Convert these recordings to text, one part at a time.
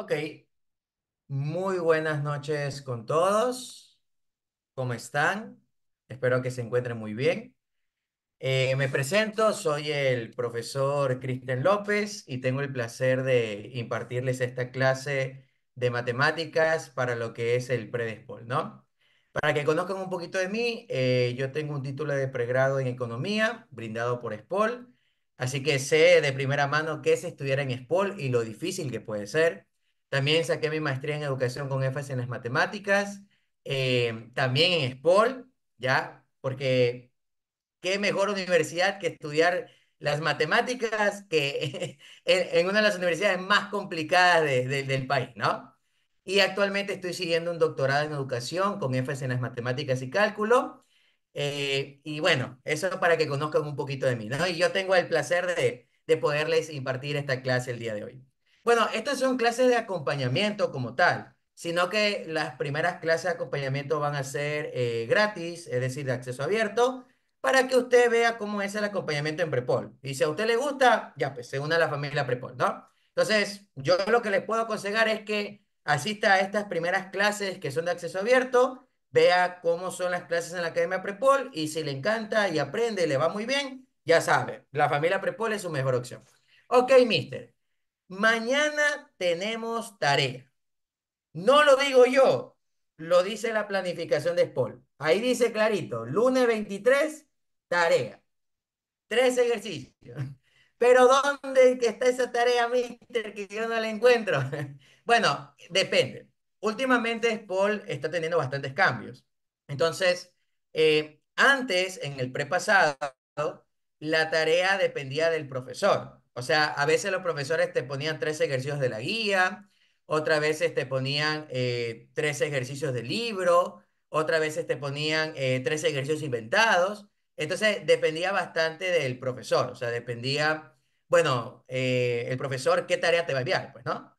Ok, muy buenas noches con todos. ¿Cómo están? Espero que se encuentren muy bien. Eh, me presento, soy el profesor Cristian López y tengo el placer de impartirles esta clase de matemáticas para lo que es el Predespol, ¿no? Para que conozcan un poquito de mí, eh, yo tengo un título de pregrado en Economía brindado por SPOL, así que sé de primera mano qué es estudiar en SPOL y lo difícil que puede ser. También saqué mi maestría en educación con énfasis en las matemáticas, eh, también en SPOL, ¿ya? Porque qué mejor universidad que estudiar las matemáticas que en, una de las universidades más complicadas del país, ¿no? Y actualmente estoy siguiendo un doctorado en educación con énfasis en las matemáticas y cálculo. Eh, y bueno, eso para que conozcan un poquito de mí, ¿no? Y yo tengo el placer de poderles impartir esta clase el día de hoy. Bueno, estas son clases de acompañamiento como tal, sino que las primeras clases de acompañamiento van a ser eh, gratis, es decir, de acceso abierto, para que usted vea cómo es el acompañamiento en Prepol. Y si a usted le gusta, ya pues, se une a la familia Prepol, ¿no? Entonces, yo lo que le puedo aconsejar es que asista a estas primeras clases que son de acceso abierto, vea cómo son las clases en la Academia Prepol y si le encanta y aprende y le va muy bien, ya sabe, la familia Prepol es su mejor opción. Ok, mister. Mañana tenemos tarea. No lo digo yo, lo dice la planificación de SPOL. Ahí dice clarito, lunes 23, tarea. Tres ejercicios. Pero ¿dónde está esa tarea, mister, que yo no la encuentro? Bueno, depende. Últimamente SPOL está teniendo bastantes cambios. Entonces, eh, antes, en el prepasado, la tarea dependía del profesor. O sea, a veces los profesores te ponían tres ejercicios de la guía, otras veces te ponían eh, tres ejercicios de libro, otras veces te ponían eh, tres ejercicios inventados. Entonces, dependía bastante del profesor, o sea, dependía, bueno, eh, el profesor qué tarea te va a enviar, pues, ¿no?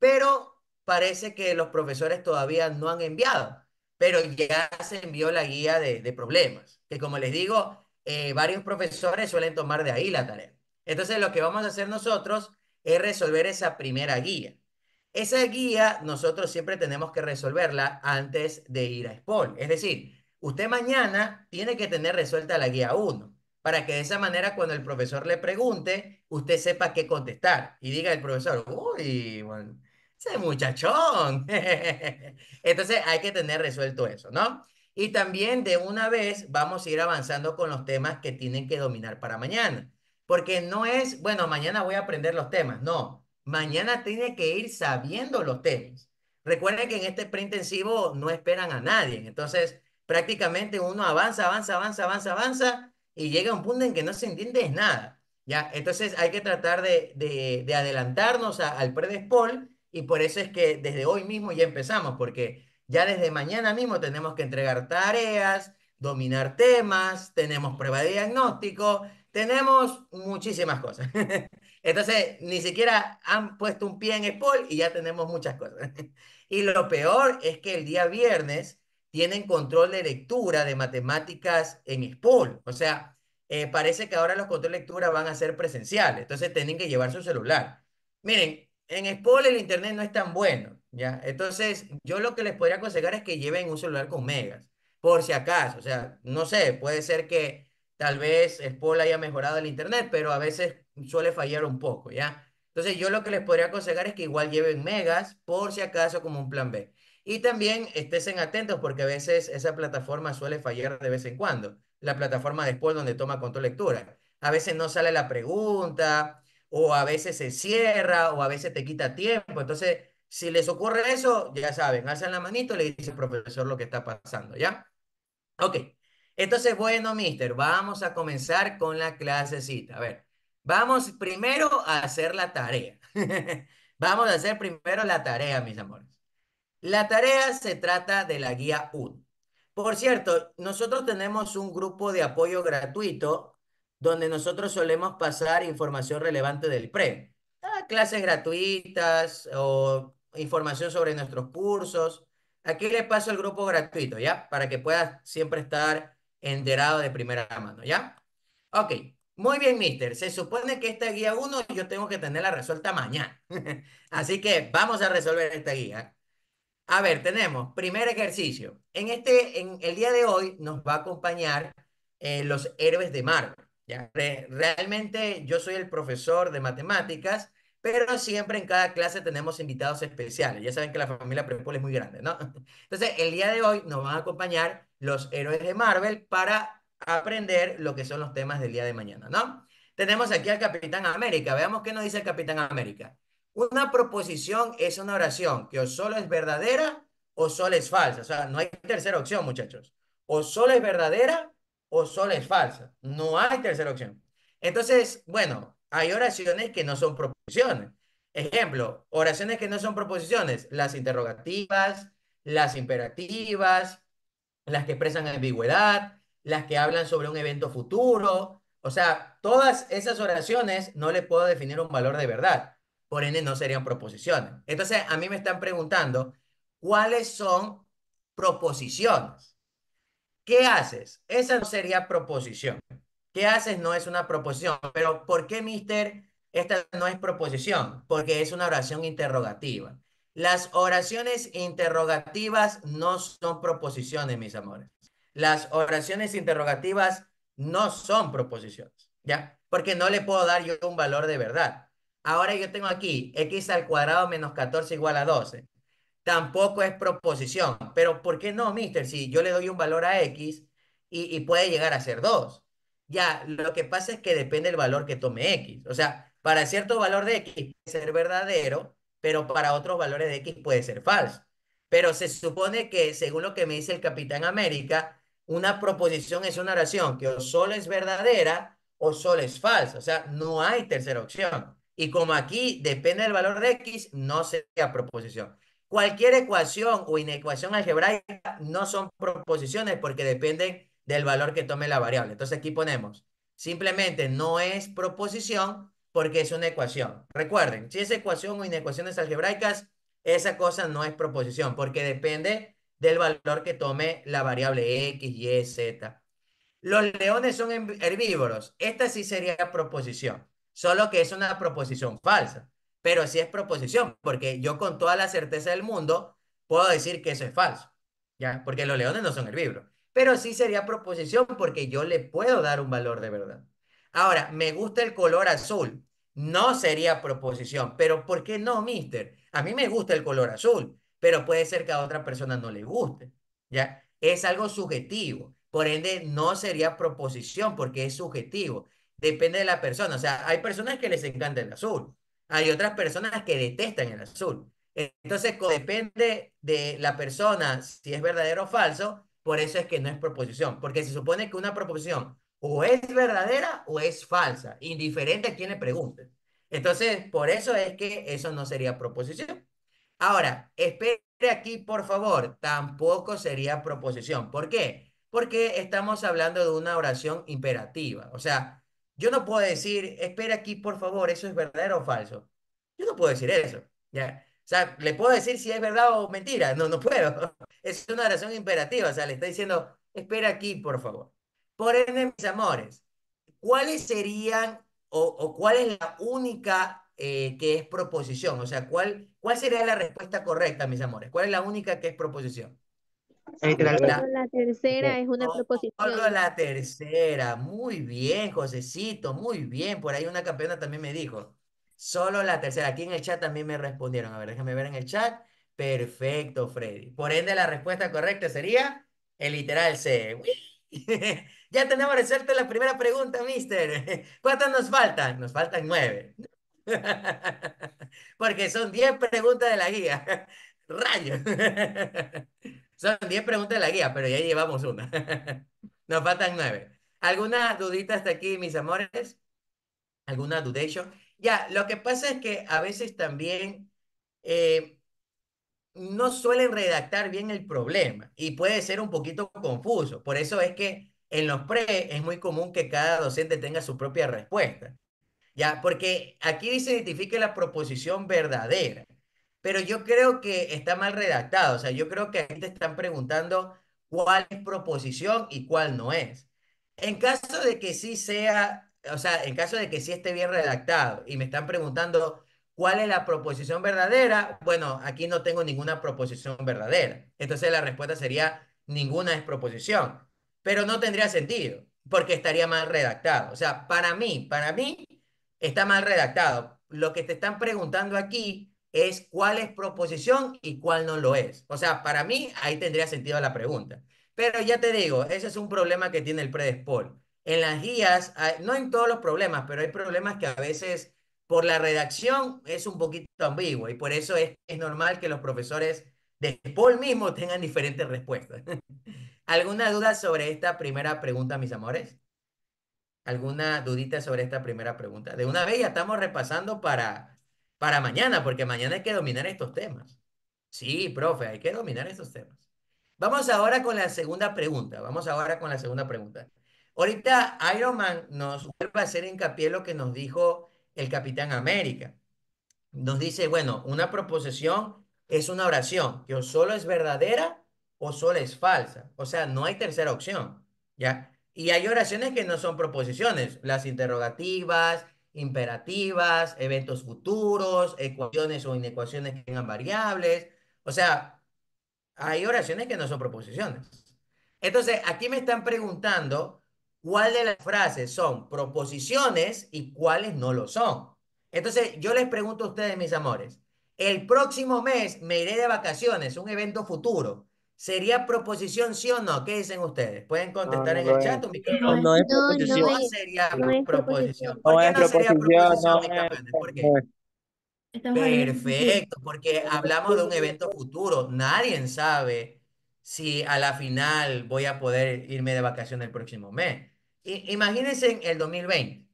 pero parece que los profesores todavía no han enviado, pero ya se envió la guía de, de problemas, que como les digo, varios profesores suelen tomar de ahí la tarea. Entonces lo que vamos a hacer nosotros es resolver esa primera guía. Esa guía nosotros siempre tenemos que resolverla antes de ir a SPOL. Es decir, usted mañana tiene que tener resuelta la guía 1 para que de esa manera cuando el profesor le pregunte, usted sepa qué contestar y diga el profesor, uy, ese muchachón. Entonces hay que tener resuelto eso, ¿no? Y también de una vez vamos a ir avanzando con los temas que tienen que dominar para mañana. Porque no es, bueno, mañana voy a aprender los temas. No, mañana tiene que ir sabiendo los temas. Recuerden que en este preintensivo no esperan a nadie. Entonces, prácticamente uno avanza, avanza, avanza, avanza, avanza y llega a un punto en que no se entiende nada. ¿ya? Entonces, hay que tratar de, adelantarnos al al predespol y por eso es que desde hoy mismo ya empezamos, porque ya desde mañana mismo tenemos que entregar tareas, dominar temas, tenemos prueba de diagnóstico, tenemos muchísimas cosas. Entonces, ni siquiera han puesto un pie en Spol y ya tenemos muchas cosas. Y lo peor es que el día viernes tienen control de lectura de matemáticas en Spol. O sea, eh, parece que ahora los controles de lectura van a ser presenciales. Entonces, tienen que llevar su celular. Miren, en Spol el internet no es tan bueno. ¿ya? Entonces, yo lo que les podría aconsejar es que lleven un celular con megas, por si acaso. O sea, no sé, puede ser que Tal vez Spol haya mejorado el internet, pero a veces suele fallar un poco, ¿ya? Entonces yo lo que les podría aconsejar es que igual lleven megas por si acaso como un plan B. Y también estén atentos porque a veces esa plataforma suele fallar de vez en cuando. La plataforma de donde toma control lectura. A veces no sale la pregunta o a veces se cierra o a veces te quita tiempo. Entonces, si les ocurre eso, ya saben, alzan la manito y le dicen al profesor lo que está pasando, ¿ya? Ok. Entonces, bueno, mister, vamos a comenzar con la clasecita. A ver, vamos primero a hacer la tarea. vamos a hacer primero la tarea, mis amores. La tarea se trata de la guía UD. Por cierto, nosotros tenemos un grupo de apoyo gratuito donde nosotros solemos pasar información relevante del PRE. Ah, clases gratuitas o información sobre nuestros cursos. Aquí les paso el grupo gratuito, ¿ya? Para que puedas siempre estar enterado de primera mano, ¿ya? Ok, muy bien, mister. Se supone que esta guía 1 yo tengo que tenerla resuelta mañana. Así que vamos a resolver esta guía. A ver, tenemos primer ejercicio. En, este, en el día de hoy nos va a acompañar eh, los héroes de mar, ¿ya? realmente yo soy el profesor de matemáticas, pero siempre en cada clase tenemos invitados especiales. Ya saben que la familia Prepol es muy grande, ¿no? Entonces, el día de hoy nos va a acompañar los héroes de Marvel para aprender lo que son los temas del día de mañana, ¿no? Tenemos aquí al Capitán América. Veamos qué nos dice el Capitán América. Una proposición es una oración que o solo es verdadera o solo es falsa. O sea, no hay tercera opción, muchachos. O solo es verdadera o solo es falsa. No hay tercera opción. Entonces, bueno, hay oraciones que no son proposiciones. Ejemplo, oraciones que no son proposiciones, las interrogativas, las imperativas, las que expresan ambigüedad, las que hablan sobre un evento futuro. O sea, todas esas oraciones no le puedo definir un valor de verdad. Por ende, no serían proposiciones. Entonces, a mí me están preguntando, ¿cuáles son proposiciones? ¿Qué haces? Esa no sería proposición. ¿Qué haces? No es una proposición. Pero ¿por qué, mister? Esta no es proposición, porque es una oración interrogativa. Las oraciones interrogativas no son proposiciones, mis amores. Las oraciones interrogativas no son proposiciones, ¿ya? Porque no le puedo dar yo un valor de verdad. Ahora yo tengo aquí x al cuadrado menos 14 igual a 12. Tampoco es proposición. Pero ¿por qué no, mister? Si yo le doy un valor a x y, puede llegar a ser 2. Ya, lo que pasa es que depende del valor que tome x. O sea, para cierto valor de x ser verdadero pero para otros valores de X puede ser falso. Pero se supone que, según lo que me dice el Capitán América, una proposición es una oración que o solo es verdadera o solo es falsa. O sea, no hay tercera opción. Y como aquí depende del valor de X, no sería proposición. Cualquier ecuación o inecuación algebraica no son proposiciones porque dependen del valor que tome la variable. Entonces aquí ponemos, simplemente no es proposición porque es una ecuación. Recuerden, si es ecuación o inecuaciones algebraicas, esa cosa no es proposición, porque depende del valor que tome la variable X, Y, Z. Los leones son herbívoros. Esta sí sería proposición, solo que es una proposición falsa, pero sí es proposición, porque yo con toda la certeza del mundo puedo decir que eso es falso, ¿ya? Porque los leones no son herbívoros, pero sí sería proposición porque yo le puedo dar un valor de verdad. Ahora, me gusta el color azul. No sería proposición, pero ¿por qué no, mister? A mí me gusta el color azul, pero puede ser que a otra persona no le guste, ¿ya? Es algo subjetivo, por ende no sería proposición porque es subjetivo, depende de la persona, o sea, hay personas que les encanta el azul, hay otras personas que detestan el azul. Entonces, depende de la persona si es verdadero o falso, por eso es que no es proposición, porque se supone que una proposición o es verdadera o es falsa, indiferente a quien le pregunte. Entonces, por eso es que eso no sería proposición. Ahora, espere aquí, por favor, tampoco sería proposición. ¿Por qué? Porque estamos hablando de una oración imperativa. O sea, yo no puedo decir, espere aquí, por favor, eso es verdadero o falso. Yo no puedo decir eso. ¿ya? O sea, le puedo decir si es verdad o mentira. No, no puedo. Es una oración imperativa. O sea, le está diciendo, espera aquí, por favor. Por ende, mis amores, ¿cuáles serían o, cuál es la única eh, que es proposición? O sea, ¿cuál, ¿cuál sería la respuesta correcta, mis amores? ¿Cuál es la única que es proposición? La, la, tercera es una proposición. Solo la tercera. Muy bien, Josecito. Muy bien. Por ahí una campeona también me dijo. Solo la tercera. Aquí en el chat también me respondieron. A ver, déjame ver en el chat. Perfecto, Freddy. Por ende, la respuesta correcta sería el literal C. ya tenemos resuelta la primera pregunta, mister. ¿Cuántas nos faltan? Nos faltan nueve. Porque son diez preguntas de la guía. Rayo. Son diez preguntas de la guía, pero ya llevamos una. Nos faltan nueve. ¿Alguna dudita hasta aquí, mis amores? ¿Alguna dudation? Ya, lo que pasa es que a veces también eh, no suelen redactar bien el problema y puede ser un poquito confuso. Por eso es que en los pre es muy común que cada docente tenga su propia respuesta. Ya, porque aquí se identifique la proposición verdadera, pero yo creo que está mal redactado. O sea, yo creo que aquí te están preguntando cuál es proposición y cuál no es. En caso de que sí sea, o sea, en caso de que sí esté bien redactado y me están preguntando ¿Cuál es la proposición verdadera? Bueno, aquí no tengo ninguna proposición verdadera. Entonces la respuesta sería ninguna es proposición. Pero no tendría sentido porque estaría mal redactado. O sea, para mí, para mí está mal redactado. Lo que te están preguntando aquí es cuál es proposición y cuál no lo es. O sea, para mí ahí tendría sentido la pregunta. Pero ya te digo, ese es un problema que tiene el predespol. En las guías, no en todos los problemas, pero hay problemas que a veces por la redacción es un poquito ambiguo y por eso es, normal que los profesores de Paul mismo tengan diferentes respuestas. ¿Alguna duda sobre esta primera pregunta, mis amores? ¿Alguna dudita sobre esta primera pregunta? De una vez ya estamos repasando para, para mañana, porque mañana hay que dominar estos temas. Sí, profe, hay que dominar estos temas. Vamos ahora con la segunda pregunta. Vamos ahora con la segunda pregunta. Ahorita Iron nos vuelve a hacer hincapié lo que nos dijo el Capitán América. Nos dice, bueno, una proposición es una oración que o solo es verdadera o solo es falsa. O sea, no hay tercera opción, ¿ya? Y hay oraciones que no son proposiciones, las interrogativas, imperativas, eventos futuros, ecuaciones o inecuaciones que tengan variables. O sea, hay oraciones que no son proposiciones. Entonces, aquí me están preguntando cuál de las frases son proposiciones y cuáles no lo son. Entonces, yo les pregunto a ustedes, mis amores, el próximo mes me iré de vacaciones, un evento futuro. ¿Sería proposición sí o no? ¿Qué dicen ustedes? Pueden contestar en el chat. No, no, es proposición. No, sería proposición. ¿Por qué no sería proposición, Perfecto, porque hablamos de un evento futuro. Nadie sabe si a la final voy a poder irme de vacaciones el próximo mes imagínense en el 2020.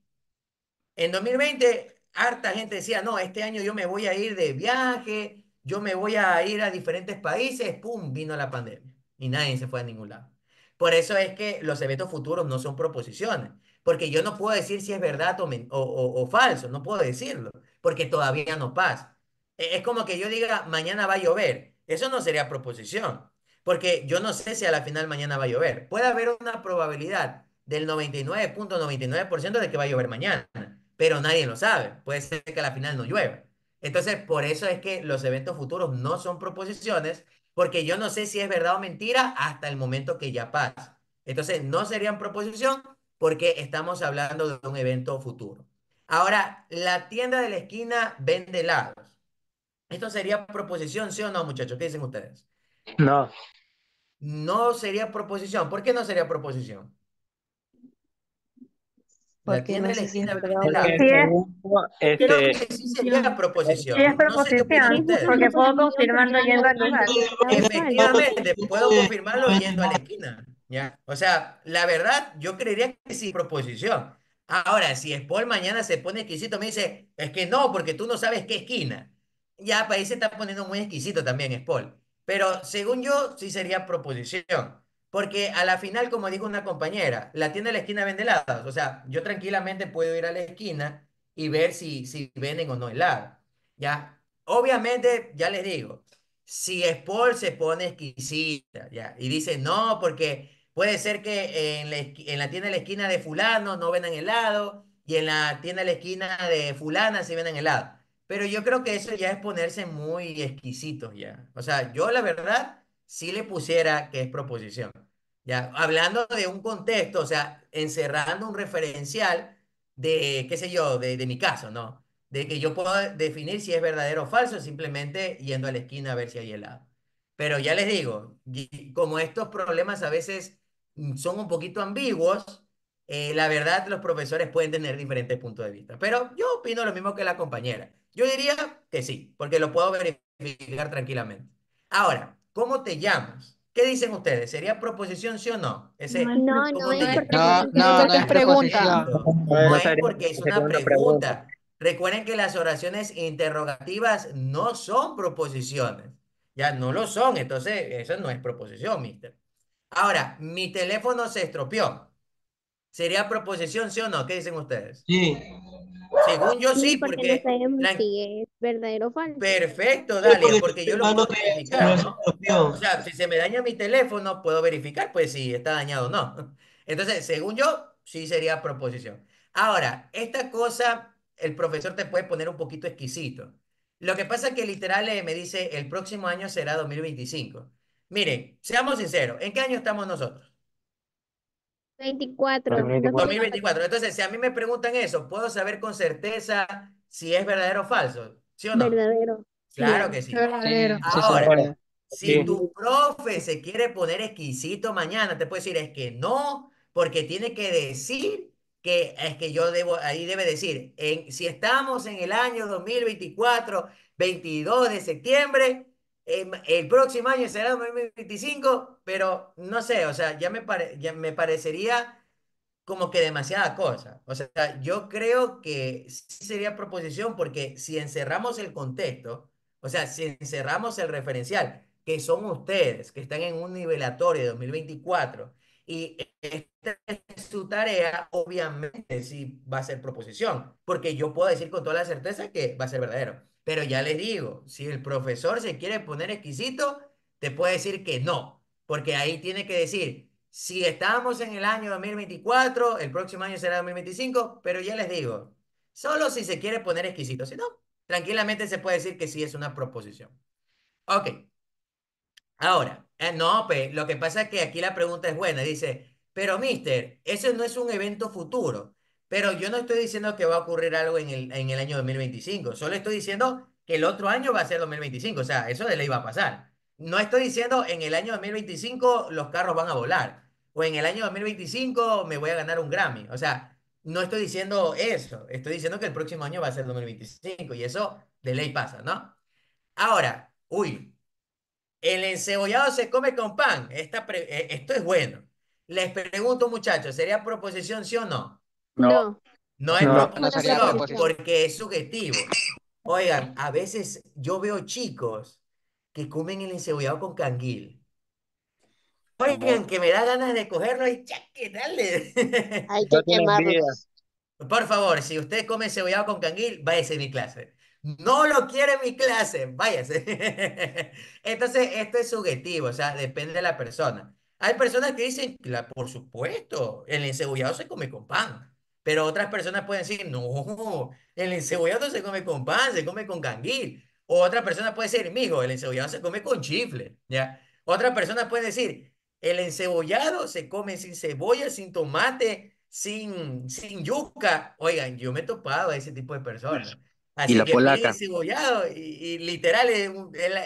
En 2020, harta gente decía, no, este año yo me voy a ir de viaje, yo me voy a ir a diferentes países, ¡pum! Vino la pandemia y nadie se fue a ningún lado. Por eso es que los eventos futuros no son proposiciones, porque yo no puedo decir si es verdad o, o, falso, no puedo decirlo, porque todavía no pasa. E, es como que yo diga, mañana va a llover. Eso no sería proposición, porque yo no sé si a la final mañana va a llover. Puede haber una probabilidad, del 99.99% de que va a llover mañana, pero nadie lo sabe. Puede ser que a la final no llueva. Entonces, por eso es que los eventos futuros no son proposiciones, porque yo no sé si es verdad o mentira hasta el momento que ya pasa. Entonces, no serían proposición porque estamos hablando de un evento futuro. Ahora, la tienda de la esquina vende helados. ¿Esto sería proposición, sí o no, muchachos? ¿Qué dicen ustedes? No. No sería proposición. ¿Por qué no sería proposición? Porque La tienda no elegida este, Creo que este, sí sería la proposición. Sí, es proposición, porque puedo confirmarlo yendo al lugar. Efectivamente, puedo confirmarlo yendo a la esquina. ¿ya? O sea, la verdad, yo creería que sí, proposición. Ahora, si es mañana se pone exquisito, me dice, es que no, porque tú no sabes qué esquina. Ya, para pues, ahí se está poniendo muy exquisito también, es Pero según yo, sí sería proposición. Porque a la final, como dijo una compañera, la tienda de la esquina vende helados. O sea, yo tranquilamente puedo ir a la esquina y ver si, si venden o no helados. Ya, obviamente, ya les digo, si es por se pone exquisita, ya, y dice, no, porque puede ser que en la, tienda de la esquina de fulano no vendan helado y en la tienda de la esquina de fulana sí vendan helado. Pero yo creo que eso ya es ponerse muy exquisito ya. O sea, yo la verdad sí le pusiera que es proposición. Ya, hablando de un contexto, o sea, encerrando un referencial de, qué sé yo, de, mi caso, ¿no? De que yo puedo definir si es verdadero o falso simplemente yendo a la esquina a ver si hay helado. Pero ya les digo, como estos problemas a veces mm, son un poquito ambiguos, eh, la verdad los profesores pueden tener diferentes puntos de vista. Pero yo opino lo mismo que la compañera. Yo diría que sí, porque lo puedo verificar tranquilamente. Ahora, ¿cómo te llamas? ¿Qué dicen ustedes? ¿Sería proposición sí o no? Ese, no, no, no es, no, es pregunta. No es porque es una pregunta. Recuerden que las oraciones interrogativas no son proposiciones. Ya no lo son, entonces eso no es proposición, mister. Ahora, mi teléfono se estropeó. ¿Sería proposición sí o no? ¿Qué dicen ustedes? Sí. Según yo sí, porque, si es verdadero o falso. Perfecto, dale, porque, yo lo puedo verificar. o sea, si se me daña mi teléfono, puedo verificar pues si está dañado o no. Entonces, según yo, sí sería proposición. Ahora, esta cosa el profesor te puede poner un poquito exquisito. Lo que pasa es que literal eh, me dice el próximo año será 2025. Miren, seamos sinceros, ¿en qué año estamos nosotros? 24. 2024. Entonces, si a mí me preguntan eso, ¿puedo saber con certeza si es verdadero o falso? ¿Sí o no? Verdadero. Claro que sí. Ahora, si tu profe se quiere poner exquisito mañana, te puede decir, es que no, porque tiene que decir que es que yo debo, ahí debe decir, en, si estamos en el año 2024, 22 de septiembre, Em, el próximo año será 2025, pero no sé, o sea, ya me, ya me parecería como que demasiada cosa. O sea, yo creo que sí sería proposición porque si encerramos el contexto, o sea, si encerramos el referencial, que son ustedes, que están en un nivelatorio de 2024, y esta es su tarea, obviamente sí va a ser proposición, porque yo puedo decir con toda la certeza que va a ser verdadero. Pero ya les digo, si el profesor se quiere poner exquisito, te puede decir que no, porque ahí tiene que decir, si estamos en el año 2024, el próximo año será 2025, pero ya les digo, solo si se quiere poner exquisito, si no, tranquilamente se puede decir que sí es una proposición. Ok. Ahora, eh, no, pues, lo que pasa es que aquí la pregunta es buena, dice, pero mister, eso no es un evento futuro, pero yo no estoy diciendo que va a ocurrir algo en el, en el año 2025, solo estoy diciendo que el otro año va a ser 2025, o sea, eso de ley va a pasar. No estoy diciendo en el año 2025 los carros van a volar, o en el año 2025 me voy a ganar un Grammy, o sea, no estoy diciendo eso, estoy diciendo que el próximo año va a ser 2025 y eso de ley pasa, ¿no? Ahora, uy, el encebollado se come con pan, eh, esto es bueno. Les pregunto muchachos, ¿sería proposición sí o no? No. No es porque es subjetivo. Oigan, a veces yo veo chicos que comen el encebollado con canguil. Oigan, que me da ganas de cogerlo y chaque, dale. Hay que quemarlo. Por favor, si usted come encebollado con canguil, váyase a mi clase. No lo quiere mi clase, váyase. Entonces, esto es subjetivo, o sea, depende de la persona. Hay personas que dicen, por supuesto, el encebollado se come con pan. Pero otras personas pueden decir, no, el encebollado se come con pan, se come con canguil. O otra persona puede decir, mijo, el encebollado se come con chifle, ¿ya? Otra persona puede decir, el encebollado se come sin cebolla, sin tomate, sin, sin yuca. Oigan, yo me he topado a ese tipo de personas. Así y que el encebollado, y, literal es,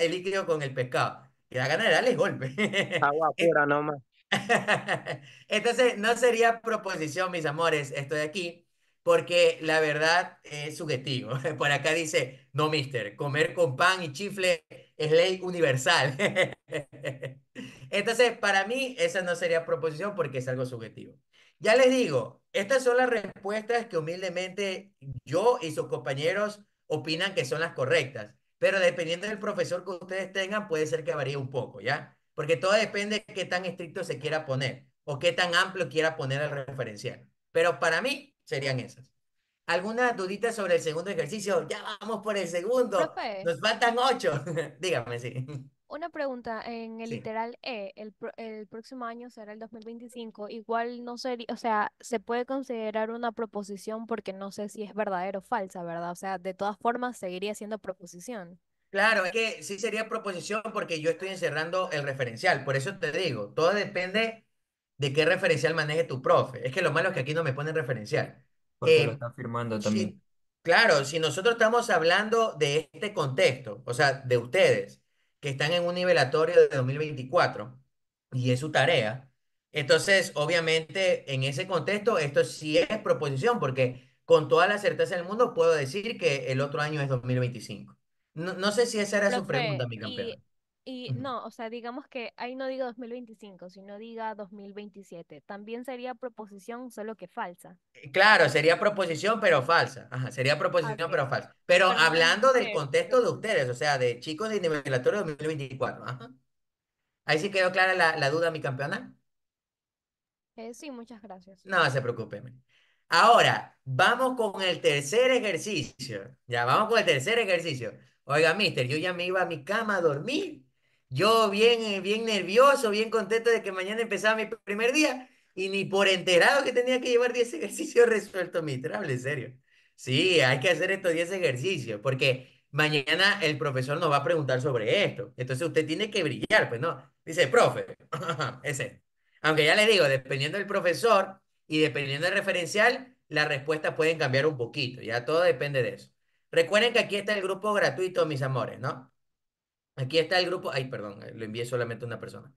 el, líquido con el pescado. Y da ganas de darle golpe. Agua pura nomás. Entonces, no sería proposición, mis amores, estoy aquí, porque la verdad es subjetivo. Por acá dice, no, mister, comer con pan y chifle es ley universal. Entonces, para mí, esa no sería proposición porque es algo subjetivo. Ya les digo, estas son las respuestas que humildemente yo y sus compañeros opinan que son las correctas, pero dependiendo del profesor que ustedes tengan, puede ser que varíe un poco, ¿ya? Porque todo depende de qué tan estricto se quiera poner o qué tan amplio quiera poner el referencial. Pero para mí serían esas. ¿Alguna dudita sobre el segundo ejercicio? Ya vamos por el segundo. Nos faltan ocho. Dígame, sí. Una pregunta, en el literal E, el, el, próximo año será el 2025, igual no sería, o sea, se puede considerar una proposición porque no sé si es verdadero o falsa, ¿verdad? O sea, de todas formas seguiría siendo proposición. Claro, es que sí sería proposición porque yo estoy encerrando el referencial, por eso te digo, todo depende de qué referencial maneje tu profe. Es que lo malo es que aquí no me ponen referencial. Porque lo eh, están firmando también. claro, si nosotros estamos hablando de este contexto, o sea, de ustedes que están en un nivelatorio de 2024 y es su tarea, entonces, obviamente, en ese contexto, esto sí es proposición porque con toda la certeza del mundo puedo decir que el otro año es 2025. No, sé si esa era su pregunta, mi campeona Y, no, o sea, digamos que ahí no diga 2025, sino diga 2027. También sería proposición, solo que falsa. Eh, claro, sería proposición, pero falsa. sería proposición, pero falsa. Pero, hablando del contexto de ustedes, o sea, de chicos de nivelatorio 2024. Ahí sí quedó clara la, duda, mi campeona. Eh, sí, muchas gracias. No se preocupe. Ahora, vamos con el tercer ejercicio. Ya, vamos con el tercer ejercicio. Oiga, mister, yo ya me iba a mi cama a dormir. Yo bien, eh, bien nervioso, bien contento de que mañana empezaba mi primer día y ni por enterado que tenía que llevar 10 ejercicios resuelto, mi Hable en serio. Sí, hay que hacer estos 10 ejercicios porque mañana el profesor nos va a preguntar sobre esto. Entonces usted tiene que brillar, pues no. Dice, profe, ese. Aunque ya le digo, dependiendo del profesor y dependiendo del referencial, las respuestas pueden cambiar un poquito. Ya todo depende de eso. Recuerden que aquí está el grupo gratuito, mis amores, ¿no? Aquí está el grupo, ay, perdón, eh, lo envié solamente a una persona.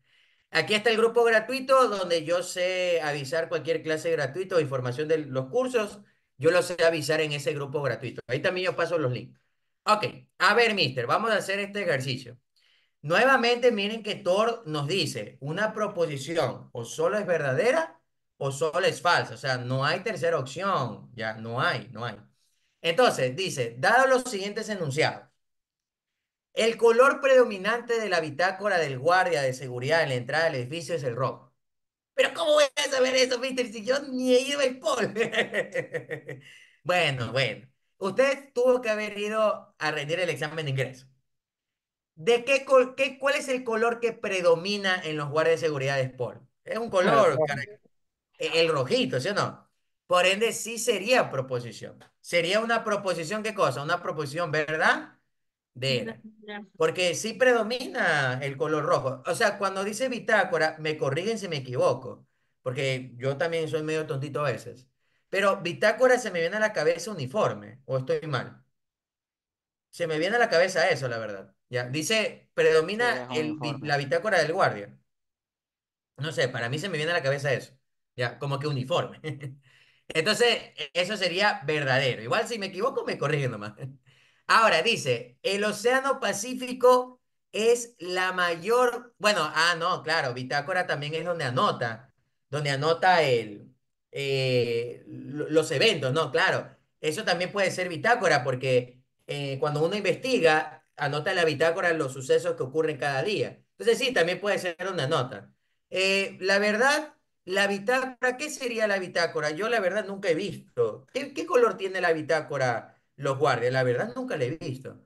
Aquí está el grupo gratuito donde yo sé avisar cualquier clase gratuita o información de los cursos. Yo lo sé avisar en ese grupo gratuito. Ahí también yo paso los links. Ok, a ver, mister, vamos a hacer este ejercicio. Nuevamente, miren que Thor nos dice, una proposición o solo es verdadera o solo es falsa. O sea, no hay tercera opción. Ya, no hay, no hay. Entonces, dice, dado los siguientes enunciados, el color predominante de la bitácora del guardia de seguridad en la entrada del edificio es el rojo. Pero ¿cómo voy a saber eso, mister, si yo ni he ido al pol? bueno, bueno. Usted tuvo que haber ido a rendir el examen de ingreso. ¿De qué, qué cuál es el color que predomina en los guardias de seguridad de Sport? Es un ah, color, e-, el rojito, ¿sí o no? Por ende, sí sería proposición. Sería una proposición, ¿qué cosa? Una proposición, ¿verdad? De Porque sí predomina el color rojo. O sea, cuando dice bitácora, me corrigen si me equivoco, porque yo también soy medio tontito a veces. Pero bitácora se me viene a la cabeza uniforme, o estoy mal. Se me viene a la cabeza eso, la verdad. Ya, dice, predomina el, la bitácora del guardia. No sé, para mí se me viene a la cabeza eso. Ya, como que uniforme. Entonces, e, eso sería verdadero. Igual si me equivoco, me corrigen nomás. Ahora, dice, el Océano Pacífico es la mayor, bueno, ah, no, claro, Bitácora también es donde anota, donde anota el, eh, los eventos, ¿no? Claro, eso también puede ser Bitácora porque eh, cuando uno investiga, anota en la Bitácora los sucesos que ocurren cada día. Entonces, sí, también puede ser una nota. Eh, la verdad, la bitácora, ¿qué sería la bitácora? Yo la verdad nunca he visto. ¿Qué, qué color tiene la bitácora los guardias? La verdad nunca la he visto.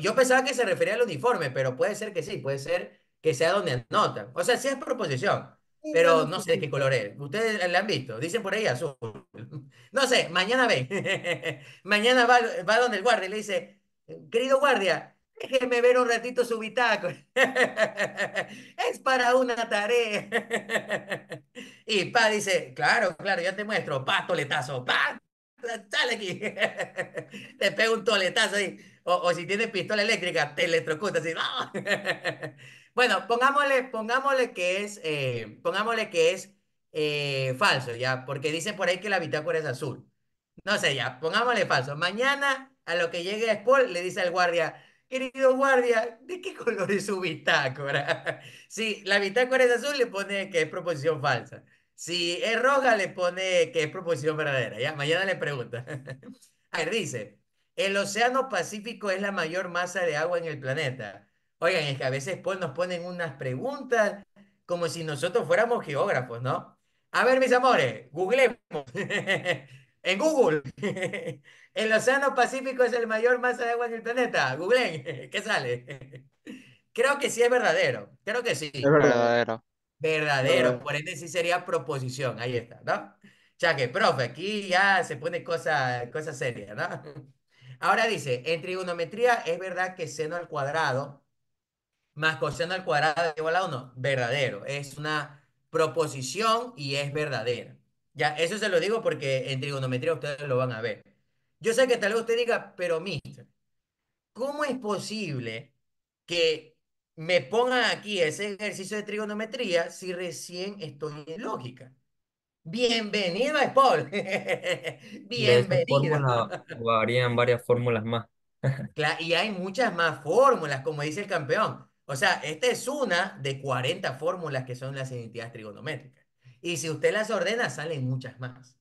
yo pensaba que se refería al uniforme, pero puede ser que sí, puede ser que sea donde anotan. O sea, si es proposición, pero no sé de qué color es. Ustedes la han visto, dicen por ahí azul. No sé, mañana ven. mañana va, va donde el guardia le dice, eh, querido guardia, Déjeme ver un ratito su bitácora. es para una tarea. y pa dice, claro, claro, ya te muestro. Pa, toletazo, pa, sale aquí. Te pego un toletazo ahí. O, si tienes pistola eléctrica, te electrocuta así. bueno, pongámosle, pongámosle que es, eh, pongámosle que es eh, falso, ya, porque dice por ahí que la bitácora es azul. No sé, ya, pongámosle falso. Mañana, a lo que llegue a Sport, le dice al guardia, Querido guardia, ¿de qué color es su bitácora? Si la bitácora es azul, le pone que es proposición falsa. Si es roja, le pone que es proposición verdadera. Ya, mañana le pregunta. A ver, dice, el Océano Pacífico es la mayor masa de agua en el planeta. Oigan, es que a veces nos ponen unas preguntas como si nosotros fuéramos geógrafos, ¿no? A ver, mis amores, googleemos. en Google. El Océano Pacífico es el mayor masa de agua del planeta. Google, ¿qué sale? Creo que sí es verdadero. Creo que sí. Es verdadero. Verdadero, por ende sí sería proposición. Ahí está, ¿no? Ya que, profe, aquí ya se pone cosas serias seria, ¿no? Ahora dice, en trigonometría es verdad que seno al cuadrado más coseno al cuadrado igual a 1. Verdadero. Es una proposición y es verdadera. Ya, eso se lo digo porque en trigonometría ustedes lo van a ver. Yo sé que tal vez usted diga, pero mister, ¿cómo es posible que me pongan aquí ese ejercicio de trigonometría si recién estoy en lógica? Bienvenido Paul. Bienvenido. varían varias fórmulas más. y hay muchas más fórmulas, como dice el campeón. O sea, esta es una de 40 fórmulas que son las identidades trigonométricas. Y si usted las ordena, salen muchas más.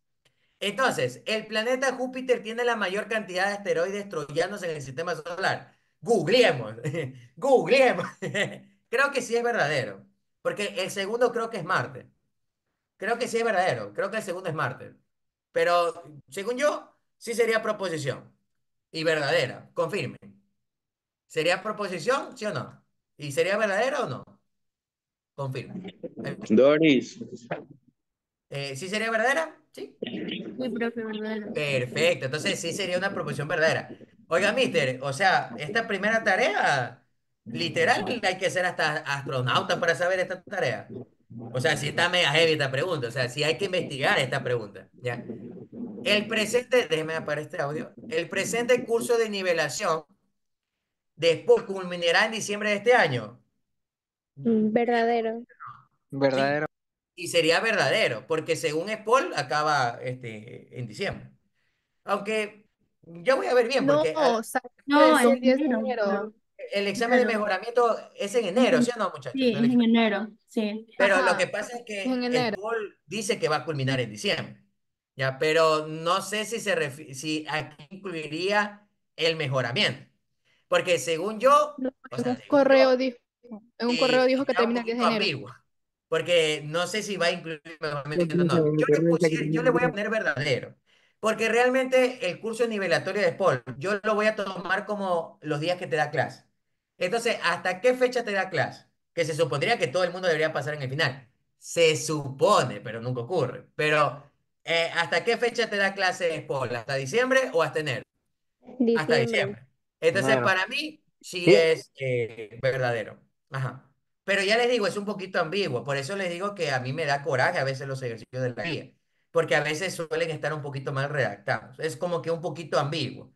Entonces, el planeta Júpiter tiene la mayor cantidad de asteroides troyanos en el sistema solar. Googleemos, googleemos. creo que sí es verdadero, porque el segundo creo que es Marte. Creo que sí es verdadero, creo que el segundo es Marte. Pero según yo, sí sería proposición. Y verdadera, confirme. ¿Sería proposición, sí o no? ¿Y sería verdadera o no? Confirme. Doris, eh, ¿Sí sería verdadera? Sí. profe, verdadera. Perfecto, entonces sí sería una proposición verdadera. Oiga, mister, o sea, esta primera tarea, literal, hay que ser hasta astronauta para saber esta tarea. O sea, si está mega heavy esta pregunta, o sea, si hay que investigar esta pregunta. ¿ya? El presente, déjeme apagar este audio, el presente curso de nivelación después culminará en diciembre de este año. Verdadero. Verdadero y sería verdadero, porque según Spol acaba este, en diciembre. Aunque yo voy a ver bien, porque... No, el, 10 pues, de enero. El examen de mejoramiento es en enero, ¿sí o no, muchachos? Sí, es en enero, sí. Pero lo que pasa es que Paul dice que va a culminar en diciembre, ¿ya? Pero no sé si, se si aquí incluiría el mejoramiento, porque según yo... correo dijo, en un eh, correo dijo que termina en de enero porque no sé si va a incluir Yo, le voy a poner verdadero, porque realmente el curso nivelatorio de SPOL, yo lo voy a tomar como los días que te da clase. Entonces, ¿hasta qué fecha te da clase? Que se supondría que todo el mundo debería pasar en el final. Se supone, pero nunca ocurre. Pero, eh, ¿hasta qué fecha te da clase ¿Hasta diciembre o hasta enero? Hasta diciembre. Entonces, para mí, sí, es eh, verdadero. Ajá. Pero ya les digo, es un poquito ambiguo. Por eso les digo que a mí me da coraje a veces los ejercicios de la guía, porque a veces suelen estar un poquito mal redactados. Es como que un poquito ambiguo.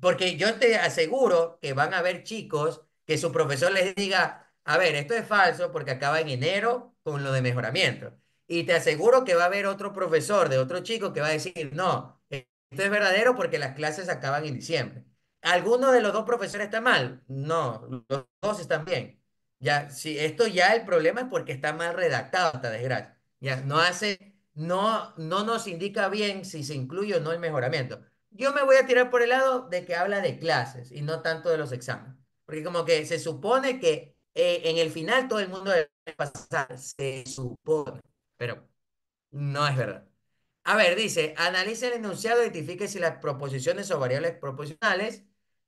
Porque yo te aseguro que van a haber chicos que su profesor les diga, a ver, esto es falso porque acaba en enero con lo de mejoramiento. Y te aseguro que va a haber otro profesor de otro chico que va a decir, no, esto es verdadero porque las clases acaban en diciembre. ¿Alguno de los dos profesores está mal? No, los dos están bien. Ya, sí, esto ya el problema es porque está mal redactado hasta desgracia. Ya, no hace, no, no nos indica bien si se incluye o no el mejoramiento. Yo me voy a tirar por el lado de que habla de clases y no tanto de los exámenes. Porque como que se supone que eh, en el final todo el mundo debe pasar, se supone, pero no es verdad. A ver, dice, analice el enunciado, identifique si las proposiciones o variables proporcionales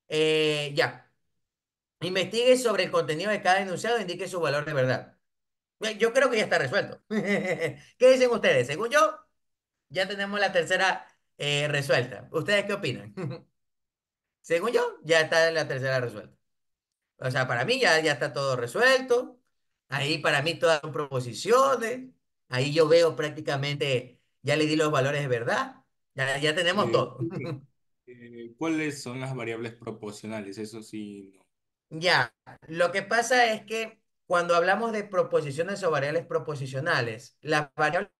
eh, ya, Investigue sobre el contenido de cada enunciado e indique su valor de verdad. Yo creo que ya está resuelto. ¿Qué dicen ustedes? Según yo, ya tenemos la tercera eh, resuelta. ¿Ustedes qué opinan? Según yo, ya está la tercera resuelta. O sea, para mí ya, ya está todo resuelto. Ahí para mí todas son proposiciones. Ahí yo veo prácticamente, ya le di los valores de verdad. Ya, ya tenemos todo. Eh, ¿Cuáles son las variables proporcionales? Eso sí. No. Ya, lo que pasa es que cuando hablamos de proposiciones o variables proposicionales, las variables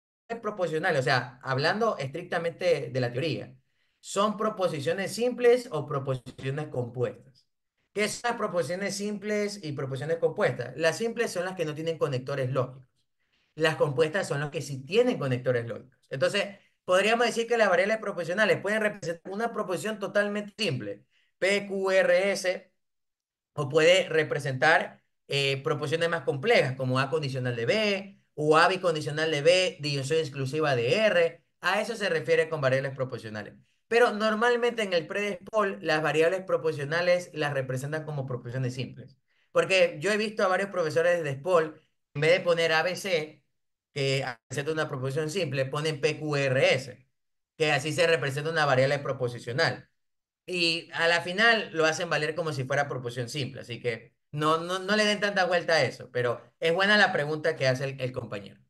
proposicionales, o sea, hablando estrictamente de la teoría, son proposiciones simples o proposiciones compuestas. ¿Qué son las proposiciones simples y proposiciones compuestas? Las simples son las que no tienen conectores lógicos. Las compuestas son las que sí tienen conectores lógicos. Entonces, podríamos decir que las variables proposicionales pueden representar una proposición totalmente simple. PQRS o puede representar eh, proporciones más complejas como A condicional de B o A bicondicional de B, división exclusiva de R. A eso se refiere con variables proporcionales. Pero normalmente en el pre predespol las variables proporcionales las representan como proporciones simples. Porque yo he visto a varios profesores de SPOL, en vez de poner ABC, que acepta una proporción simple, ponen PQRS, que así se representa una variable proposicional y a la final lo hacen valer como si fuera proporción simple, así que no, no, no le den tanta vuelta a eso, pero es buena la pregunta que hace el, compañero.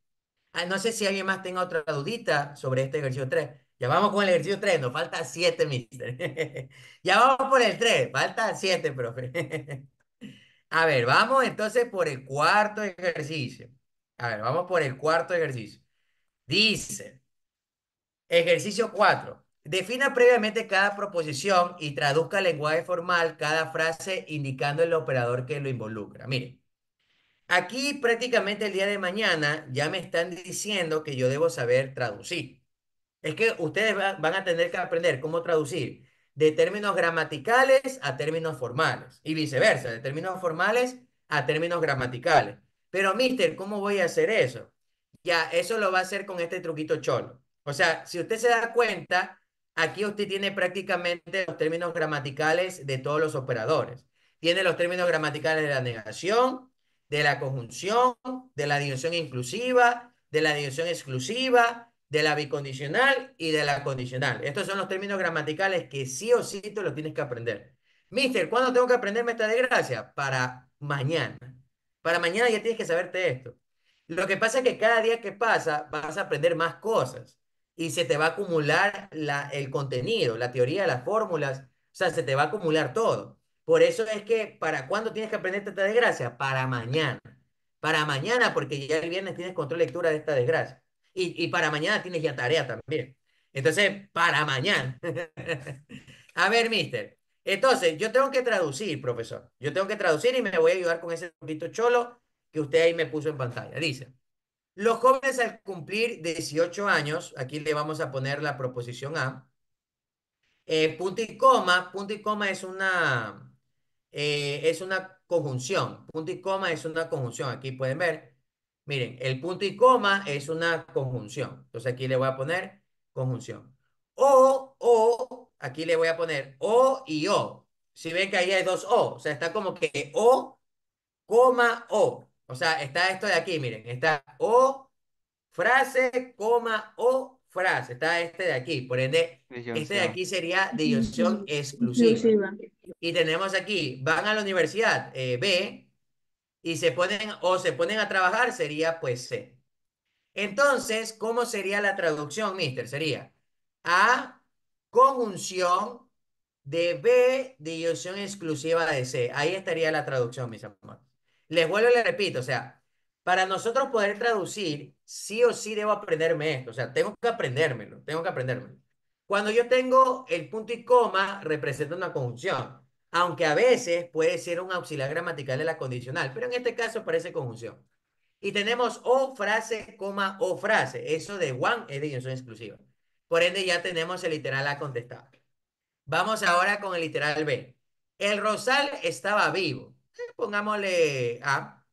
Ah, no sé si alguien más tenga otra dudita sobre este ejercicio 3. Ya vamos con el ejercicio 3, nos falta 7, mister. ya vamos por el 3, falta 7, profe. a ver, vamos entonces por el cuarto ejercicio. A ver, vamos por el cuarto ejercicio. Dice, ejercicio 4. Defina previamente cada proposición y traduzca al lenguaje formal cada frase indicando el operador que lo involucra. Mire, aquí prácticamente el día de mañana ya me están diciendo que yo debo saber traducir. Es que ustedes van a tener que aprender cómo traducir de términos gramaticales a términos formales y viceversa, de términos formales a términos gramaticales. Pero, mister, ¿cómo voy a hacer eso? Ya, eso lo va a hacer con este truquito cholo. O sea, si usted se da cuenta, Aquí usted tiene prácticamente los términos gramaticales de todos los operadores. Tiene los términos gramaticales de la negación, de la conjunción, de la dimensión inclusiva, de la división exclusiva, de la bicondicional y de la condicional. Estos son los términos gramaticales que sí o sí tú los tienes que aprender. Mister, ¿cuándo tengo que aprenderme esta desgracia? Para mañana. Para mañana ya tienes que saberte esto. Lo que pasa es que cada día que pasa vas a aprender más cosas y se te va a acumular la, el contenido, la teoría, las fórmulas, o sea, se te va a acumular todo. Por eso es que, ¿para cuándo tienes que aprender esta desgracia? Para mañana. Para mañana, porque ya el viernes tienes control lectura de esta desgracia. Y, para mañana tienes ya tarea también. Entonces, para mañana. a ver, mister. Entonces, yo tengo que traducir, profesor. Yo tengo que traducir y me voy a ayudar con ese poquito cholo que usted ahí me puso en pantalla. Dice. Los jóvenes al cumplir 18 años, aquí le vamos a poner la proposición A, eh, punto y coma, punto y coma es una, eh, es una conjunción, punto y coma es una conjunción, aquí pueden ver, miren, el punto y coma es una conjunción, entonces aquí le voy a poner conjunción. O, o, aquí le voy a poner o y o, si ven que ahí hay dos o, o sea, está como que o, coma o, o sea, está esto de aquí, miren, está o frase, coma, o frase, está este de aquí. Por ende, este de aquí sería disyunción exclusiva. Y tenemos aquí, van a la universidad, eh, B, y se ponen o se ponen a trabajar, sería pues C. Entonces, ¿cómo sería la traducción, mister? Sería A, conjunción de B, disyunción exclusiva de C. Ahí estaría la traducción, mis amores les vuelvo y les repito, o sea, para nosotros poder traducir, sí o sí debo aprenderme esto, o sea, tengo que aprendérmelo, tengo que aprendérmelo. Cuando yo tengo el punto y coma, representa una conjunción, aunque a veces puede ser un auxiliar gramatical de la condicional, pero en este caso parece conjunción. Y tenemos o frase, coma o frase. Eso de one es de exclusiva. Por ende, ya tenemos el literal A contestado. Vamos ahora con el literal B. El rosal estaba vivo pongámosle A,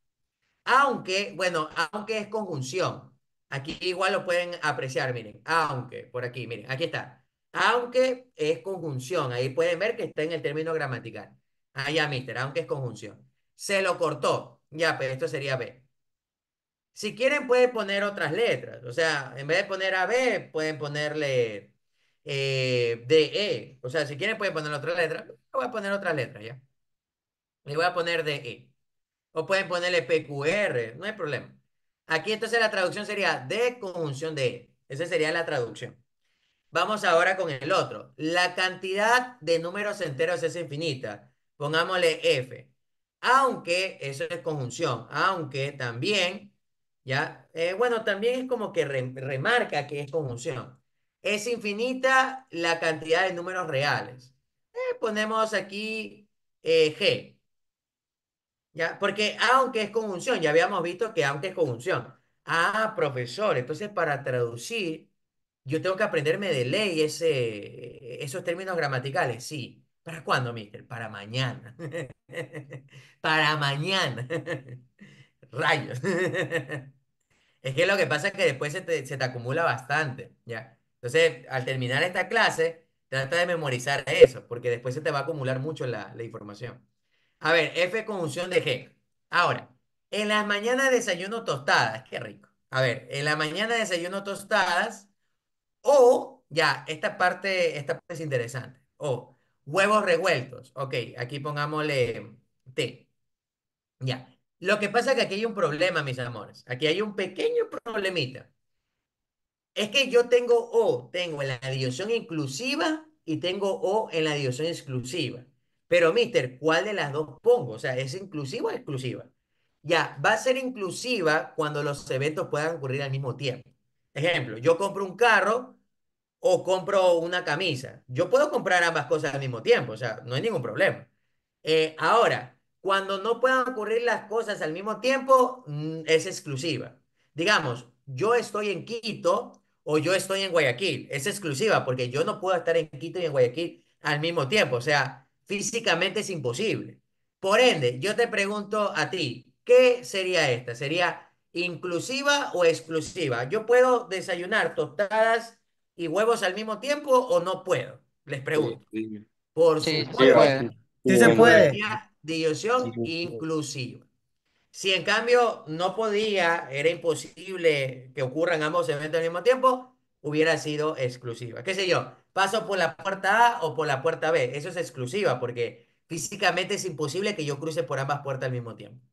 aunque, bueno, aunque es conjunción. Aquí igual lo pueden apreciar, miren, aunque, por aquí, miren, aquí está. Aunque es conjunción, ahí pueden ver que está en el término gramatical. allá ah, ya, mister, aunque es conjunción. Se lo cortó. Ya, pero pues, esto sería B. Si quieren, pueden poner otras letras. O sea, en vez de poner a B, pueden ponerle eh, DE. O sea, si quieren, pueden poner otra letra. Voy a poner otras letras, ya. Le voy a poner DE. O pueden ponerle PQR, no hay problema. Aquí entonces la traducción sería de conjunción de E. Esa sería la traducción. Vamos ahora con el otro. La cantidad de números enteros es infinita. Pongámosle F. Aunque, eso es conjunción, aunque también, ya, eh, bueno, también es como que remarca que es conjunción. Es infinita la cantidad de números reales. Eh, ponemos aquí eh, G. Ya, porque aunque es conjunción, ya habíamos visto que aunque es conjunción. Ah, profesor, entonces para traducir, yo tengo que aprenderme de ley ese, esos términos gramaticales, sí. ¿Para cuándo, mister? Para mañana. para mañana. Rayos. es que lo que pasa es que después se te, acumula bastante, ¿ya? Entonces, al terminar esta clase, trata de memorizar eso, porque después se te va a acumular mucho la información. A ver, F conjunción de G. Ahora, en las mañanas desayuno tostadas, qué rico. A ver, en la mañana desayuno tostadas o, ya, esta parte, esta parte es interesante. O huevos revueltos. Ok, aquí pongámosle T. Ya. Lo que pasa es que aquí hay un problema, mis amores. Aquí hay un pequeño problemita. Es que yo tengo O, tengo en la adición inclusiva y tengo O en la adición exclusiva. Pero, mister, ¿cuál de las dos pongo? O sea, ¿es inclusiva o exclusiva? Ya, va a ser inclusiva cuando los eventos puedan ocurrir al mismo tiempo. Ejemplo, yo compro un carro o compro una camisa. Yo puedo comprar ambas cosas al mismo tiempo, o sea, no hay ningún problema. Eh, ahora, cuando no puedan ocurrir las cosas al mismo tiempo, mm, es exclusiva. Digamos, yo estoy en Quito o yo estoy en Guayaquil. Es exclusiva porque yo no puedo estar en Quito y en Guayaquil al mismo tiempo. O sea, Físicamente es imposible. Por ende, yo te pregunto a ti, ¿qué sería esta? ¿Sería inclusiva o exclusiva? ¿Yo puedo desayunar tostadas y huevos al mismo tiempo o no puedo? Les pregunto. Por si supuesto. Sí, se puede. Dilución inclusiva. Si en cambio no podía, era imposible que ocurran ambos eventos al mismo tiempo, hubiera sido exclusiva. ¿Qué sé yo? paso por la puerta A o por la puerta B. Eso es exclusiva porque físicamente es imposible que yo cruce por ambas puertas al mismo tiempo.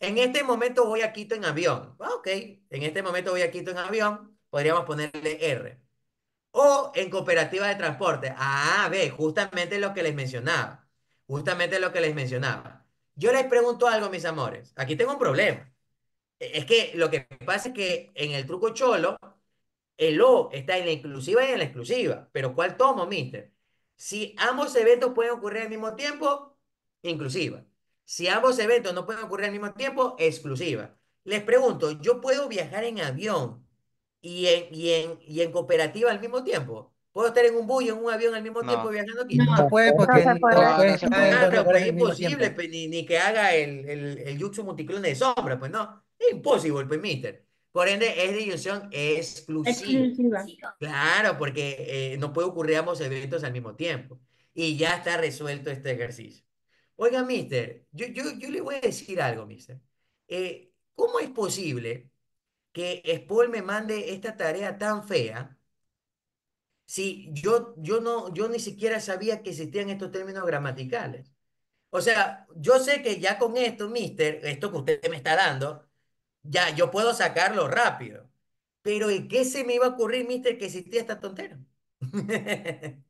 En este momento voy a Quito en avión. Ah, ok, en este momento voy a Quito en avión. Podríamos ponerle R. O en cooperativa de transporte. A, ah, B, justamente lo que les mencionaba. Justamente lo que les mencionaba. Yo les pregunto algo, mis amores. Aquí tengo un problema. E, es que lo que pasa es que en el truco cholo, el O está en la inclusiva y en la exclusiva. Pero ¿cuál tomo, mister? Si ambos eventos pueden ocurrir al mismo tiempo, inclusiva. Si ambos eventos no pueden ocurrir al mismo tiempo, exclusiva. Les pregunto, ¿yo puedo viajar en avión y en, y en, y en cooperativa al mismo tiempo? ¿Puedo estar en un bus y en un avión al mismo tiempo viajando aquí? No, no puede porque ah, pues, es imposible, pues, ni, que haga el, el, el yuxo multiclone de sombra, pues no. Es imposible, pues, mister. Por ende, es de exclusiva. Claro, porque eh, no puede ocurrir ambos eventos al mismo tiempo. Y ya está resuelto este ejercicio. Oiga, mister, yo, yo, yo le voy a decir algo, mister. Eh, ¿Cómo es posible que Spol me mande esta tarea tan fea si yo, yo, no, yo ni siquiera sabía que existían estos términos gramaticales? O sea, yo sé que ya con esto, mister, esto que usted me está dando, ya yo puedo sacarlo rápido. Pero ¿y qué se me iba a ocurrir, mister, que existía esta tontera?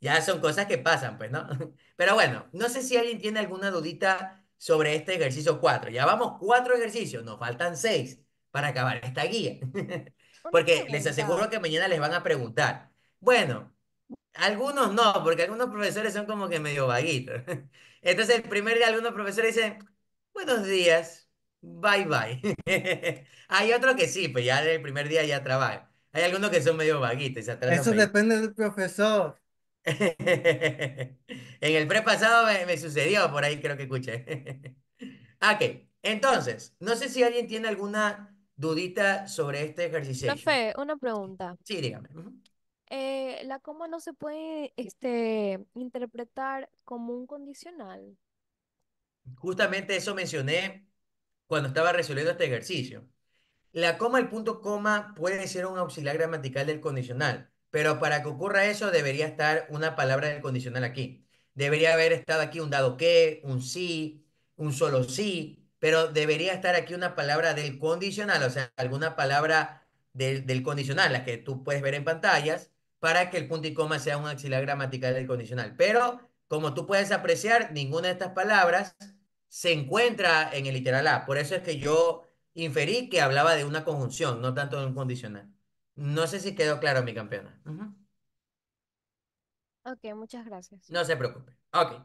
ya son cosas que pasan, pues, ¿no? Pero bueno, no sé si alguien tiene alguna dudita sobre este ejercicio 4. Ya vamos cuatro ejercicios, nos faltan seis para acabar esta guía. porque les aseguro que mañana les van a preguntar. Bueno, algunos no, porque algunos profesores son como que medio vaguitos. Entonces, el primer día algunos profesores dicen, buenos días, Bye bye. Hay otros que sí, pues ya el primer día ya trabaja Hay algunos que son medio vaguitos Eso depende del profesor. En el prepasado me, me sucedió, por ahí creo que escuché. Ok, entonces, no sé si alguien tiene alguna dudita sobre este ejercicio. Profe, una pregunta. Sí, dígame. Eh, la coma no se puede este, interpretar como un condicional. Justamente eso mencioné cuando estaba resolviendo este ejercicio. La coma, el punto coma puede ser un auxiliar gramatical del condicional, pero para que ocurra eso debería estar una palabra del condicional aquí. Debería haber estado aquí un dado que, un sí, un solo sí, pero debería estar aquí una palabra del condicional, o sea, alguna palabra del, condicional, la que tú puedes ver en pantallas, para que el punto y coma sea un auxiliar gramatical del condicional. Pero, como tú puedes apreciar, ninguna de estas palabras se encuentra en el literal A. Por eso es que yo inferí que hablaba de una conjunción, no tanto de un condicional. No sé si quedó claro, mi campeona. Ok, muchas gracias. No se preocupe. Ok.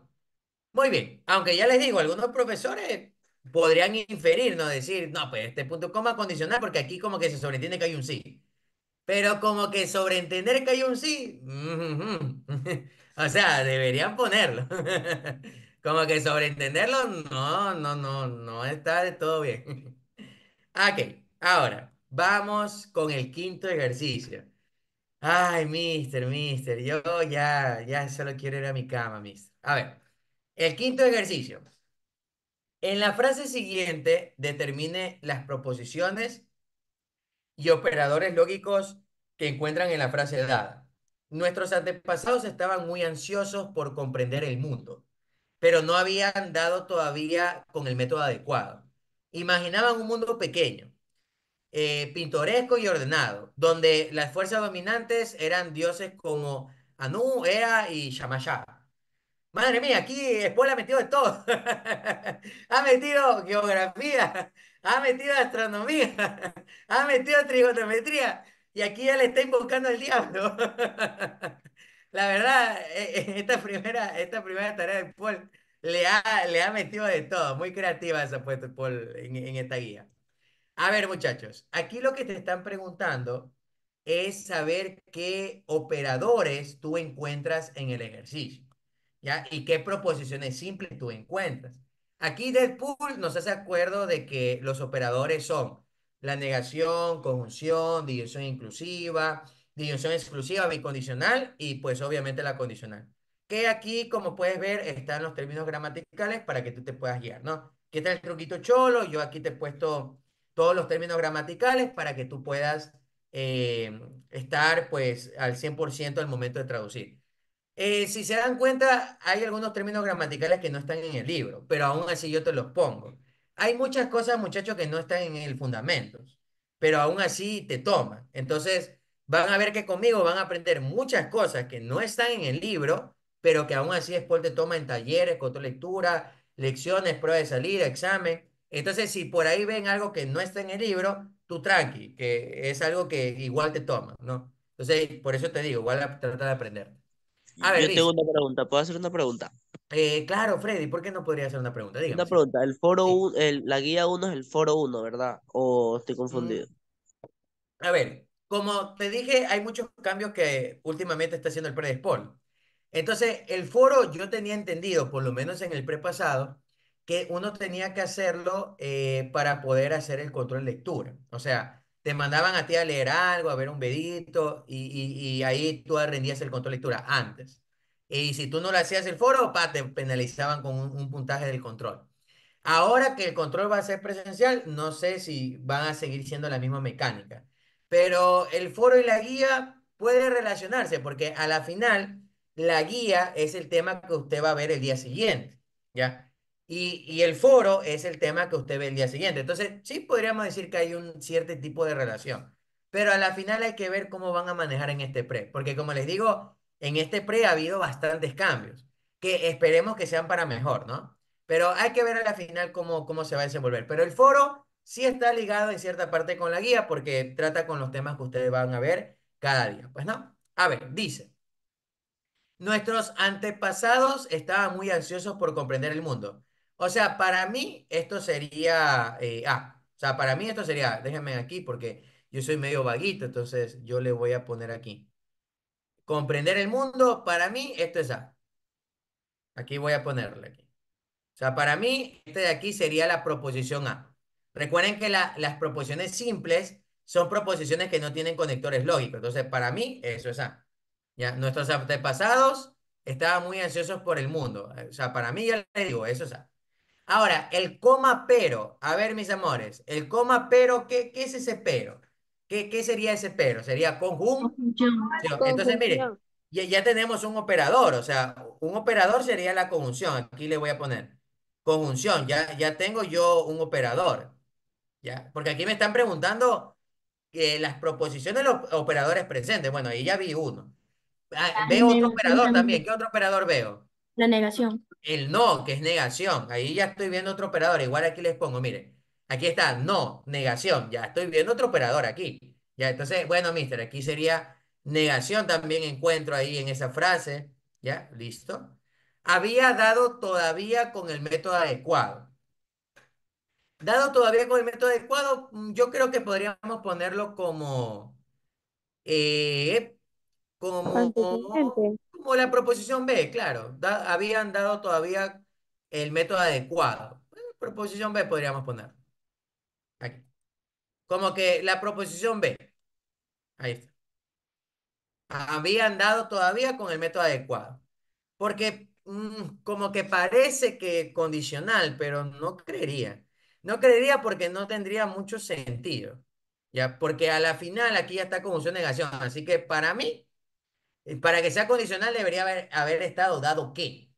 Muy bien. Aunque ya les digo, algunos profesores podrían inferir, no decir, no, pues este punto coma condicional, porque aquí como que se sobreentiende que hay un sí. Pero como que sobreentender que hay un sí, o sea, deberían ponerlo. Como que sobreentenderlo, no, no, no, no está de todo bien. ok, ahora vamos con el quinto ejercicio. Ay, mister, mister, yo ya, ya solo quiero ir a mi cama, mister. A ver, el quinto ejercicio. En la frase siguiente, determine las proposiciones y operadores lógicos que encuentran en la frase dada. Nuestros antepasados estaban muy ansiosos por comprender el mundo pero no habían dado todavía con el método adecuado. Imaginaban un mundo pequeño, eh, pintoresco y ordenado, donde las fuerzas dominantes eran dioses como Anu, Ea y Shamash. Madre mía, aquí después ha metido de todo. ha metido geografía, ha metido astronomía, ha metido trigonometría, y aquí ya le está invocando al diablo. la verdad, e, e, esta primera, esta primera tarea de Paul le ha, metido de todo. Muy creativa ha puesto Paul, en, esta guía. A ver, muchachos, aquí lo que te están preguntando es saber qué operadores tú encuentras en el ejercicio, ¿ya? Y qué proposiciones simples tú encuentras. Aquí Deadpool nos hace acuerdo de que los operadores son la negación, conjunción, división inclusiva, División exclusiva, bicondicional y pues obviamente la condicional. Que aquí, como puedes ver, están los términos gramaticales para que tú te puedas guiar, ¿no? Aquí está el truquito cholo, yo aquí te he puesto todos los términos gramaticales para que tú puedas eh, estar pues al 100% al momento de traducir. Eh, si se dan cuenta, hay algunos términos gramaticales que no están en el libro, pero aún así yo te los pongo. Hay muchas cosas, muchachos, que no están en el fundamentos, pero aún así te toman. Entonces, van a ver que conmigo van a aprender muchas cosas que no están en el libro, pero que aún así después te toma en talleres, con tu lectura, lecciones, pruebas de salida, examen. Entonces, si por ahí ven algo que no está en el libro, tú tranqui, que es algo que igual te toma, ¿no? Entonces, por eso te digo, igual trata de aprender. Yo tengo una pregunta, ¿puedo hacer una pregunta? Eh, claro, Freddy, ¿por qué no podría hacer una pregunta? Dígame. Una pregunta, el foro la guía 1 es el foro 1, ¿verdad? ¿O estoy mm. confundido? A ver, como te dije, hay muchos cambios que últimamente está haciendo el Predespol. Entonces, el foro yo tenía entendido, por lo menos en el pre pasado, que uno tenía que hacerlo eh, para poder hacer el control de lectura. O sea, te mandaban a ti a leer algo, a ver un vedito, y, ahí tú rendías el control lectura antes. Y si tú no lo hacías el foro, te penalizaban con un puntaje del control. Ahora que el control va a ser presencial, no sé si van a seguir siendo la misma mecánica pero el foro y la guía pueden relacionarse porque a la final la guía es el tema que usted va a ver el día siguiente, ¿ya? Y, y, el foro es el tema que usted ve el día siguiente. Entonces, sí podríamos decir que hay un cierto tipo de relación, pero a la final hay que ver cómo van a manejar en este pre, porque como les digo, en este pre ha habido bastantes cambios, que esperemos que sean para mejor, ¿no? Pero hay que ver a la final cómo, cómo se va a desenvolver. Pero el foro sí está ligado en cierta parte con la guía porque trata con los temas que ustedes van a ver cada día. Pues no. A ver, dice. Nuestros antepasados estaban muy ansiosos por comprender el mundo. O sea, para mí esto sería... A. Eh, ah, o sea, para mí esto sería... Déjenme aquí porque yo soy medio vaguito, entonces yo le voy a poner aquí. Comprender el mundo, para mí esto es A. Aquí voy a ponerle aquí. O sea, para mí, este de aquí sería la proposición A. Recuerden que las proposiciones simples son proposiciones que no tienen conectores lógicos. Entonces, para mí, eso es ¿Ya? Nuestros antepasados estaban muy ansiosos por el mundo. O sea, para mí, ya les digo, eso es A. Ahora, el coma pero. A ver, mis amores, el coma pero, ¿qué, qué es ese pero? ¿Qué, ¿Qué, sería ese pero? Sería conjunción. Entonces, mire ya, tenemos un operador. O sea, un operador sería la conjunción. Aquí le voy a poner conjunción. Ya, ya tengo yo un operador. Porque aquí me están preguntando que las proposiciones de los operadores presentes. Bueno, ahí ya vi uno. Ah, veo otro operador también. ¿Qué otro operador veo? La negación. El no, que es negación. Ahí ya estoy viendo otro operador. Igual aquí les pongo, mire. Aquí está, no, negación. Ya estoy viendo otro operador aquí. Ya, entonces, bueno, mister, aquí sería negación también encuentro ahí en esa frase. Ya, listo. Había dado todavía con el método adecuado. Dado todavía con el método adecuado, mm, yo creo que podríamos ponerlo como, eh, como, como la proposición B, claro. habían dado todavía el método adecuado. Proposición B podríamos poner. Aquí. Como que la proposición B. Ahí está. Habían dado todavía con el método adecuado. Porque mm, como que parece que condicional, pero no creería. No creería porque no tendría mucho sentido. ¿ya? Porque a la final aquí ya está como su negación. Así que para mí, eh, para que sea condicional debería haber, haber estado dado qué.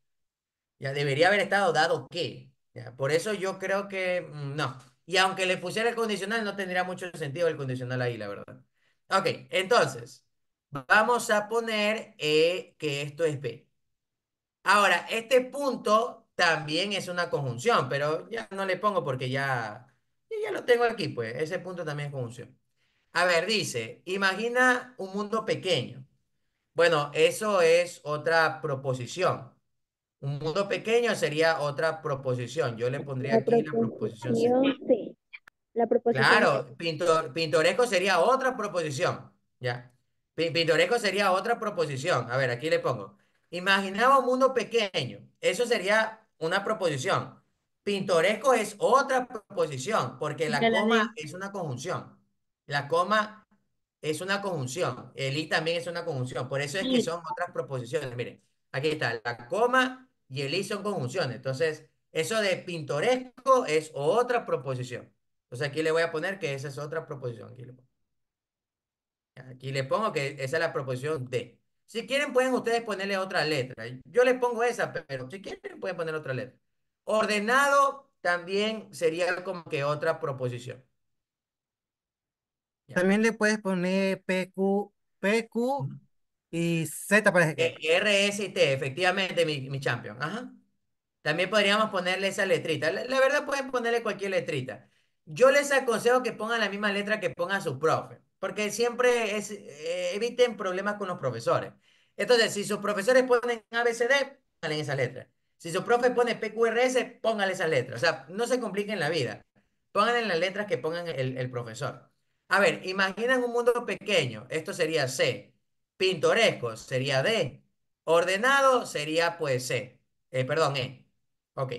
Ya debería haber estado dado qué. ¿ya? Por eso yo creo que mm, no. Y aunque le pusiera el condicional, no tendría mucho sentido el condicional ahí, la verdad. Ok, entonces, vamos a poner eh, que esto es B. Ahora, este punto también es una conjunción, pero ya no le pongo porque ya, ya lo tengo aquí, pues ese punto también es conjunción. A ver, dice, imagina un mundo pequeño. Bueno, eso es otra proposición. Un mundo pequeño sería otra proposición. Yo le pondría aquí la proposición. La proposición claro, pintor, pintoresco sería otra proposición. Ya. Pintoresco sería otra proposición. A ver, aquí le pongo. Imaginaba un mundo pequeño. Eso sería una proposición. Pintoresco es otra proposición, porque la coma es una conjunción. La coma es una conjunción. El i también es una conjunción. Por eso es que son otras proposiciones. Miren, aquí está. La coma y el i son conjunciones. Entonces, eso de pintoresco es otra proposición. Entonces, aquí le voy a poner que esa es otra proposición. Aquí le aquí le pongo que esa es la proposición D. Si quieren, pueden ustedes ponerle otra letra. Yo les pongo esa, pero si quieren, pueden poner otra letra. Ordenado también sería como que otra proposición. También le puedes poner PQ, PQ y Z para ejemplo. R, y T, efectivamente, mi, mi champion. Ajá. También podríamos ponerle esa letrita. la, verdad, pueden ponerle cualquier letrita. Yo les aconsejo que pongan la misma letra que ponga su profe porque siempre eh, eviten problemas con los profesores. Entonces, si sus profesores ponen ABCD, pongan esas letras. Si su profe pone PQRS, pónganle esas letras. O sea, no se compliquen la vida. Pónganle las letras que pongan el, profesor. A ver, imaginan un mundo pequeño. Esto sería C. Pintoresco sería D. Ordenado sería pues C. Eh, perdón, E. Ok.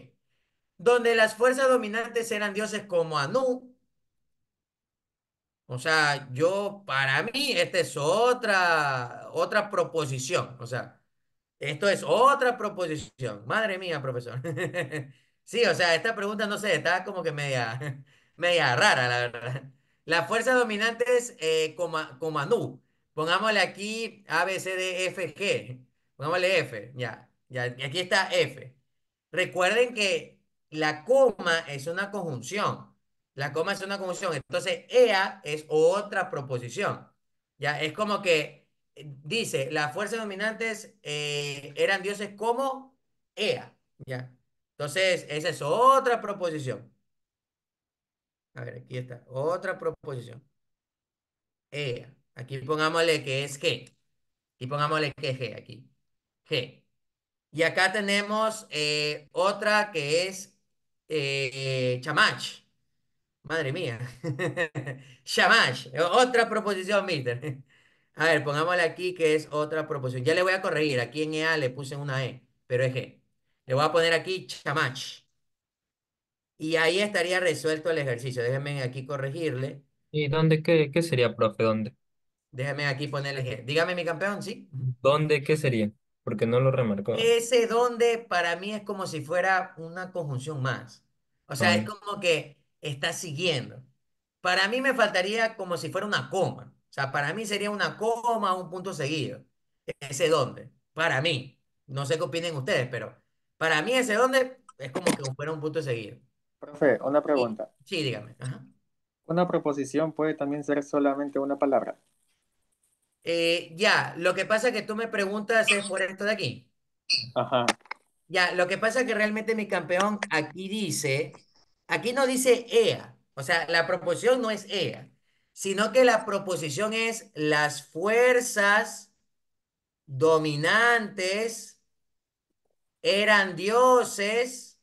Donde las fuerzas dominantes eran dioses como Anu, o sea, yo, para mí, esta es otra, otra proposición. O sea, esto es otra proposición. Madre mía, profesor. sí, o sea, esta pregunta, no sé, está como que media, media rara, la verdad. La fuerza dominante es eh, coma, coma nu. Pongámosle aquí A, B, C, D, F, G. Pongámosle F, ya. ya. Y aquí está F. Recuerden que la coma es una conjunción. La coma es una conjunción. Entonces, ea es otra proposición. Ya, es como que eh, dice, las fuerzas dominantes eh, eran dioses como ea. Ya. Entonces, esa es otra proposición. A ver, aquí está. Otra proposición. Ea. Aquí pongámosle que es G. Y pongámosle que es G aquí. G. Y acá tenemos eh, otra que es eh, chamach. Madre mía. Chamash. otra proposición, mister. A ver, pongámosle aquí que es otra proposición. Ya le voy a corregir. Aquí en EA le puse una E, pero es G. Le voy a poner aquí chamash. Y ahí estaría resuelto el ejercicio. Déjenme aquí corregirle. ¿Y dónde qué, qué sería, profe? ¿Dónde? Déjame aquí ponerle G. Dígame, mi campeón, ¿sí? ¿Dónde qué sería? Porque no lo remarcó. Ese dónde para mí es como si fuera una conjunción más. O sea, ah. es como que está siguiendo. Para mí me faltaría como si fuera una coma. O sea, para mí sería una coma, un punto seguido. Ese dónde. Para mí. No sé qué opinen ustedes, pero para mí ese dónde es como que fuera un punto seguido. Profe, una pregunta. Sí, dígame. ¿Una proposición puede también ser solamente una palabra? Eh, ya, lo que pasa es que tú me preguntas es por esto de aquí. Ajá. Ya, lo que pasa es que realmente mi campeón aquí dice Aquí no dice ea, o sea, la proposición no es ea, sino que la proposición es las fuerzas dominantes eran dioses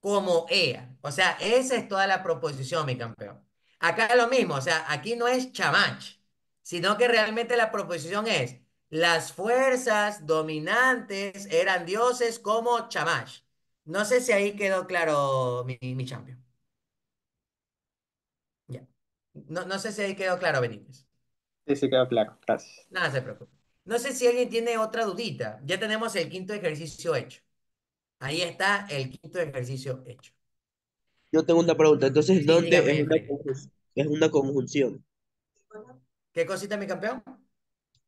como ea. O sea, esa es toda la proposición, mi campeón. Acá es lo mismo, o sea, aquí no es chamach, sino que realmente la proposición es las fuerzas dominantes eran dioses como chamash. No sé si ahí quedó claro mi, champion. Ya. No, sé si ahí quedó claro, Benítez. Sí, sí quedó claro. Gracias. Nada se preocupe. No sé si alguien tiene otra dudita. Ya tenemos el quinto ejercicio hecho. Ahí está el quinto ejercicio hecho. Yo tengo una pregunta. Entonces, ¿dónde es, una, es una conjunción? ¿Qué cosita, mi campeón?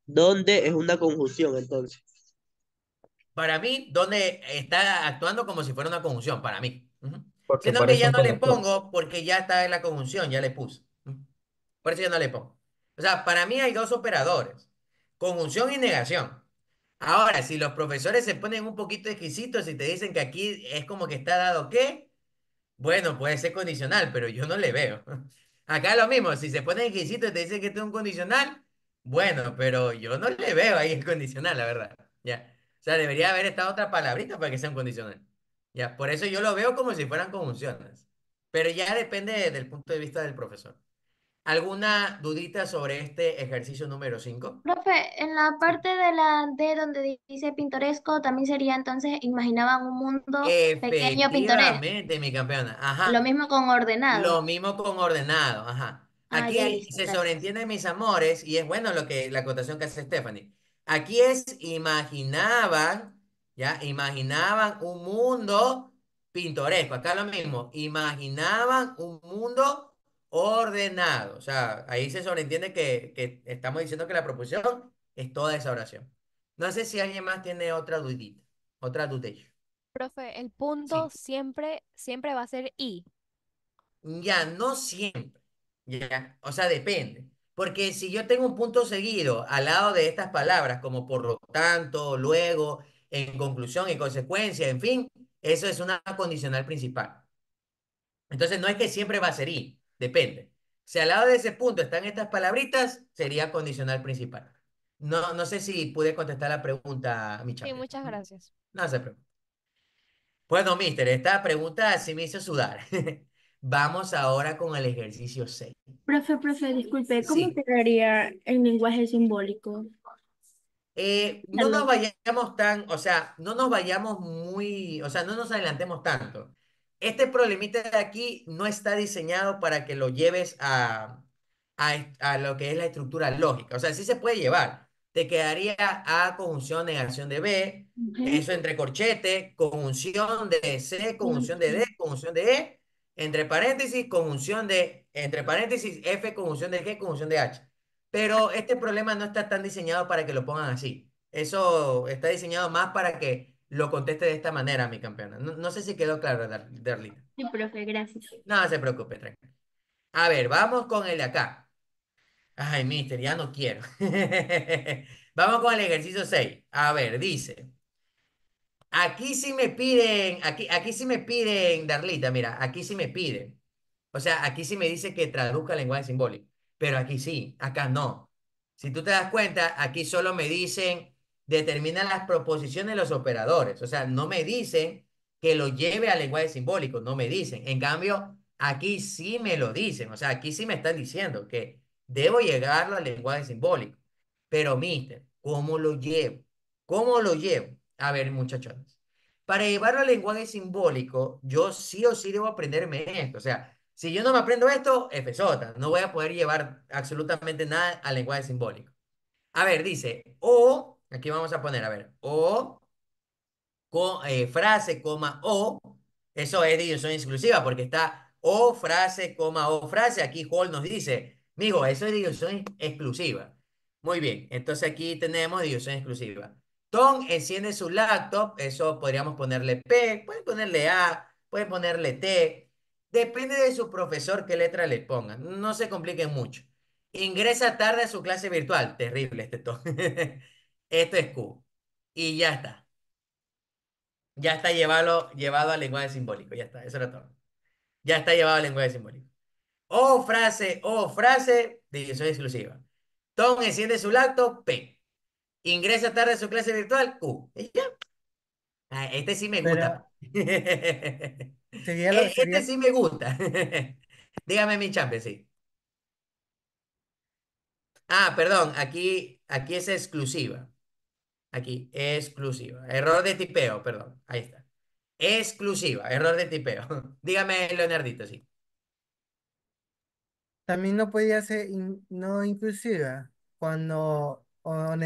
¿Dónde es una conjunción, entonces? para mí, donde está actuando como si fuera una conjunción, para mí. porque que ya no le pongo porque ya está en la conjunción, ya le puse. Por eso ya no le pongo. O sea, para mí hay dos operadores, conjunción y negación. Ahora, si los profesores se ponen un poquito exquisitos y te dicen que aquí es como que está dado qué, bueno, puede ser condicional, pero yo no le veo. Acá lo mismo, si se ponen exquisitos y te dicen que esto es un condicional, bueno, pero yo no le veo ahí el condicional, la verdad. Ya. O sea, debería haber esta otra palabrita para que sean condicionales. Ya, por eso yo lo veo como si fueran conjunciones. Pero ya depende del punto de vista del profesor. ¿Alguna dudita sobre este ejercicio número 5? Profe, en la parte de la D donde dice pintoresco, también sería entonces, imaginaban un mundo pequeño pintoresco. de mi campeona. Lo mismo con ordenado. Lo mismo con ordenado, ajá. Ah, Aquí se sobreentiende mis amores y es bueno lo que la acotación que hace Stephanie. Aquí es, imaginaban, ya, imaginaban un mundo pintoresco. Acá lo mismo, imaginaban un mundo ordenado. O sea, ahí se sobreentiende que, estamos diciendo que la proposición es toda esa oración. No sé si alguien más tiene otra dudita, otra dudilla. Profe, el punto siempre, siempre va a ser y. Ya, no siempre. Ya, o sea, depende. Porque si yo tengo un punto seguido al lado de estas palabras, como por lo tanto, luego, en conclusión, y consecuencia, en fin, eso es una condicional principal. Entonces, no es que siempre va a ser y, depende. Si al lado de ese punto están estas palabritas, sería condicional principal. No, no sé si pude contestar la pregunta, Michelle. Sí, muchas gracias. No hace Bueno, mister, esta pregunta sí me hizo sudar. Vamos ahora con el ejercicio 6. Profe, profe, disculpe, ¿cómo quedaría el lenguaje simbólico? Eh, no nos vayamos tan, o sea, no nos vayamos muy, o sea, no nos adelantemos tanto. Este problemita de aquí no está diseñado para que lo lleves a, a, a lo que es la estructura lógica. O sea, sí se puede llevar. Te quedaría A conjunción negación de B, eso entre corchetes, conjunción de C, conjunción de D, conjunción de E, entre paréntesis, conjunción de, entre paréntesis, F, conjunción de G, conjunción de H. Pero este problema no está tan diseñado para que lo pongan así. Eso está diseñado más para que lo conteste de esta manera, mi campeona. No, sé si quedó claro, Darlita. Sí, profe, gracias. No se preocupe, tranquilo. A ver, vamos con el de acá. Ay, mister, ya no quiero. vamos con el ejercicio 6. A ver, dice. Aquí sí me piden, aquí, aquí sí me piden, Darlita, mira, aquí sí me piden. O sea, aquí sí me dice que traduzca lenguaje simbólico, pero aquí sí, acá no. Si tú te das cuenta, aquí solo me dicen, determina las proposiciones de los operadores. O sea, no me dicen que lo lleve al lenguaje simbólico, no me dicen. En cambio, aquí sí me lo dicen. O sea, aquí sí me están diciendo que debo llegarlo al lenguaje simbólico. Pero, mister, ¿cómo lo llevo? ¿Cómo lo llevo? A ver, muchachos, Para llevarlo al lenguaje simbólico, yo sí o sí debo aprenderme esto. O sea, si yo no me aprendo esto, es no voy a poder llevar absolutamente nada al lenguaje simbólico. A ver, dice, o, aquí vamos a poner, a ver, o, eh, frase, coma, o, eso es división exclusiva, porque está o frase, coma, o frase. Aquí Hall nos dice, mijo, eso es división exclusiva. Muy bien, entonces aquí tenemos división exclusiva. Tom enciende su laptop, eso podríamos ponerle P, puede ponerle A, puede ponerle T. Depende de su profesor qué letra le ponga. No se compliquen mucho. Ingresa tarde a su clase virtual. Terrible este Tom. Esto es Q. Y ya está. Ya está llevado, llevado al lenguaje simbólico. Ya está, eso era todo. Ya está llevado al lenguaje simbólico. O oh, frase, o oh, frase, división exclusiva. Tom enciende su laptop, P. Ingresa tarde a su clase virtual. Uh, ah, este sí me gusta. Este sí me gusta. Dígame mi champe, sí. Ah, perdón, aquí, aquí es exclusiva. Aquí, exclusiva. Error de tipeo, perdón. Ahí está. Exclusiva, error de tipeo. Dígame, Leonardito, sí. También no podía ser no inclusiva cuando o,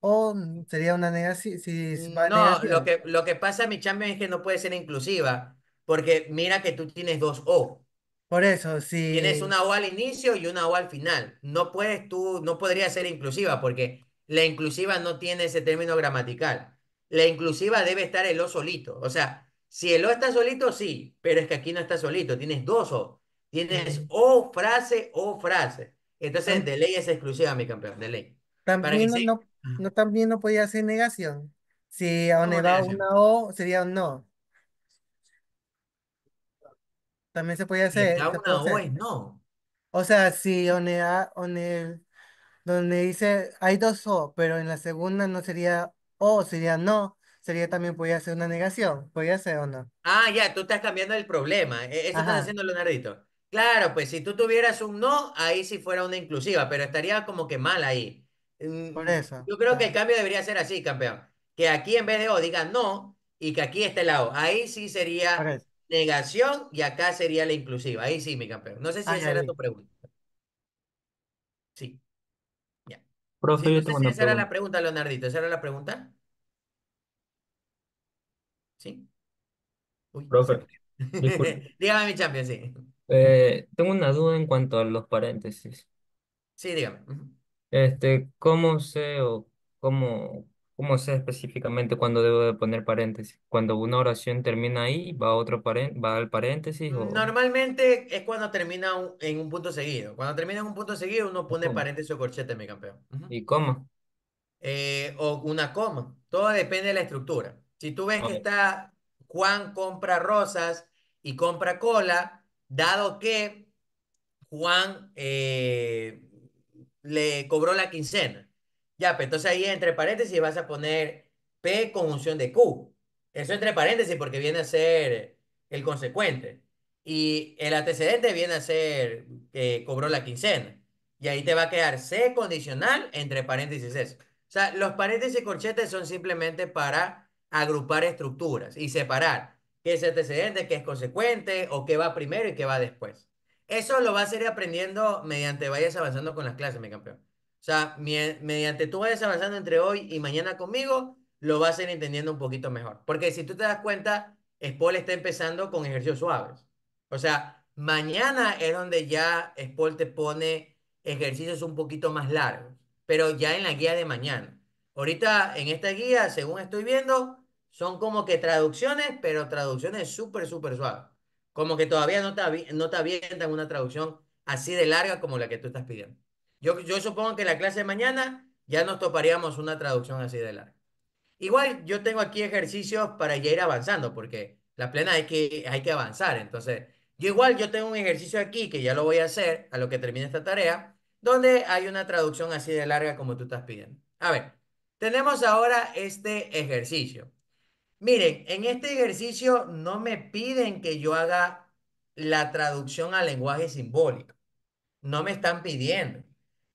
o sería una negación, mm, No, lo que, lo que pasa, mi champion, es que no puede ser inclusiva, porque mira que tú tienes dos O. Por eso, Tienes una O al inicio y una O al final. No puedes tú, no podría ser inclusiva porque la inclusiva no tiene ese término gramatical. La inclusiva debe estar el O solito. O sea, si el O está solito, sí, pero es que aquí no está solito. Tienes dos O. Tienes O frase, O frase. Entonces, de ley es exclusiva, mi campeón, de ley. Ah. También no, no podía ser negación. Si a una O, sería un no. También se podía hacer, puede una O hacer. no. O sea, si donde dice hay dos O, pero en la segunda no sería O, sería no, sería también podía ser una negación, podía ser o no. Ah, ya, tú estás cambiando el problema. E-, eso estás haciendo, Leonardito. Claro, pues si tú tuvieras un no, ahí sí fuera una inclusiva, pero estaría como que mal ahí. Mm, yo creo que el cambio debería ser así, campeón. Que aquí en vez de O digan no y que aquí esté lado O. Ahí sí sería negación y acá sería la inclusiva. Ahí sí, mi campeón. No sé si ah, esa era tu pregunta. Sí. Ya. esa era la pregunta, Leonardito. ¿Esa era la pregunta? Sí. Profe, dígame, mi campeón. sí. Eh, tengo una duda en cuanto a los paréntesis. Sí, dígame. Este, ¿cómo sé o cómo, cómo sé específicamente cuándo debo de poner paréntesis? Cuando una oración termina ahí, va otro va al paréntesis Normalmente es cuando termina en un punto seguido. Cuando termina en un punto seguido, uno pone paréntesis o corchete, mi campeón. y cómo. Eh, o una coma. Todo depende de la estructura. Si tú ves que está Juan compra rosas y compra cola, dado que Juan eh, le cobró la quincena. Ya, pero pues, entonces ahí entre paréntesis vas a poner P conjunción de Q. Eso entre paréntesis porque viene a ser el consecuente. Y el antecedente viene a ser que cobró la quincena. Y ahí te va a quedar C condicional entre paréntesis eso. O sea, los paréntesis y corchetes son simplemente para agrupar estructuras y separar qué es antecedente, qué es consecuente o qué va primero y qué va después. Eso lo vas a ir aprendiendo mediante vayas avanzando con las clases, mi campeón. O sea, mediante tú vayas avanzando entre hoy y mañana conmigo, lo vas a ir entendiendo un poquito mejor. Porque si tú te das cuenta, sport está empezando con ejercicios suaves. O sea, mañana es donde ya sport te pone ejercicios un poquito más largos, pero ya en la guía de mañana. Ahorita en esta guía, según estoy viendo, son como que traducciones, pero traducciones súper, súper suaves. Como que todavía no te, no avientan una traducción así de larga como la que tú estás pidiendo. Yo, yo supongo que en la clase de mañana ya nos toparíamos una traducción así de larga. Igual yo tengo aquí ejercicios para ya ir avanzando, porque la plena es que hay que avanzar. Entonces, igual yo tengo un ejercicio aquí que ya lo voy a hacer a lo que termine esta tarea, donde hay una traducción así de larga como tú estás pidiendo. A ver, tenemos ahora este ejercicio. Miren, en este ejercicio no me piden que yo haga la traducción al lenguaje simbólico. No me están pidiendo.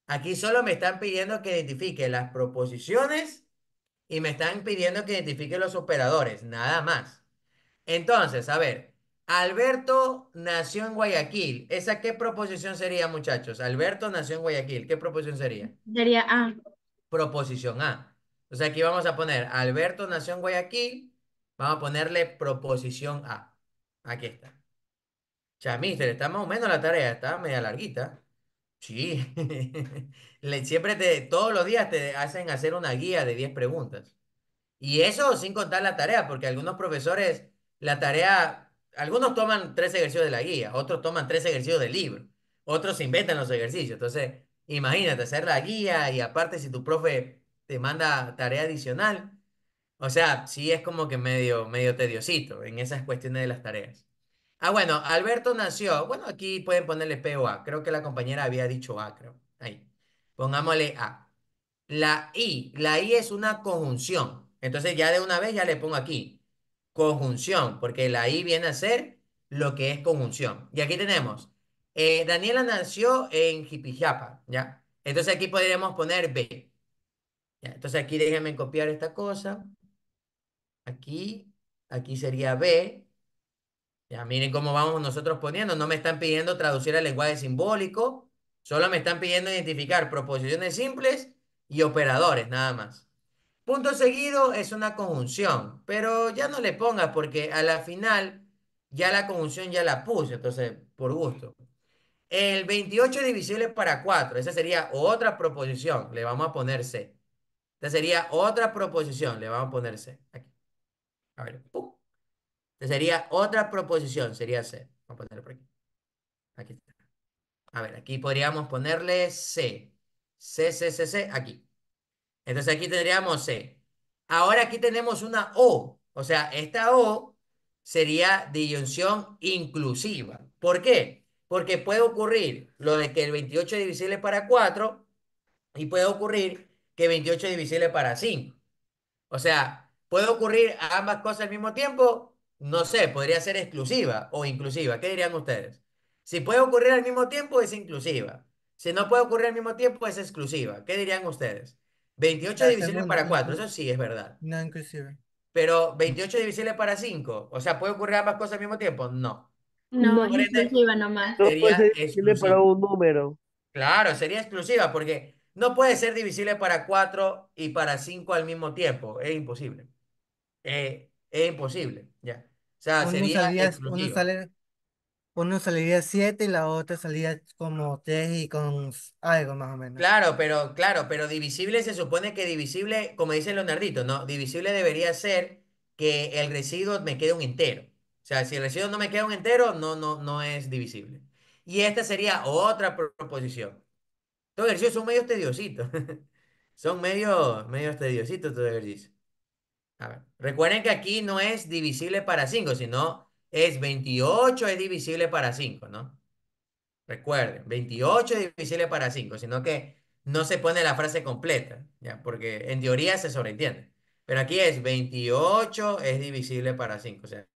Aquí solo me están pidiendo que identifique las proposiciones y me están pidiendo que identifique los operadores, nada más. Entonces, a ver, Alberto nació en Guayaquil. ¿Esa qué proposición sería, muchachos? Alberto nació en Guayaquil. ¿Qué proposición sería? Sería A. Proposición A. O sea, aquí vamos a poner, Alberto nació en Guayaquil Vamos a ponerle proposición A. Aquí está. míster, está más o menos la tarea, está media larguita. Sí. Le, siempre te, todos los días te hacen hacer una guía de 10 preguntas. Y eso sin contar la tarea, porque algunos profesores, la tarea, algunos toman tres ejercicios de la guía, otros toman tres ejercicios del libro, otros inventan los ejercicios. Entonces, imagínate hacer la guía y aparte si tu profe te manda tarea adicional, o sea, sí es como que medio, medio tediosito en esas cuestiones de las tareas. Ah, bueno, Alberto nació. Bueno, aquí pueden ponerle P o A. Creo que la compañera había dicho A, creo. Ahí. Pongámosle A. La I. La I es una conjunción. Entonces ya de una vez ya le pongo aquí. Conjunción, porque la I viene a ser lo que es conjunción. Y aquí tenemos. Eh, Daniela nació en Jipijapa, ¿ya? Entonces aquí podríamos poner B. Entonces aquí déjenme copiar esta cosa. Aquí, aquí sería B. Ya miren cómo vamos nosotros poniendo. No me están pidiendo traducir al lenguaje simbólico. Solo me están pidiendo identificar proposiciones simples y operadores, nada más. Punto seguido es una conjunción, pero ya no le pongas porque a la final ya la conjunción ya la puse, entonces por gusto. El 28 divisible para 4, esa sería otra proposición, le vamos a poner C. Esta sería otra proposición, le vamos a poner C. Aquí. A ver, ¡pum! sería otra proposición, sería C. Vamos a ponerlo por aquí. Aquí está. A ver, aquí podríamos ponerle C. C, C, C, C, aquí. Entonces aquí tendríamos C. Ahora aquí tenemos una O. O sea, esta O sería disyunción inclusiva. ¿Por qué? Porque puede ocurrir lo de que el 28 divisible para 4 y puede ocurrir que 28 es divisible para 5. O sea, ¿Puede ocurrir ambas cosas al mismo tiempo? No sé, podría ser exclusiva o inclusiva. ¿Qué dirían ustedes? Si puede ocurrir al mismo tiempo, es inclusiva. Si no puede ocurrir al mismo tiempo, es exclusiva. ¿Qué dirían ustedes? 28 divisible divisiones para 4, eso sí es verdad. No inclusiva. Pero 28 divisible para 5, o sea, ¿puede ocurrir ambas cosas al mismo tiempo? No. No, es exclusiva nomás. sería para un número. Claro, sería exclusiva porque no puede ser divisible para 4 y para 5 al mismo tiempo, es imposible. Eh, es imposible, ya. O sea, uno sería salía, uno, saliría siete y la otra salía como tres y con algo más o menos. Claro, pero, claro, pero divisible se supone que divisible, como dice Leonardito, ¿no? Divisible debería ser que el residuo me quede un entero. O sea, si el residuo no me queda un entero, no, no, no es divisible. Y esta sería otra proposición. Estos ejercicios son medio tediositos. son medio medios tediositos los ejercicios recuerden que aquí no es divisible para 5, sino es 28 es divisible para 5, ¿no? Recuerden, 28 es divisible para 5, sino que no se pone la frase completa, ¿ya? Porque en teoría se sobreentiende. Pero aquí es 28 es divisible para 5, o sea,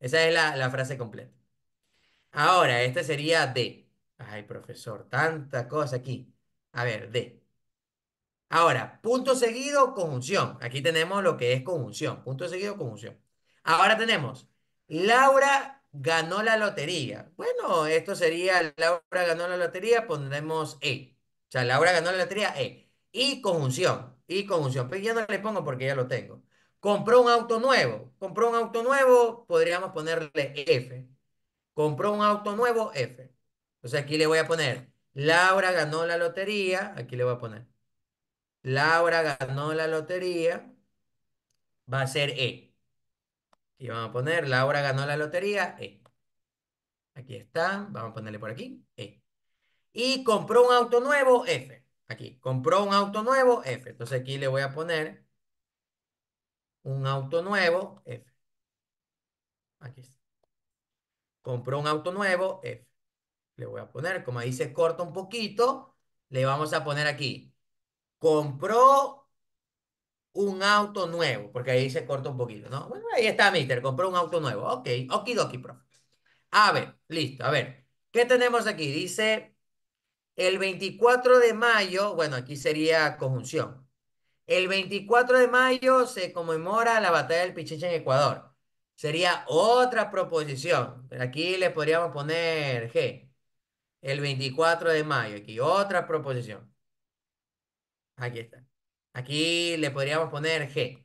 esa es la, la frase completa. Ahora, esta sería D. Ay, profesor, tanta cosa aquí. A ver, D. Ahora, punto seguido, conjunción. Aquí tenemos lo que es conjunción. Punto seguido, conjunción. Ahora tenemos, Laura ganó la lotería. Bueno, esto sería, Laura ganó la lotería, pondremos E. O sea, Laura ganó la lotería E. Y conjunción, y conjunción. Pero pues ya no le pongo porque ya lo tengo. Compró un auto nuevo. Compró un auto nuevo, podríamos ponerle F. Compró un auto nuevo, F. Entonces aquí le voy a poner, Laura ganó la lotería, aquí le voy a poner. Laura ganó la lotería, va a ser E. Y vamos a poner, Laura ganó la lotería, E. Aquí está, vamos a ponerle por aquí, E. Y compró un auto nuevo, F. Aquí, compró un auto nuevo, F. Entonces aquí le voy a poner un auto nuevo, F. Aquí está. Compró un auto nuevo, F. Le voy a poner, como ahí se corta un poquito, le vamos a poner aquí compró un auto nuevo, porque ahí se corta un poquito, ¿no? Bueno, ahí está, mister, compró un auto nuevo. Ok, okidoki, profe. A ver, listo, a ver. ¿Qué tenemos aquí? Dice, el 24 de mayo, bueno, aquí sería conjunción. El 24 de mayo se conmemora la batalla del Pichincha en Ecuador. Sería otra proposición. Aquí le podríamos poner G. El 24 de mayo, aquí otra proposición. Aquí está. Aquí le podríamos poner G.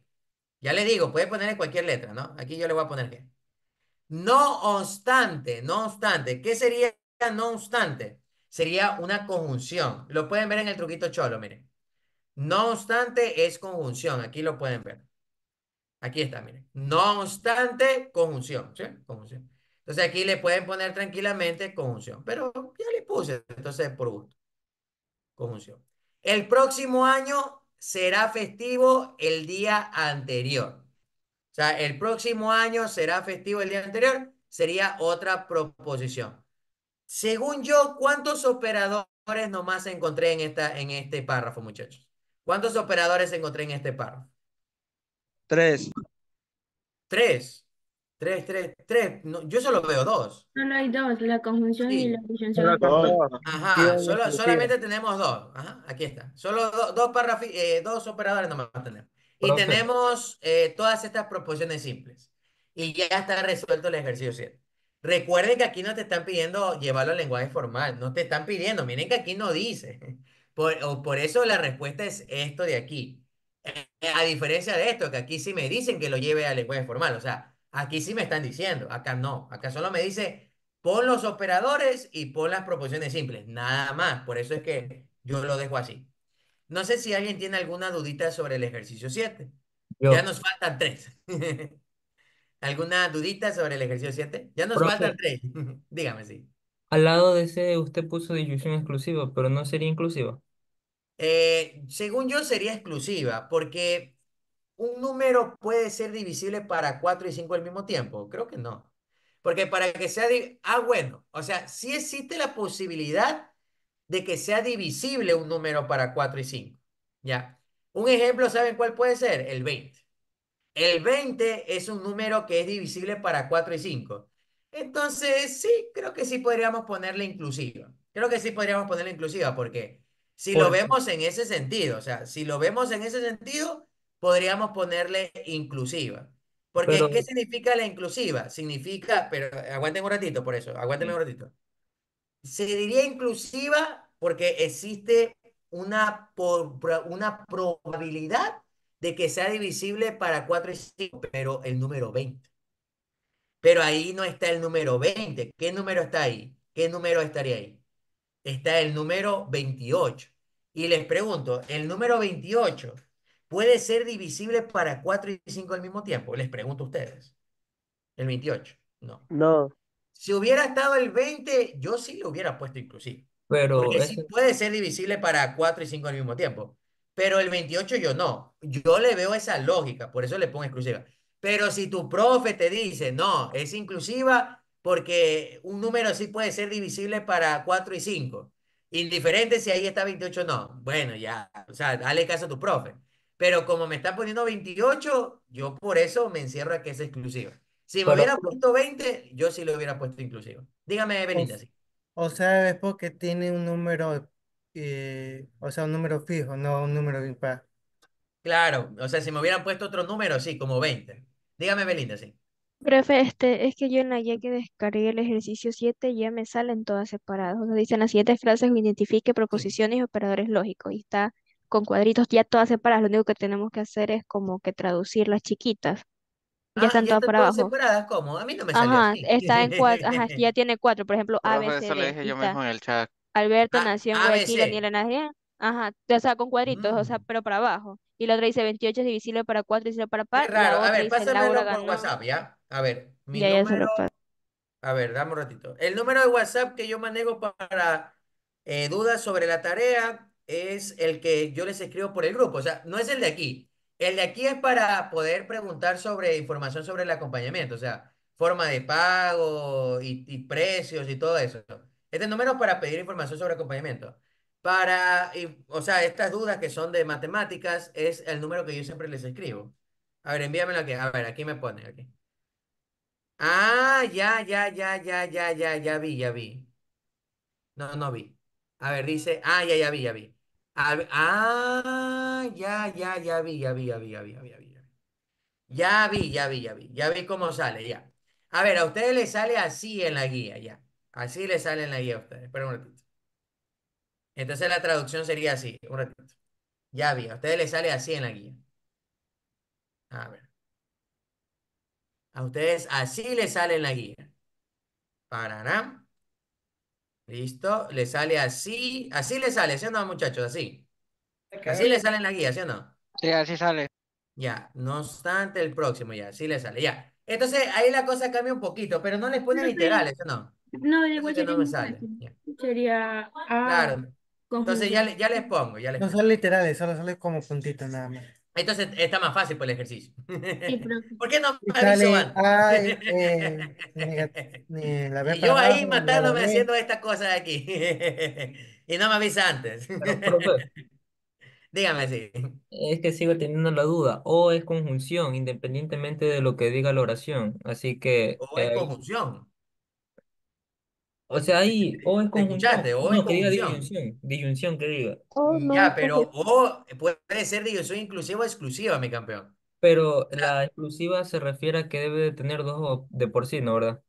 Ya le digo, puede ponerle cualquier letra, ¿no? Aquí yo le voy a poner G. No obstante, no obstante. ¿Qué sería no obstante? Sería una conjunción. Lo pueden ver en el truquito cholo, miren. No obstante es conjunción. Aquí lo pueden ver. Aquí está, miren. No obstante, conjunción. ¿sí? Conjunción. Entonces aquí le pueden poner tranquilamente conjunción. Pero ya le puse, entonces por gusto. Conjunción. El próximo año será festivo el día anterior. O sea, el próximo año será festivo el día anterior, sería otra proposición. Según yo, ¿cuántos operadores nomás encontré en, esta, en este párrafo, muchachos? ¿Cuántos operadores encontré en este párrafo? Tres. Tres. Tres, tres, tres. No, yo solo veo dos. no hay dos, la conjunción y la disyunción. Ajá, solo, solamente tenemos dos. Ajá, aquí está. Solo dos, eh, dos operadores a tener. Y tenemos eh, todas estas proporciones simples. Y ya está resuelto el ejercicio 7. Recuerden que aquí no te están pidiendo llevarlo al lenguaje formal, no te están pidiendo, miren que aquí no dice. por eso la respuesta es esto de aquí. Eh, a diferencia de esto, que aquí sí me dicen que lo lleve al lenguaje formal, o sea, Aquí sí me están diciendo, acá no, acá solo me dice por los operadores y por las proporciones simples, nada más, por eso es que yo lo dejo así. No sé si alguien tiene alguna dudita sobre el ejercicio 7. Ya nos faltan tres. ¿Alguna dudita sobre el ejercicio 7? Ya nos faltan tres. Dígame, sí. Al lado de ese usted puso disyunción exclusiva, pero no sería inclusiva. Eh, según yo sería exclusiva, porque un número puede ser divisible para 4 y 5 al mismo tiempo. Creo que no. Porque para que sea... Ah, bueno. O sea, sí existe la posibilidad de que sea divisible un número para 4 y 5. ¿Ya? Un ejemplo, ¿saben cuál puede ser? El 20. El 20 es un número que es divisible para 4 y 5. Entonces, sí, creo que sí podríamos ponerle inclusiva. Creo que sí podríamos ponerle inclusiva porque si lo vemos en ese sentido, o sea, si lo vemos en ese sentido, podríamos ponerle inclusiva. Porque ¿qué significa la inclusiva? Significa, pero aguanten un ratito por eso, aguanten un ratito. Se diría inclusiva porque existe una, una probabilidad de que sea divisible para 4 y 5, pero el número 20. Pero ahí no está el número 20. ¿Qué número está ahí? ¿Qué número estaría ahí? Está el número 28. Y les pregunto, el número 28 ¿Puede ser divisible para 4 y 5 al mismo tiempo? Les pregunto a ustedes. El 28. No. No. Si hubiera estado el 20, yo sí lo hubiera puesto inclusive. Pero sí puede ser divisible para 4 y 5 al mismo tiempo. Pero el 28 yo no. Yo le veo esa lógica, por eso le pongo exclusiva. Pero si tu profe te dice, no, es inclusiva porque un número sí puede ser divisible para 4 y 5. Indiferente si ahí está 28 no. Bueno, ya, o sea, dale caso a tu profe. Pero como me está poniendo 28, yo por eso me encierro a que es exclusiva. Si me hubiera puesto 20, yo sí lo hubiera puesto inclusivo. Dígame, Benita. O, sí. o sea, es porque tiene un número, eh, o sea, un número fijo, no un número impar. Claro, o sea, si me hubieran puesto otro número, sí, como 20. Dígame, Belinda, sí. Profe, este, es que yo en la guía que descargué el ejercicio 7 ya me salen todas separadas. O dicen las 7 frases, identifique proposiciones y operadores lógicos. Y está con cuadritos ya todas separadas, lo único que tenemos que hacer es como que traducir las chiquitas. Ya ah, están todas para abajo. separadas cómo? A mí no me salió Ajá, está en cuatro, ajá, ya tiene cuatro, por ejemplo, ABC, Eso yo en el chat. Alberto ah, nació en Guayaquil, Daniela nació. Ajá, o sea, con cuadritos, o sea, mm. pero para abajo. Y la otra dice 28 es divisible para 4, divisible para par. Qué a ver, pásamelo por WhatsApp, ¿ya? A ver, mi número... a ver, dame un ratito. El número de WhatsApp que yo manejo para eh, dudas sobre la tarea es el que yo les escribo por el grupo, o sea, no es el de aquí. El de aquí es para poder preguntar sobre información sobre el acompañamiento, o sea, forma de pago y, precios y todo eso. Este número es para pedir información sobre acompañamiento. Para, o sea, estas dudas que son de matemáticas es el número que yo siempre les escribo. A ver, envíamelo aquí. A ver, aquí me pone. Aquí. Ah, ya, ya, ya, ya, ya, ya, ya vi, ya vi. No, no vi. A ver, dice, ah, ya, ya vi, ya vi ah, ya, ya, ya vi, ya vi, ya vi, ya vi, ya vi, ya vi. Ya vi, ya vi, ya vi, ya vi cómo sale, ya. A ver, a ustedes les sale así en la guía, ya. Así les sale en la guía a ustedes. Esperen un ratito. Entonces la traducción sería así, un ratito. Ya vi, a ustedes les sale así en la guía. A ver. A ustedes así les sale en la guía. Paraná. ¿Listo? Le sale así. Así le sale, ¿sí o no, muchachos? Así. Así le sale en la guía, ¿sí o no? Sí, así sale. Ya, no obstante el próximo, ya, así le sale, ya. Entonces ahí la cosa cambia un poquito, pero no les pone literales, ¿sí o no? No, igual no sale. sería claro. Entonces ya, ya les pongo, ya les No son literales, solo sale como puntitos nada más. Entonces está más fácil por pues, el ejercicio. ¿Por qué no me aviso eh, yo ahí matándome haciendo esta cosa de aquí. y no me avisa antes. Dígame así. Es que sigo teniendo la duda. O es conjunción, independientemente de lo que diga la oración. Así que. O es eh, conjunción. O sea, ahí o es conjunción. ¿Escuchaste? O es no, que diga disyunción. Disyunción que diga. Ya, pero o eh, puede ser disyunción inclusiva o exclusiva, mi campeón. Pero la exclusiva se refiere a que debe de tener dos de por sí, ¿no? ¿Verdad?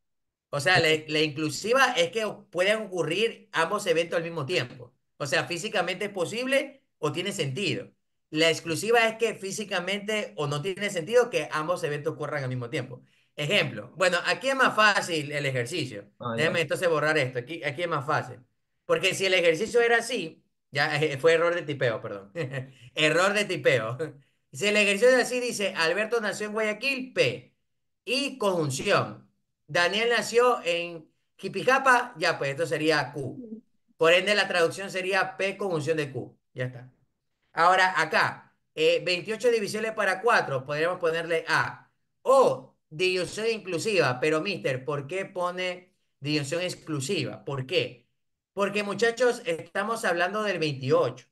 O sea, la, inclusiva es que pueden ocurrir ambos eventos al mismo tiempo. O sea, físicamente es posible o tiene sentido. La exclusiva es que físicamente o no tiene sentido que ambos eventos ocurran al mismo tiempo. Ejemplo. Bueno, aquí es más fácil el ejercicio. Ah, Déjame entonces borrar esto. Aquí, aquí es más fácil. Porque si el ejercicio era así, ya eh, eh, fue error de tipeo, perdón. error de tipeo. Si el ejercicio era así, dice Alberto nació en Guayaquil, P. Y conjunción. Daniel nació en Quipijapa, ya pues esto sería Q. Por ende, la traducción sería P conjunción de Q. Ya está. Ahora, acá, 28 eh, divisiones para 4, podríamos ponerle A. O división inclusiva, pero mister, ¿por qué pone división exclusiva? ¿Por qué? Porque muchachos, estamos hablando del 28.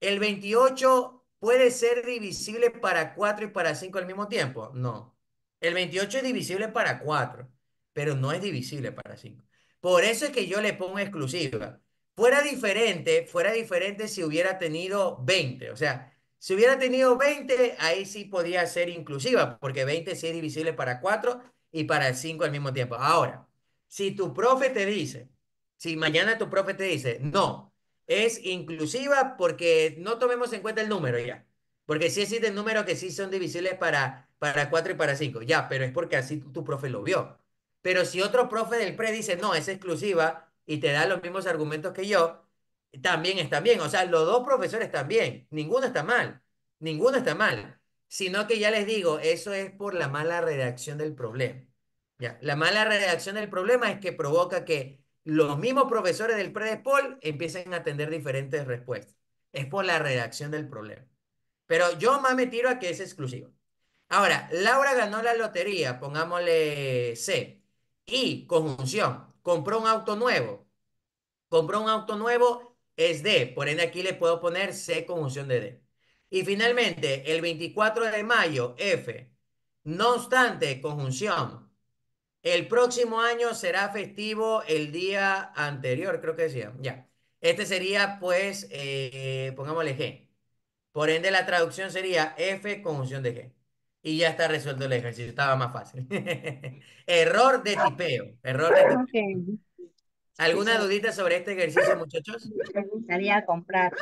¿El 28 puede ser divisible para 4 y para 5 al mismo tiempo? No. El 28 es divisible para 4, pero no es divisible para 5. Por eso es que yo le pongo exclusiva. Fuera diferente, fuera diferente si hubiera tenido 20. O sea, si hubiera tenido 20, ahí sí podía ser inclusiva, porque 20 sí es divisible para 4 y para 5 al mismo tiempo. Ahora, si tu profe te dice, si mañana tu profe te dice, no, es inclusiva porque no tomemos en cuenta el número ya, porque sí el número que sí son divisibles para, para 4 y para 5, ya, pero es porque así tu profe lo vio. Pero si otro profe del pre dice, no, es exclusiva y te da los mismos argumentos que yo, también está bien. O sea, los dos profesores están bien. Ninguno está mal. Ninguno está mal. Sino que ya les digo, eso es por la mala redacción del problema. Ya. La mala redacción del problema es que provoca que los mismos profesores del predepol empiecen a tener diferentes respuestas. Es por la redacción del problema. Pero yo más me tiro a que es exclusivo. Ahora, Laura ganó la lotería, pongámosle C, y conjunción, compró un auto nuevo, compró un auto nuevo es D. Por ende, aquí le puedo poner C conjunción de D. Y finalmente, el 24 de mayo, F. No obstante, conjunción. El próximo año será festivo el día anterior, creo que decía. Ya. Este sería, pues, eh, pongámosle G. Por ende, la traducción sería F conjunción de G. Y ya está resuelto el ejercicio. Estaba más fácil. Error de tipeo. Error de tipeo. ¿Alguna dudita sobre este ejercicio, muchachos? Me gustaría comprar.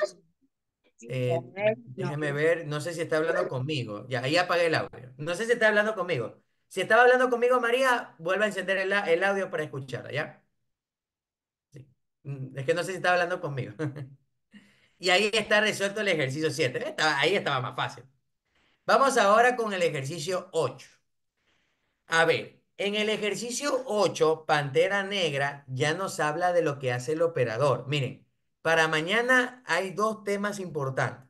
Eh, déjeme ver, no sé si está hablando conmigo. Ya, ahí apagué el audio. No sé si está hablando conmigo. Si estaba hablando conmigo, María, vuelva a encender el, audio para escucharla, ¿ya? Sí. Mm, es que no sé si está hablando conmigo. y ahí está resuelto el ejercicio 7. ¿eh? ahí estaba más fácil. Vamos ahora con el ejercicio 8. A ver, en el ejercicio 8, Pantera Negra ya nos habla de lo que hace el operador. Miren, para mañana hay dos temas importantes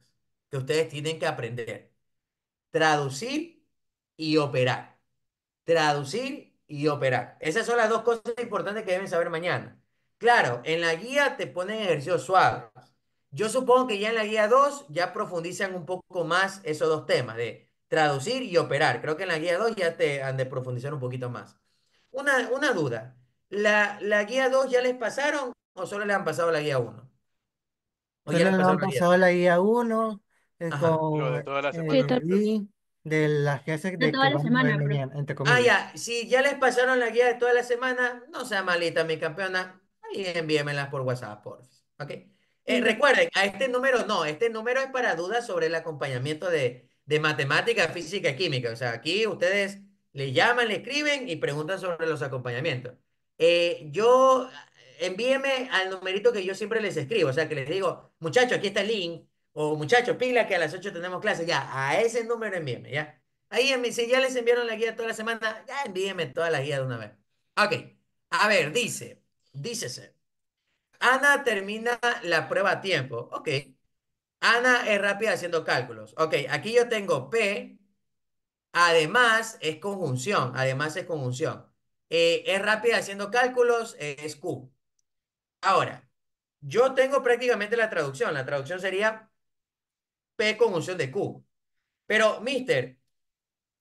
que ustedes tienen que aprender. Traducir y operar. Traducir y operar. Esas son las dos cosas importantes que deben saber mañana. Claro, en la guía te ponen ejercicios suaves. Yo supongo que ya en la guía 2 ya profundizan un poco más esos dos temas de traducir y operar. Creo que en la guía 2 ya te han de profundizar un poquito más. Una, una duda, ¿La, ¿la, guía 2 ya les pasaron o solo le han pasado la guía 1? Solo le han pasado, la, guía? 1 de toda la eh, semana. de las de, toda la Ah, ya, si ya les pasaron la guía de toda la semana, no sea malita, mi campeona, ahí envíemelas por WhatsApp, por ¿ok? Eh, recuerden, a este número no, este número es para dudas sobre el acompañamiento de, de matemática, física y química. O sea, aquí ustedes le llaman, le escriben y preguntan sobre los acompañamientos. Eh, yo envíeme al numerito que yo siempre les escribo, o sea, que les digo, muchachos, aquí está el link, o muchachos, pigla que a las 8 tenemos clase, ya, a ese número envíeme, ya. Ahí, en, si ya les enviaron la guía toda la semana, ya envíeme toda la guía de una vez. Ok, a ver, dice, dícese, Ana termina la prueba a tiempo, ok, Ana es rápida haciendo cálculos. Ok, aquí yo tengo P, además es conjunción, además es conjunción. Eh, es rápida haciendo cálculos, es Q. Ahora, yo tengo prácticamente la traducción. La traducción sería P conjunción de Q. Pero, mister,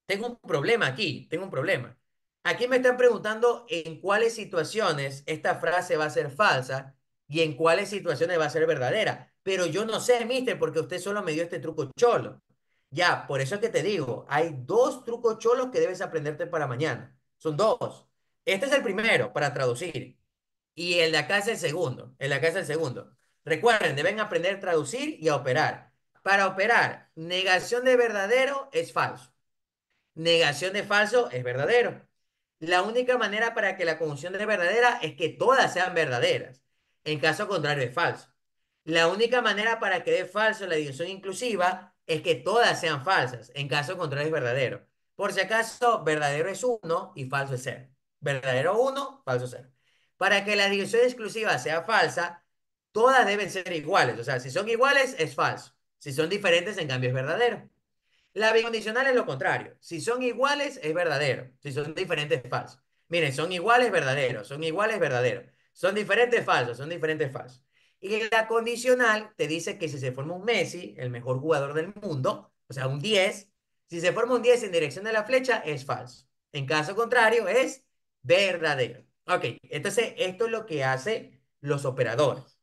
tengo un problema aquí, tengo un problema. Aquí me están preguntando en cuáles situaciones esta frase va a ser falsa y en cuáles situaciones va a ser verdadera. Pero yo no sé, mister, porque usted solo me dio este truco cholo. Ya, por eso es que te digo, hay dos trucos cholos que debes aprenderte para mañana. Son dos. Este es el primero para traducir. Y el de acá es el segundo. El de acá es el segundo. Recuerden, deben aprender a traducir y a operar. Para operar, negación de verdadero es falso. Negación de falso es verdadero. La única manera para que la conjunción de verdadera es que todas sean verdaderas. En caso contrario es falso. La única manera para que dé falso la división inclusiva es que todas sean falsas. En caso contrario es verdadero. Por si acaso, verdadero es uno y falso es 0. Verdadero uno, falso 0. Para que la división exclusiva sea falsa, todas deben ser iguales. O sea, si son iguales, es falso. Si son diferentes, en cambio, es verdadero. La bicondicional es lo contrario. Si son iguales, es verdadero. Si son diferentes, es falso. Miren, son iguales, verdadero. Son iguales, verdadero. Son diferentes, falso. Son diferentes, falso. Y la condicional te dice que si se forma un Messi, el mejor jugador del mundo, o sea, un 10, si se forma un 10 en dirección de la flecha, es falso. En caso contrario, es verdadero. Ok, entonces esto es lo que hacen los operadores.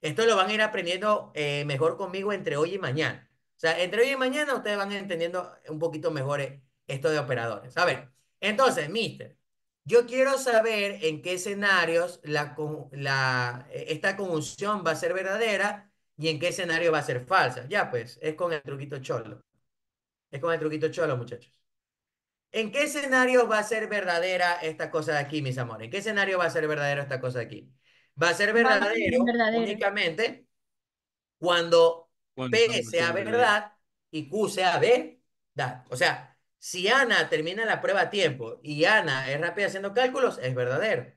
Esto lo van a ir aprendiendo eh, mejor conmigo entre hoy y mañana. O sea, entre hoy y mañana ustedes van a entendiendo un poquito mejor eh, esto de operadores. A ver, entonces, mister, yo quiero saber en qué escenarios la, eh, esta conjunción va a ser verdadera y en qué escenario va a ser falsa. Ya, pues, es con el truquito cholo. Es con el truquito cholo, muchachos. ¿En qué escenario va a ser verdadera esta cosa de aquí, mis amores? ¿En qué escenario va a ser verdadera esta cosa de aquí? Va a ser verdadero, verdadero. únicamente cuando P sea verdad y Q sea verdad. O sea, si Ana termina la prueba a tiempo y Ana es rápida haciendo cálculos, es verdadero.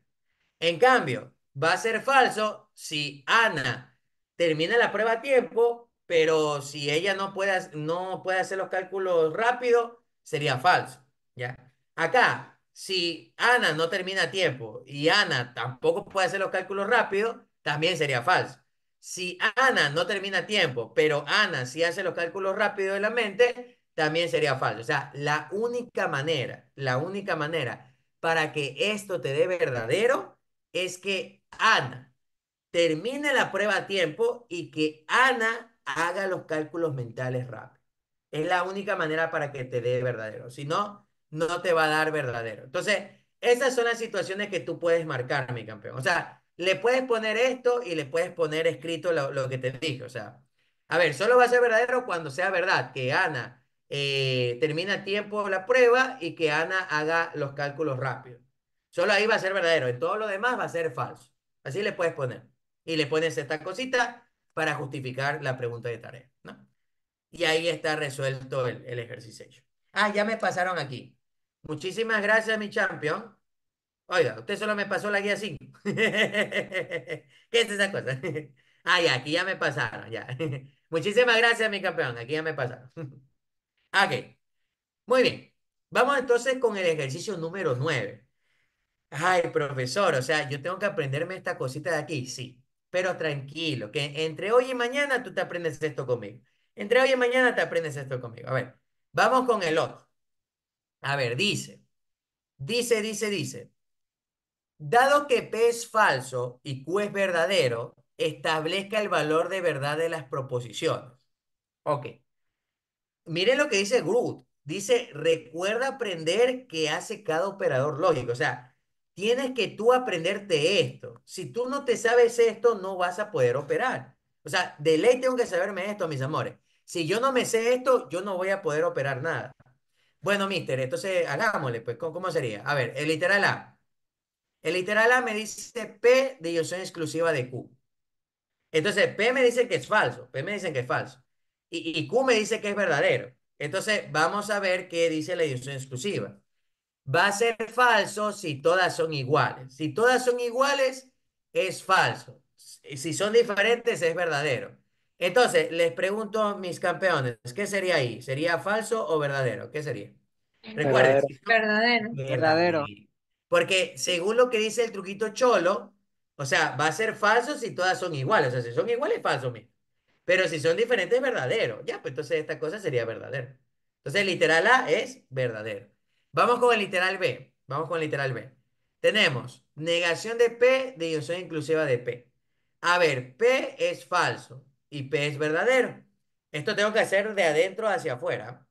En cambio, va a ser falso si Ana termina la prueba a tiempo, pero si ella no puede, no puede hacer los cálculos rápido, sería falso. ¿ya? Acá, si Ana no termina a tiempo y Ana tampoco puede hacer los cálculos rápido, también sería falso. Si Ana no termina a tiempo, pero Ana sí hace los cálculos rápidos de la mente, también sería falso. O sea, la única manera, la única manera para que esto te dé verdadero es que Ana termine la prueba a tiempo y que Ana haga los cálculos mentales rápido. Es la única manera para que te dé verdadero. Si no, no te va a dar verdadero. Entonces, esas son las situaciones que tú puedes marcar, mi campeón. O sea, le puedes poner esto y le puedes poner escrito lo, que te dije. O sea, a ver, solo va a ser verdadero cuando sea verdad que Ana eh, termina a tiempo la prueba y que Ana haga los cálculos rápidos. Solo ahí va a ser verdadero, y todo lo demás va a ser falso. Así le puedes poner. Y le pones esta cosita para justificar la pregunta de tarea. ¿no? Y ahí está resuelto el, ejercicio hecho. Ah, ya me pasaron aquí. Muchísimas gracias, mi champion. Oiga, usted solo me pasó la guía 5. ¿Qué es esa cosa? ah, ya, aquí ya me pasaron, ya. Muchísimas gracias, mi campeón. Aquí ya me pasaron. Ok. Muy bien. Vamos entonces con el ejercicio número 9. Ay, profesor, o sea, yo tengo que aprenderme esta cosita de aquí, sí. Pero tranquilo, que entre hoy y mañana tú te aprendes esto conmigo. Entre hoy y mañana te aprendes esto conmigo. A ver, vamos con el otro. A ver, dice. Dice, dice, dice. Dado que P es falso y Q es verdadero, establezca el valor de verdad de las proposiciones. Ok. Miren lo que dice Groot. Dice, recuerda aprender qué hace cada operador lógico. O sea, tienes que tú aprenderte esto. Si tú no te sabes esto, no vas a poder operar. O sea, de ley tengo que saberme esto, mis amores. Si yo no me sé esto, yo no voy a poder operar nada. Bueno, mister, entonces hagámosle, pues, ¿cómo sería? A ver, el literal A. El literal A me dice P de soy exclusiva de Q. Entonces, P me dice que es falso. P me dice que es falso y, Q me dice que es verdadero. Entonces, vamos a ver qué dice la edición exclusiva. Va a ser falso si todas son iguales. Si todas son iguales, es falso. Si son diferentes, es verdadero. Entonces, les pregunto, a mis campeones, ¿qué sería ahí? ¿Sería falso o verdadero? ¿Qué sería? Recuerden. Verdadero. verdadero. Porque según lo que dice el truquito cholo, o sea, va a ser falso si todas son iguales. O sea, si son iguales, falso. Mismo. Pero si son diferentes, es verdadero. Ya, pues entonces esta cosa sería verdadero. Entonces el literal A es verdadero. Vamos con el literal B. Vamos con el literal B. Tenemos negación de P de inducción inclusiva de P. A ver, P es falso y P es verdadero. Esto tengo que hacer de adentro hacia afuera.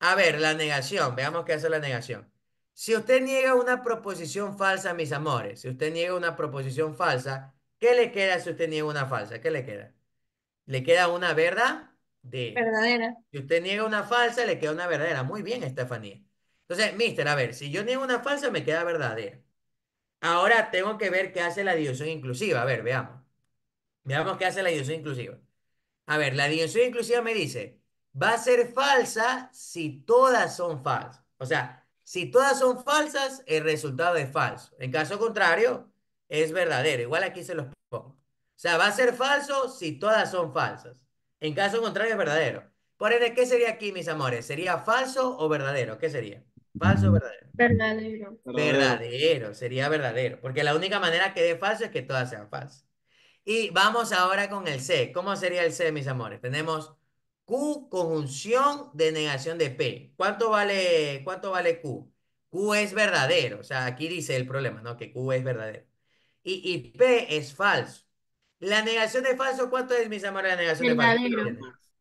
A ver, la negación. Veamos qué hace la negación. Si usted niega una proposición falsa, mis amores, si usted niega una proposición falsa, ¿qué le queda si usted niega una falsa? ¿Qué le queda? le queda una verdad de... Verdadera. Si usted niega una falsa, le queda una verdadera. Muy bien, Estefanía. Entonces, mister, a ver, si yo niego una falsa, me queda verdadera. Ahora tengo que ver qué hace la división inclusiva. A ver, veamos. Veamos qué hace la división inclusiva. A ver, la división inclusiva me dice, va a ser falsa si todas son falsas. O sea, si todas son falsas, el resultado es falso. En caso contrario, es verdadero. Igual aquí se los pongo sea, va a ser falso si todas son falsas. En caso contrario, es verdadero. Por ende, ¿qué sería aquí, mis amores? ¿Sería falso o verdadero? ¿Qué sería? ¿Falso o verdadero? Verdadero. Verdadero, sería verdadero. Porque la única manera que dé falso es que todas sean falsas. Y vamos ahora con el C. ¿Cómo sería el C, mis amores? Tenemos Q conjunción de negación de P. ¿Cuánto vale, cuánto vale Q? Q es verdadero. O sea, aquí dice el problema, ¿no? Que Q es verdadero. Y, y P es falso. La negación de falso, ¿cuánto es, mis amores, la negación de falso?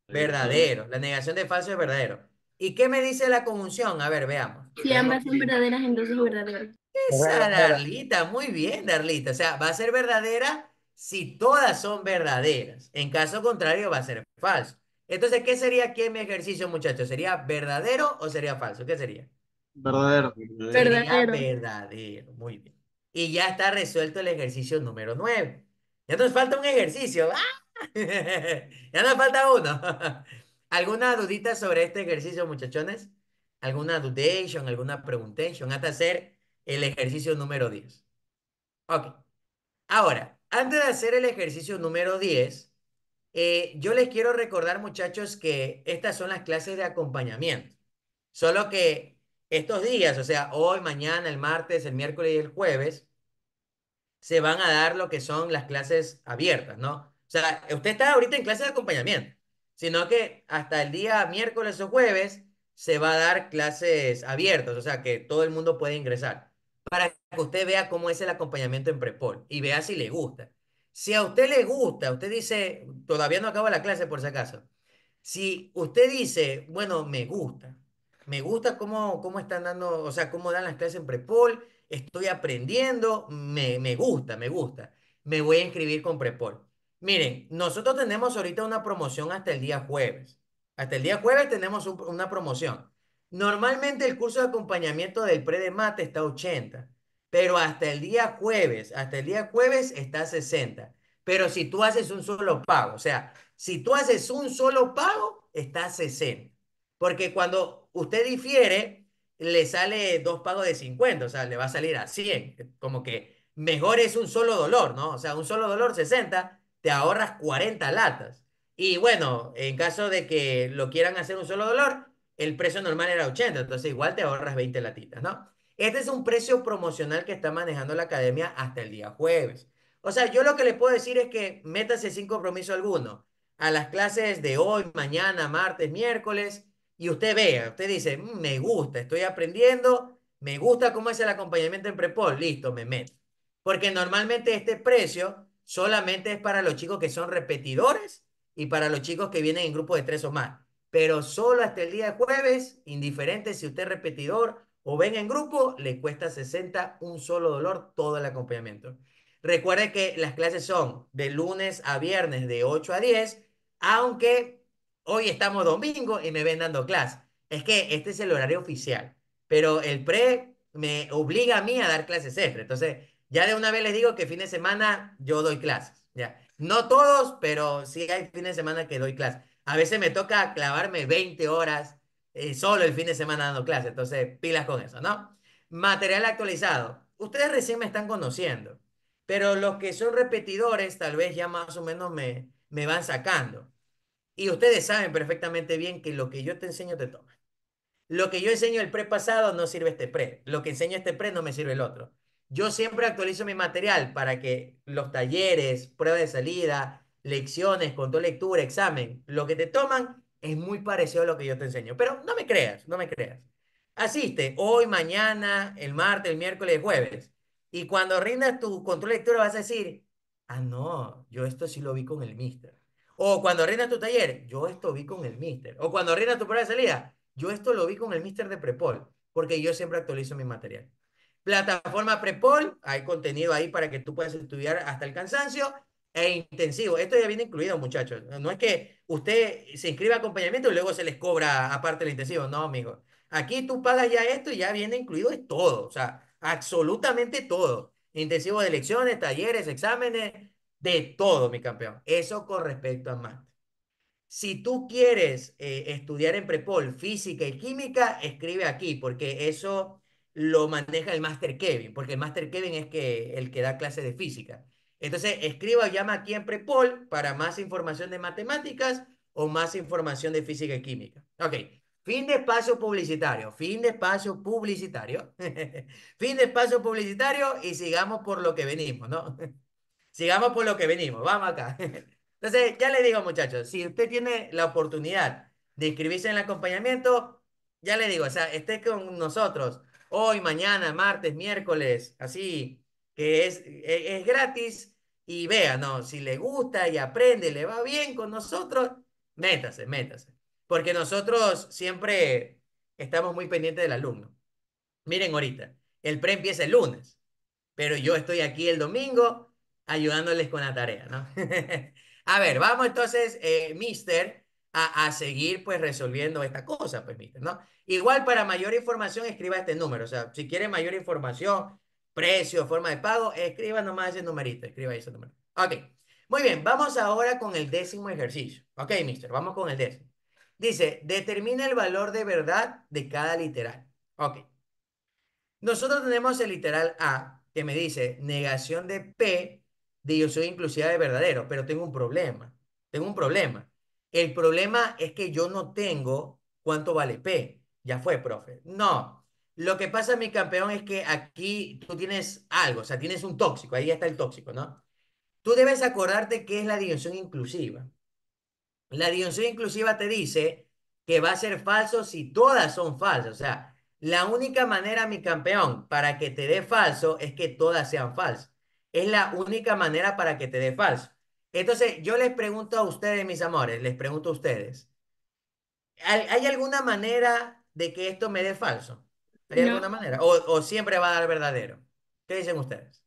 Verdadero. La negación de falso es verdadero. ¿Y qué me dice la conjunción? A ver, veamos. Si ambas son verdaderas, entonces es verdadero. Esa, Darlita, muy bien, Darlita. O sea, va a ser verdadera si todas son verdaderas. En caso contrario, va a ser falso. Entonces, ¿qué sería aquí en mi ejercicio, muchachos? ¿Sería verdadero o sería falso? ¿Qué sería? Verdadero. Verdadero. verdadero. Muy bien. Y ya está resuelto el ejercicio número 9. Ya nos falta un ejercicio. ya nos falta uno. ¿Alguna dudita sobre este ejercicio, muchachones? ¿Alguna dudation, alguna preguntation? Hasta hacer el ejercicio número 10. Ok. Ahora, antes de hacer el ejercicio número 10, eh, yo les quiero recordar, muchachos, que estas son las clases de acompañamiento. Solo que estos días, o sea, hoy, mañana, el martes, el miércoles y el jueves, se van a dar lo que son las clases abiertas, ¿no? O sea, usted está ahorita en clases de acompañamiento, sino que hasta el día miércoles o jueves se va a dar clases abiertas, o sea, que todo el mundo puede ingresar, para que usted vea cómo es el acompañamiento en Prepol y vea si le gusta. Si a usted le gusta, usted dice, todavía no acabo la clase por si acaso, si usted dice, bueno, me gusta, me gusta cómo, cómo están dando, o sea, cómo dan las clases en Prepol, estoy aprendiendo, me, gusta, me gusta. Me voy a inscribir con Prepol. Miren, nosotros tenemos ahorita una promoción hasta el día jueves. Hasta el día jueves tenemos una promoción. Normalmente el curso de acompañamiento del pre de mate está 80, pero hasta el día jueves, hasta el día jueves está 60. Pero si tú haces un solo pago, o sea, si tú haces un solo pago, está 60. Porque cuando usted difiere, le sale dos pagos de 50, o sea, le va a salir a 100. Eh, como que mejor es un solo dolor, ¿no? O sea, un solo dolor 60, te ahorras 40 latas. Y bueno, en caso de que lo quieran hacer un solo dolor, el precio normal era 80, entonces igual te ahorras 20 latitas, ¿no? Este es un precio promocional que está manejando la academia hasta el día jueves. O sea, yo lo que le puedo decir es que métase sin compromiso alguno a las clases de hoy, mañana, martes, miércoles, y usted vea, usted dice, mm, me gusta, estoy aprendiendo, me gusta cómo es el acompañamiento en Prepol, listo, me meto. Porque normalmente este precio solamente es para los chicos que son repetidores y para los chicos que vienen en grupos de tres o más. Pero solo hasta el día jueves, indiferente si usted es repetidor o ven en grupo, le cuesta 60 un solo dolor todo el acompañamiento. Recuerde que las clases son de lunes a viernes de 8 a 10, aunque hoy estamos domingo y me ven dando clases. Es que este es el horario oficial, pero el pre me obliga a mí a dar clases extra. Entonces, ya de una vez les digo que fin de semana yo doy clases. Ya. No todos, pero sí hay fin de semana que doy clases. A veces me toca clavarme 20 horas eh, solo el fin de semana dando clases. Entonces, pilas con eso, ¿no? Material actualizado. Ustedes recién me están conociendo, pero los que son repetidores tal vez ya más o menos me, me van sacando. Y ustedes saben perfectamente bien que lo que yo te enseño te toma. Lo que yo enseño el pre pasado no sirve este pre. Lo que enseño este pre no me sirve el otro. Yo siempre actualizo mi material para que los talleres, pruebas de salida, lecciones, control lectura, examen, lo que te toman es muy parecido a lo que yo te enseño. Pero no me creas, no me creas. Asiste hoy, mañana, el martes, el miércoles, jueves. Y cuando rindas tu control lectura vas a decir, ah, no, yo esto sí lo vi con el mister. O cuando arreglas tu taller, yo esto vi con el mister. O cuando arreglas tu prueba de salida, yo esto lo vi con el mister de Prepol, porque yo siempre actualizo mi material. Plataforma Prepol, hay contenido ahí para que tú puedas estudiar hasta el cansancio e intensivo. Esto ya viene incluido, muchachos. No es que usted se inscriba a acompañamiento y luego se les cobra aparte el intensivo. No, amigo. Aquí tú pagas ya esto y ya viene incluido todo. O sea, absolutamente todo. Intensivo de lecciones, talleres, exámenes, de todo, mi campeón. Eso con respecto a más, Si tú quieres eh, estudiar en Prepol física y química, escribe aquí, porque eso lo maneja el Master Kevin, porque el Master Kevin es que, el que da clases de física. Entonces, escriba o llama aquí en Prepol para más información de matemáticas o más información de física y química. Ok, fin de espacio publicitario, fin de espacio publicitario, fin de espacio publicitario y sigamos por lo que venimos, ¿no? sigamos por lo que venimos, vamos acá. Entonces, ya le digo, muchachos, si usted tiene la oportunidad de inscribirse en el acompañamiento, ya le digo, o sea, esté con nosotros hoy, mañana, martes, miércoles, así, que es, e, es, gratis y vea, si le gusta y aprende, le va bien con nosotros, métase, métase. Porque nosotros siempre estamos muy pendientes del alumno. Miren ahorita, el pre empieza el lunes, pero yo estoy aquí el domingo ayudándoles con la tarea, ¿no? a ver, vamos entonces, eh, mister, a, seguir pues resolviendo esta cosa, pues, mister, ¿no? Igual para mayor información escriba este número, o sea, si quiere mayor información, precio, forma de pago, escriba nomás ese numerito, escriba ese número. Ok, muy bien, vamos ahora con el décimo ejercicio. Ok, mister, vamos con el décimo. Dice, determina el valor de verdad de cada literal. Ok. Nosotros tenemos el literal A, que me dice negación de P de yo soy inclusiva de verdadero, pero tengo un problema. Tengo un problema. El problema es que yo no tengo cuánto vale P. Ya fue, profe. No. Lo que pasa, mi campeón, es que aquí tú tienes algo, o sea, tienes un tóxico, ahí está el tóxico, ¿no? Tú debes acordarte qué es la dimensión inclusiva. La dimensión inclusiva te dice que va a ser falso si todas son falsas. O sea, la única manera, mi campeón, para que te dé falso es que todas sean falsas. Es la única manera para que te dé falso. Entonces, yo les pregunto a ustedes, mis amores, les pregunto a ustedes, ¿hay alguna manera de que esto me dé falso? ¿Hay alguna manera? O, siempre va a dar verdadero? ¿Qué dicen ustedes?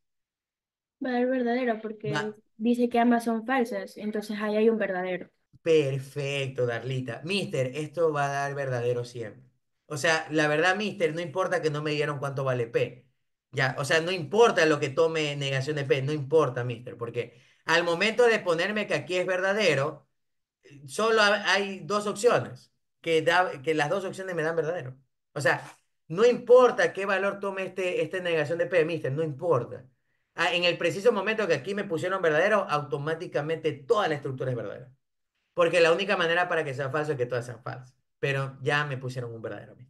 Va a dar verdadero porque dice que ambas son falsas, entonces ahí hay un verdadero. Perfecto, Darlita. Mister, esto va a dar verdadero siempre. O sea, la verdad, Mister, no importa que no me dieron cuánto vale P o sea, no importa lo que tome negación de P, no importa, mister, porque al momento de ponerme que aquí es verdadero, eh, solo hay dos opciones, que, da, que las dos opciones me dan verdadero. O sea, no importa qué valor tome este, esta negación de P, mister, no importa. Ah, en el preciso momento que aquí me pusieron verdadero, automáticamente toda la estructura es verdadera. Porque la única manera para que sea falso es que todas sean falsas. Pero ya me pusieron un verdadero, mister.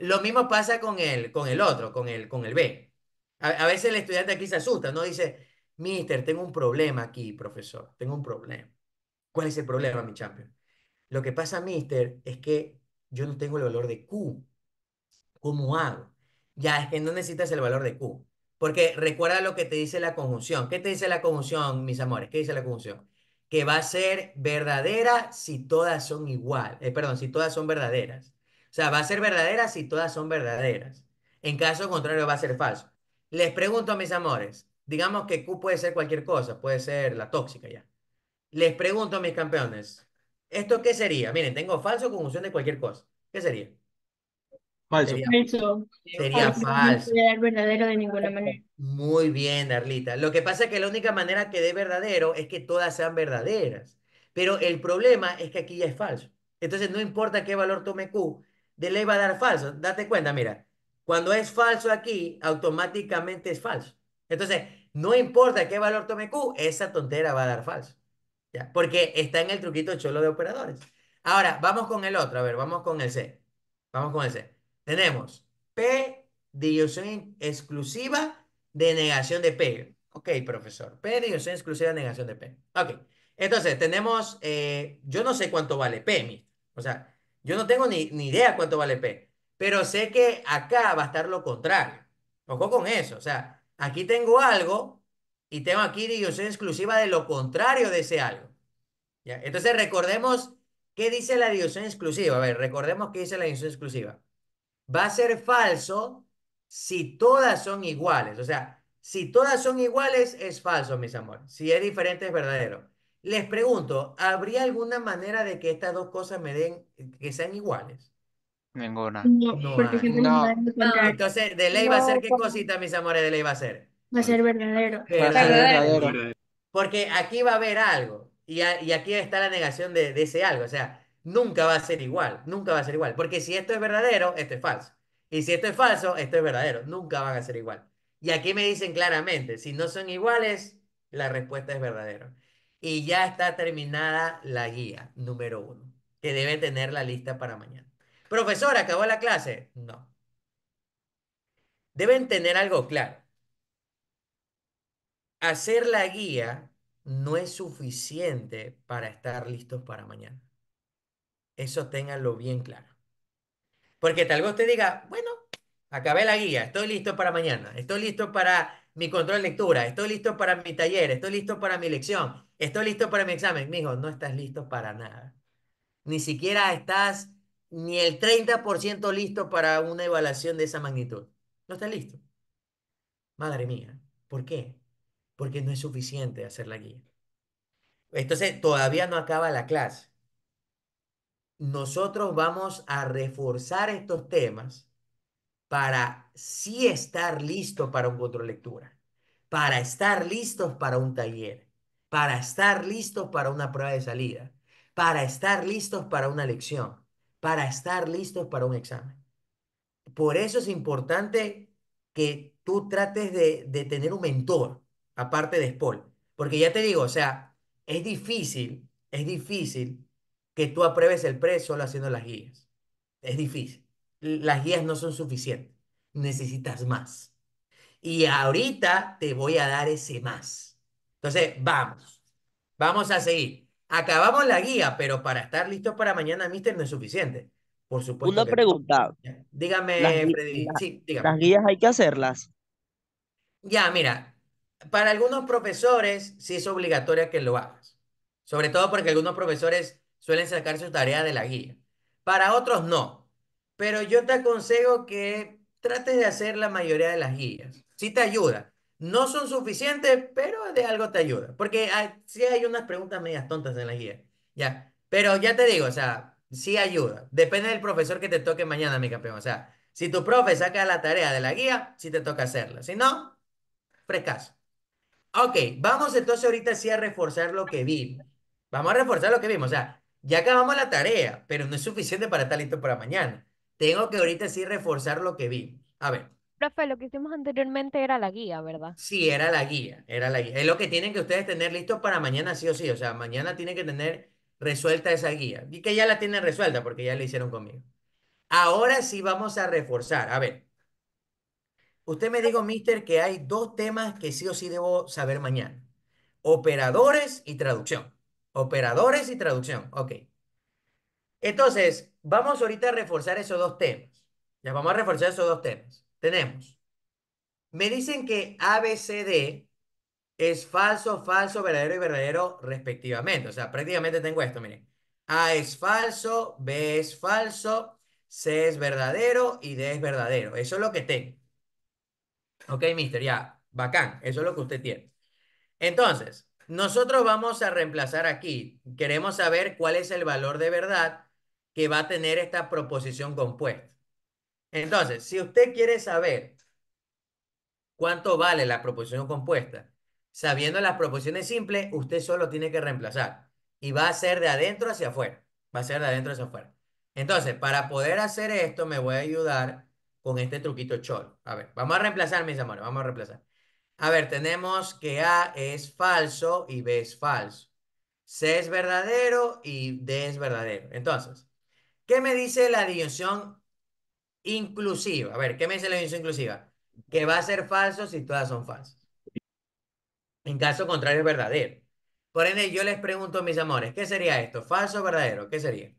Lo mismo pasa con el, con el otro, con el, con el B. A, veces el estudiante aquí se asusta, ¿no? Dice, mister, tengo un problema aquí, profesor, tengo un problema. ¿Cuál es el problema, mi champion? Lo que pasa, mister, es que yo no tengo el valor de Q. ¿Cómo hago? Ya, es que no necesitas el valor de Q. Porque recuerda lo que te dice la conjunción. ¿Qué te dice la conjunción, mis amores? ¿Qué dice la conjunción? Que va a ser verdadera si todas son igual. Eh, perdón, si todas son verdaderas. O sea, va a ser verdadera si todas son verdaderas. En caso contrario, va a ser falso. Les pregunto a mis amores, digamos que Q puede ser cualquier cosa, puede ser la tóxica ya. Les pregunto a mis campeones, ¿esto qué sería? Miren, tengo falso con función de cualquier cosa. ¿Qué sería? Falso. Sería, falso. No puede dar verdadero de ninguna manera. Muy bien, Arlita. Lo que pasa es que la única manera que dé verdadero es que todas sean verdaderas. Pero el problema es que aquí ya es falso. Entonces, no importa qué valor tome Q, de ley va a dar falso. Date cuenta, mira, cuando es falso aquí, automáticamente es falso. Entonces, no importa qué valor tome Q, esa tontera va a dar falso. ¿ya? Porque está en el truquito cholo de operadores. Ahora, vamos con el otro. A ver, vamos con el C. Vamos con el C. Tenemos P, disyunción exclusiva de negación de P. Ok, profesor. P, disyunción exclusiva de negación de P. Ok. Entonces, tenemos, eh, yo no sé cuánto vale P, mi. O sea, yo no tengo ni, idea cuánto vale P, pero sé que acá va a estar lo contrario. Ojo con eso, o sea, aquí tengo algo y tengo aquí división exclusiva de lo contrario de ese algo. ¿Ya? Entonces recordemos qué dice la división exclusiva. A ver, recordemos qué dice la división exclusiva. Va a ser falso si todas son iguales. O sea, si todas son iguales es falso, mis amores. Si es diferente es verdadero. Les pregunto, ¿habría alguna manera de que estas dos cosas me den, que sean iguales? Ninguna. No, porque Entonces, de ley va a ser, ¿qué cosita, mis amores, de ley va a ser? Va a ser verdadero. Verdadero. Porque aquí va a haber algo y, aquí está la negación de, ese algo. O sea, nunca va a ser igual, nunca va a ser igual. Porque si esto es verdadero, esto es falso. Y si esto es falso, esto es verdadero. Nunca van a ser igual. Y aquí me dicen claramente, si no son iguales, la respuesta es verdadera. Y ya está terminada la guía número uno, que debe tener la lista para mañana. Profesor, ¿acabó la clase? No. Deben tener algo claro. Hacer la guía no es suficiente para estar listos para mañana. Eso ténganlo bien claro. Porque tal vez te diga, bueno, acabé la guía, estoy listo para mañana, estoy listo para mi control de lectura, estoy listo para mi taller, estoy listo para mi lección, Estoy listo para mi examen. Mijo, no estás listo para nada. Ni siquiera estás ni el 30% listo para una evaluación de esa magnitud. No estás listo. Madre mía, ¿por qué? Porque no es suficiente hacer la guía. Entonces, todavía no acaba la clase. Nosotros vamos a reforzar estos temas para sí estar listo para un control lectura, para estar listos para un taller para estar listos para una prueba de salida, para estar listos para una lección, para estar listos para un examen. Por eso es importante que tú trates de, tener un mentor, aparte de Spol, porque ya te digo, o sea, es difícil, es difícil que tú apruebes el pre solo haciendo las guías. Es difícil. Las guías no son suficientes. Necesitas más. Y ahorita te voy a dar ese más. Entonces, vamos, vamos a seguir. Acabamos la guía, pero para estar listos para mañana, mister, no es suficiente. Por supuesto. Una pregunta. Dígame, las, Las guías hay que hacerlas. Ya, mira, para algunos profesores sí es obligatorio que lo hagas. Sobre todo porque algunos profesores suelen sacar su tarea de la guía. Para otros no. Pero yo te aconsejo que trates de hacer la mayoría de las guías. Sí te ayuda, no son suficientes, pero de algo te ayuda. Porque sí hay unas preguntas medias tontas en la guía. Ya. Pero ya te digo, o sea, sí ayuda. Depende del profesor que te toque mañana, mi campeón. O sea, si tu profe saca la tarea de la guía, sí te toca hacerla. Si no, frescas. Ok, vamos entonces ahorita sí a reforzar lo que vi Vamos a reforzar lo que vimos. O sea, ya acabamos la tarea, pero no es suficiente para estar listo para mañana. Tengo que ahorita sí reforzar lo que vi. A ver. Rafael, lo que hicimos anteriormente era la guía, ¿verdad? Sí, era la guía, era la guía. Es lo que tienen que ustedes tener listo para mañana sí o sí. O sea, mañana tienen que tener resuelta esa guía. Y que ya la tienen resuelta porque ya la hicieron conmigo. Ahora sí vamos a reforzar. A ver, usted me dijo, mister, que hay dos temas que sí o sí debo saber mañana. Operadores y traducción. Operadores y traducción. Ok. Entonces, vamos ahorita a reforzar esos dos temas. Ya vamos a reforzar esos dos temas tenemos. Me dicen que ABCD es falso, falso, verdadero y verdadero respectivamente. O sea, prácticamente tengo esto, miren. A es falso, B es falso, C es verdadero y D es verdadero. Eso es lo que tengo. Ok, mister, ya, bacán. Eso es lo que usted tiene. Entonces, nosotros vamos a reemplazar aquí. Queremos saber cuál es el valor de verdad que va a tener esta proposición compuesta. Entonces, si usted quiere saber cuánto vale la proposición compuesta, sabiendo las proposiciones simples, usted solo tiene que reemplazar. Y va a ser de adentro hacia afuera. Va a ser de adentro hacia afuera. Entonces, para poder hacer esto, me voy a ayudar con este truquito cholo. A ver, vamos a reemplazar, mis amores, vamos a reemplazar. A ver, tenemos que A es falso y B es falso. C es verdadero y D es verdadero. Entonces, ¿qué me dice la división inclusiva. A ver, ¿qué me dice la visión inclusiva? Que va a ser falso si todas son falsas. En caso contrario, es verdadero. Por ende, yo les pregunto, mis amores, ¿qué sería esto? ¿Falso o verdadero? ¿Qué sería?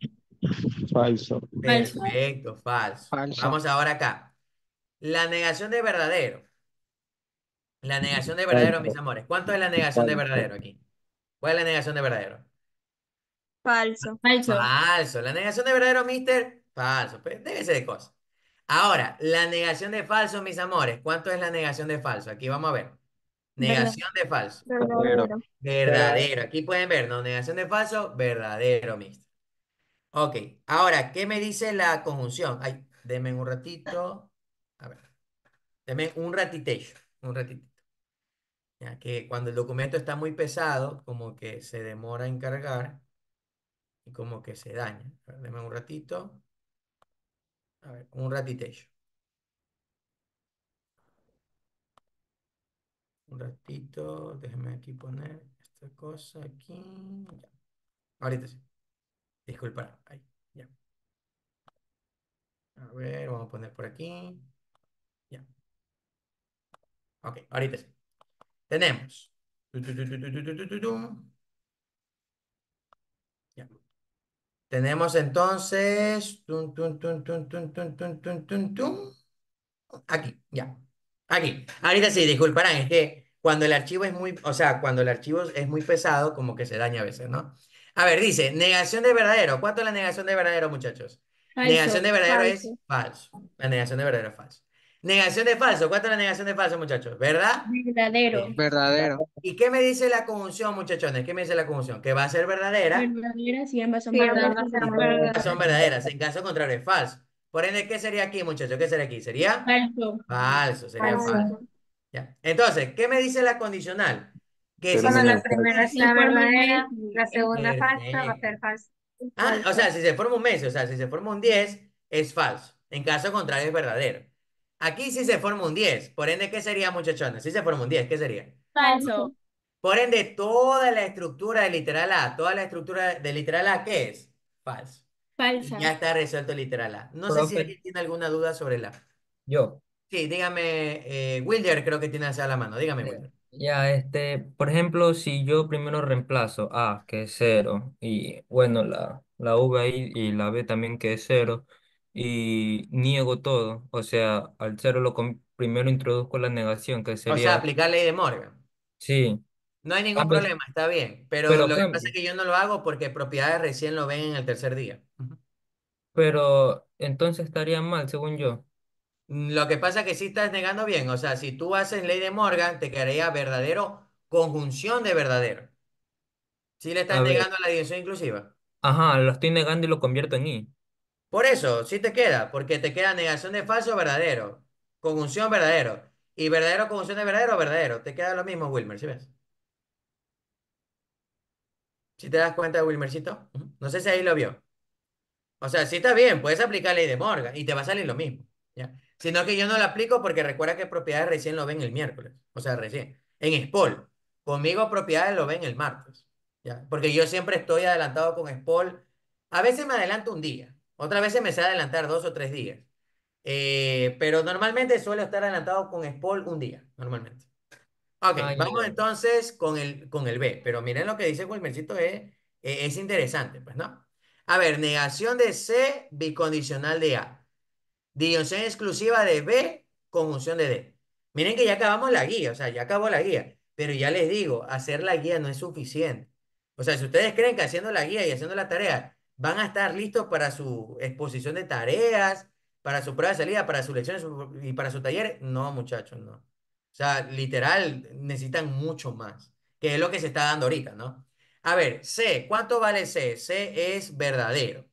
Falso. Perfecto, falso. Vamos ahora acá. La negación de verdadero. La negación de verdadero, mis amores. ¿Cuánto es la negación de verdadero aquí? ¿Cuál es la negación de verdadero? Falso. Falso. Falso. La negación de verdadero, mister. Falso. Pues, de cosas. Ahora, la negación de falso, mis amores. ¿Cuánto es la negación de falso? Aquí vamos a ver. Negación de falso. Verdadero. Verdadero. Aquí pueden ver, ¿no? Negación de falso, verdadero, mister. Ok. Ahora, ¿qué me dice la conjunción? Ay, denme un ratito. A ver. Denme un ratito. Un ratitito. Ya que cuando el documento está muy pesado, como que se demora en cargar y como que se daña. Denme un ratito. A ver, un ratito. Un ratito, déjeme aquí poner esta cosa aquí. Ahorita sí. Disculpa, ahí, ya. A ver, vamos a poner por aquí. Ya. Ok, ahorita sí. Tenemos. Tenemos entonces, aquí, ya, aquí. Ahorita sí, disculparán, es que cuando el archivo es muy, o sea, cuando el archivo es muy pesado, como que se daña a veces, ¿no? A ver, dice, negación de verdadero. ¿Cuánto es la negación de verdadero, muchachos? negación de verdadero es falso. La negación de verdadero es falso. Negación de falso. ¿Cuál es la negación de falso, muchachos? ¿Verdad? Verdadero. Eh, verdadero. ¿Y qué me dice la conjunción, muchachones? ¿Qué me dice la conjunción? Que va a ser verdadera. Verdadera si ambas son verdaderas. Son verdaderas. En caso contrario es falso. Por ende, ¿qué sería aquí, muchachos? ¿Qué sería aquí? ¿Sería? Falso. Falso. Sería falso. Entonces, ¿qué me dice la condicional? Que si la primera es la verdadera, la segunda este, falsa, va a ser falsa. Ah, o sea, si se forma un mes, o sea, si se forma un 10, es falso. En caso contrario es verdadero. Aquí sí se forma un 10. Por ende, ¿qué sería, muchachones? Si sí se forma un 10, ¿qué sería? Falso. Por ende, toda la estructura de literal A, toda la estructura de literal A, ¿qué es? Falso. Falso. Ya está resuelto literal A. No sé si alguien tiene alguna duda sobre la. Yo. Sí, dígame, eh, Wilder creo que tiene hacia la mano. Dígame, Wilder. Ya, este, por ejemplo, si yo primero reemplazo A, que es cero, y bueno, la, la V ahí y la B también que es 0, y niego todo. O sea, al cero lo primero introduzco la negación, que sería... O sea, aplicar ley de Morgan. Sí. No hay ningún ah, problema, está bien, pero lo que pasa es que yo no lo hago porque propiedades recién lo ven en el tercer día. pero entonces estaría mal, según yo. Mm, lo que pasa es que sí estás negando bien, o sea, si tú haces ley de Morgan, te quedaría verdadero, conjunción de verdadero. Si le estás A la dirección inclusiva. ajá, lo estoy negando y lo convierto en i. Por eso, sí te queda, porque te queda negación de falso, verdadero, conjunción, verdadero, y verdadero, conjunción de verdadero, verdadero. Te queda lo mismo, Wilmer, ¿sí ves? ¿Sí te das cuenta, Wilmercito? No sé si ahí lo vio. O sea, sí está bien, puedes aplicar ley de Morgan y te va a salir lo mismo. ¿ya? Sino que yo no la aplico porque recuerda que propiedades recién lo ven el miércoles. O sea, recién. En SPOL. Conmigo propiedades lo ven el martes. ¿ya? Porque yo siempre estoy adelantado con SPOL. A veces me adelanto un día, vez se me sé adelantar dos o tres días. Eh, pero normalmente suelo estar adelantado con Spol un día, normalmente. Ok, ah, vamos entonces con el, con el B. Pero miren lo que dice Wilmercito, es, eh, eh, es interesante, pues, ¿no? A ver, negación de C, bicondicional de A. Disyunción exclusiva de B, conjunción de D. Miren que ya acabamos la guía, o sea, ya acabó la guía. Pero ya les digo, hacer la guía no es suficiente. O sea, si ustedes creen que haciendo la guía y haciendo la tarea van a estar listos para su exposición de tareas, para su prueba de salida, para su lección y para su taller. No, muchachos, no. O sea, literal, necesitan mucho más, que es lo que se está dando ahorita, ¿no? A ver, C, ¿cuánto vale C? C es verdadero.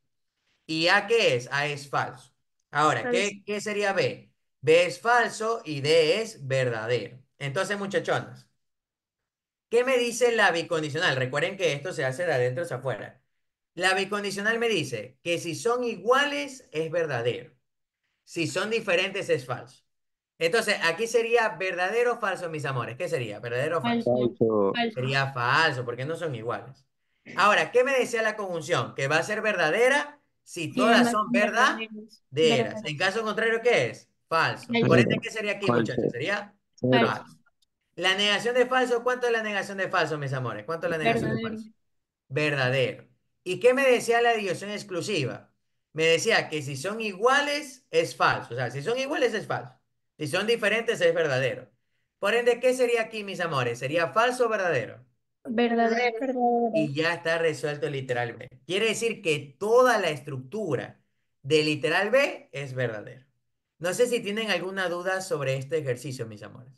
¿Y A qué es? A es falso. Ahora, ¿qué, ¿qué sería B? B es falso y D es verdadero. Entonces, muchachonas, ¿qué me dice la bicondicional? Recuerden que esto se hace de adentro hacia afuera. La bicondicional me dice que si son iguales es verdadero. Si son diferentes es falso. Entonces, aquí sería verdadero o falso, mis amores. ¿Qué sería? ¿Verdadero o falso? Sería falso, porque no son iguales. Ahora, ¿qué me decía la conjunción? Que va a ser verdadera si todas son verdaderas. En caso contrario, ¿qué es? Falso. Por este ¿qué sería aquí, muchachos? Sería falso. La negación de falso, ¿cuánto es la negación de falso, mis amores? ¿Cuánto es la negación de falso? Verdadero. ¿Y qué me decía la división exclusiva? Me decía que si son iguales es falso. O sea, si son iguales es falso. Si son diferentes es verdadero. Por ende, ¿qué sería aquí, mis amores? ¿Sería falso o verdadero? Verdadero, Y ya está resuelto literal B. Quiere decir que toda la estructura de literal B es verdadero. No sé si tienen alguna duda sobre este ejercicio, mis amores.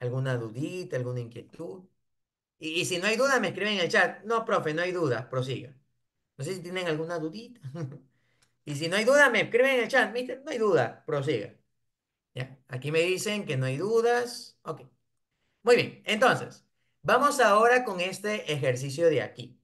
¿Alguna dudita, alguna inquietud? Y, si no hay duda, me escriben en el chat. No, profe, no hay duda. prosiga. No sé si tienen alguna dudita. y si no hay duda, me escriben en el chat, mister, no hay duda, prosiga. ¿Ya? Aquí me dicen que no hay dudas. Ok. Muy bien, entonces, vamos ahora con este ejercicio de aquí.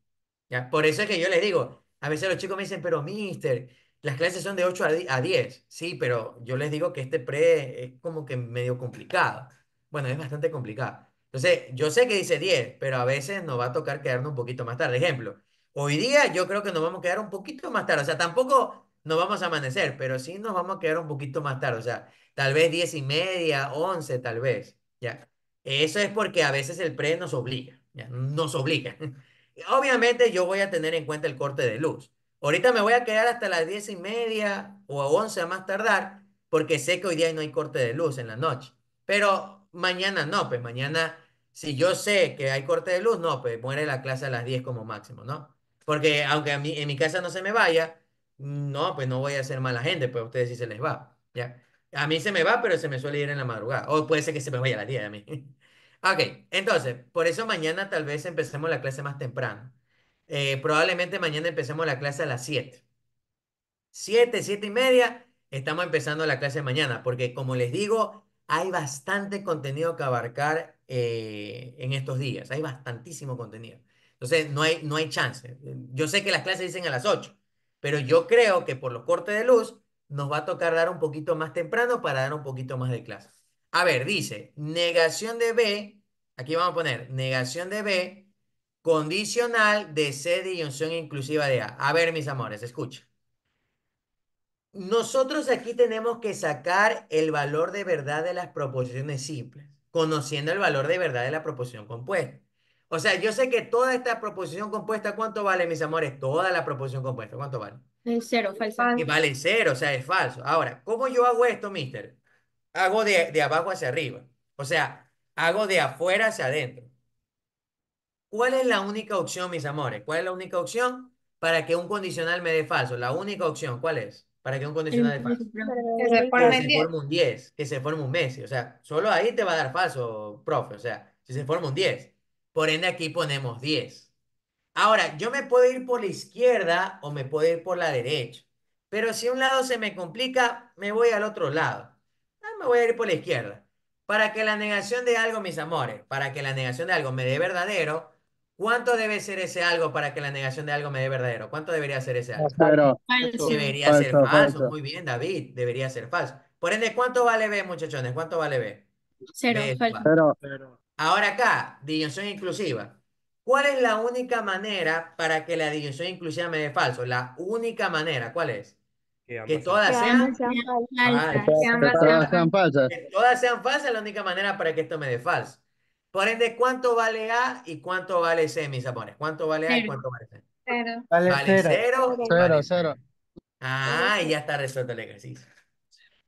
¿Ya? Por eso es que yo les digo, a veces los chicos me dicen, pero mister, las clases son de 8 a 10. Sí, pero yo les digo que este pre es como que medio complicado. Bueno, es bastante complicado. Entonces, yo sé que dice 10, pero a veces nos va a tocar quedarnos un poquito más tarde. Ejemplo, Hoy día yo creo que nos vamos a quedar un poquito más tarde, o sea, tampoco nos vamos a amanecer, pero sí nos vamos a quedar un poquito más tarde, o sea, tal vez diez y media, once, tal vez, ya. Eso es porque a veces el pre nos obliga, nos obliga. Obviamente yo voy a tener en cuenta el corte de luz. Ahorita me voy a quedar hasta las diez y media o a once a más tardar, porque sé que hoy día no hay corte de luz en la noche. Pero mañana no, pues mañana, si yo sé que hay corte de luz, no, pues muere la clase a las 10 como máximo, ¿no? Porque aunque a mí, en mi casa no se me vaya, no, pues no voy a ser mala gente, pues a ustedes sí se les va. ¿ya? A mí se me va, pero se me suele ir en la madrugada. O puede ser que se me vaya a la tía de a mí. ok, entonces, por eso mañana tal vez empecemos la clase más temprano. Eh, probablemente mañana empecemos la clase a las 7. 7, 7 y media, estamos empezando la clase mañana, porque como les digo, hay bastante contenido que abarcar eh, en estos días, hay bastantísimo contenido. Entonces, no hay, no hay chance. Yo sé que las clases dicen a las 8, pero yo creo que por los cortes de luz nos va a tocar dar un poquito más temprano para dar un poquito más de clase. A ver, dice, negación de B, aquí vamos a poner negación de B condicional de C disyunción inclusiva de A. A ver, mis amores, escucha. Nosotros aquí tenemos que sacar el valor de verdad de las proposiciones simples, conociendo el valor de verdad de la proposición compuesta. O sea, yo sé que toda esta proposición compuesta, ¿cuánto vale, mis amores? Toda la proposición compuesta, ¿cuánto vale? Es cero, falso. Y vale cero, o sea, es falso. Ahora, ¿cómo yo hago esto, mister? Hago de, abajo hacia arriba. O sea, hago de afuera hacia adentro. ¿Cuál es la única opción, mis amores? ¿Cuál es la única opción para que un condicional me dé falso? La única opción, ¿cuál es? Para que un condicional dé falso. Que se forme, un 10, que se forme un mes, O sea, solo ahí te va a dar falso, profe. O sea, si se forma un 10. Por ende, aquí ponemos 10. Ahora, yo me puedo ir por la izquierda o me puedo ir por la derecha. Pero si un lado se me complica, me voy al otro lado. Ah, me voy a ir por la izquierda. Para que la negación de algo, mis amores, para que la negación de algo me dé verdadero, ¿Cuánto debe ser ese algo para que la negación de algo me dé verdadero? ¿Cuánto debería ser ese algo? Debería ser falso. Muy bien, David. Debería ser falso. Por ende, ¿cuánto vale B, muchachones? ¿Cuánto vale B? Cero. Cero. Ahora acá, disyunción inclusiva. ¿Cuál es la única manera para que la disyunción inclusiva me dé falso? La única manera, ¿cuál es? Que, que todas sean, falsas. Que todas sean falsas es la única manera para que esto me dé falso. Por ende, ¿cuánto vale A y cuánto vale C, mis amores? ¿Cuánto vale A y cuánto vale C? Cero. Vale, cero. cero. cero. Ah, y ya está resuelto el ejercicio.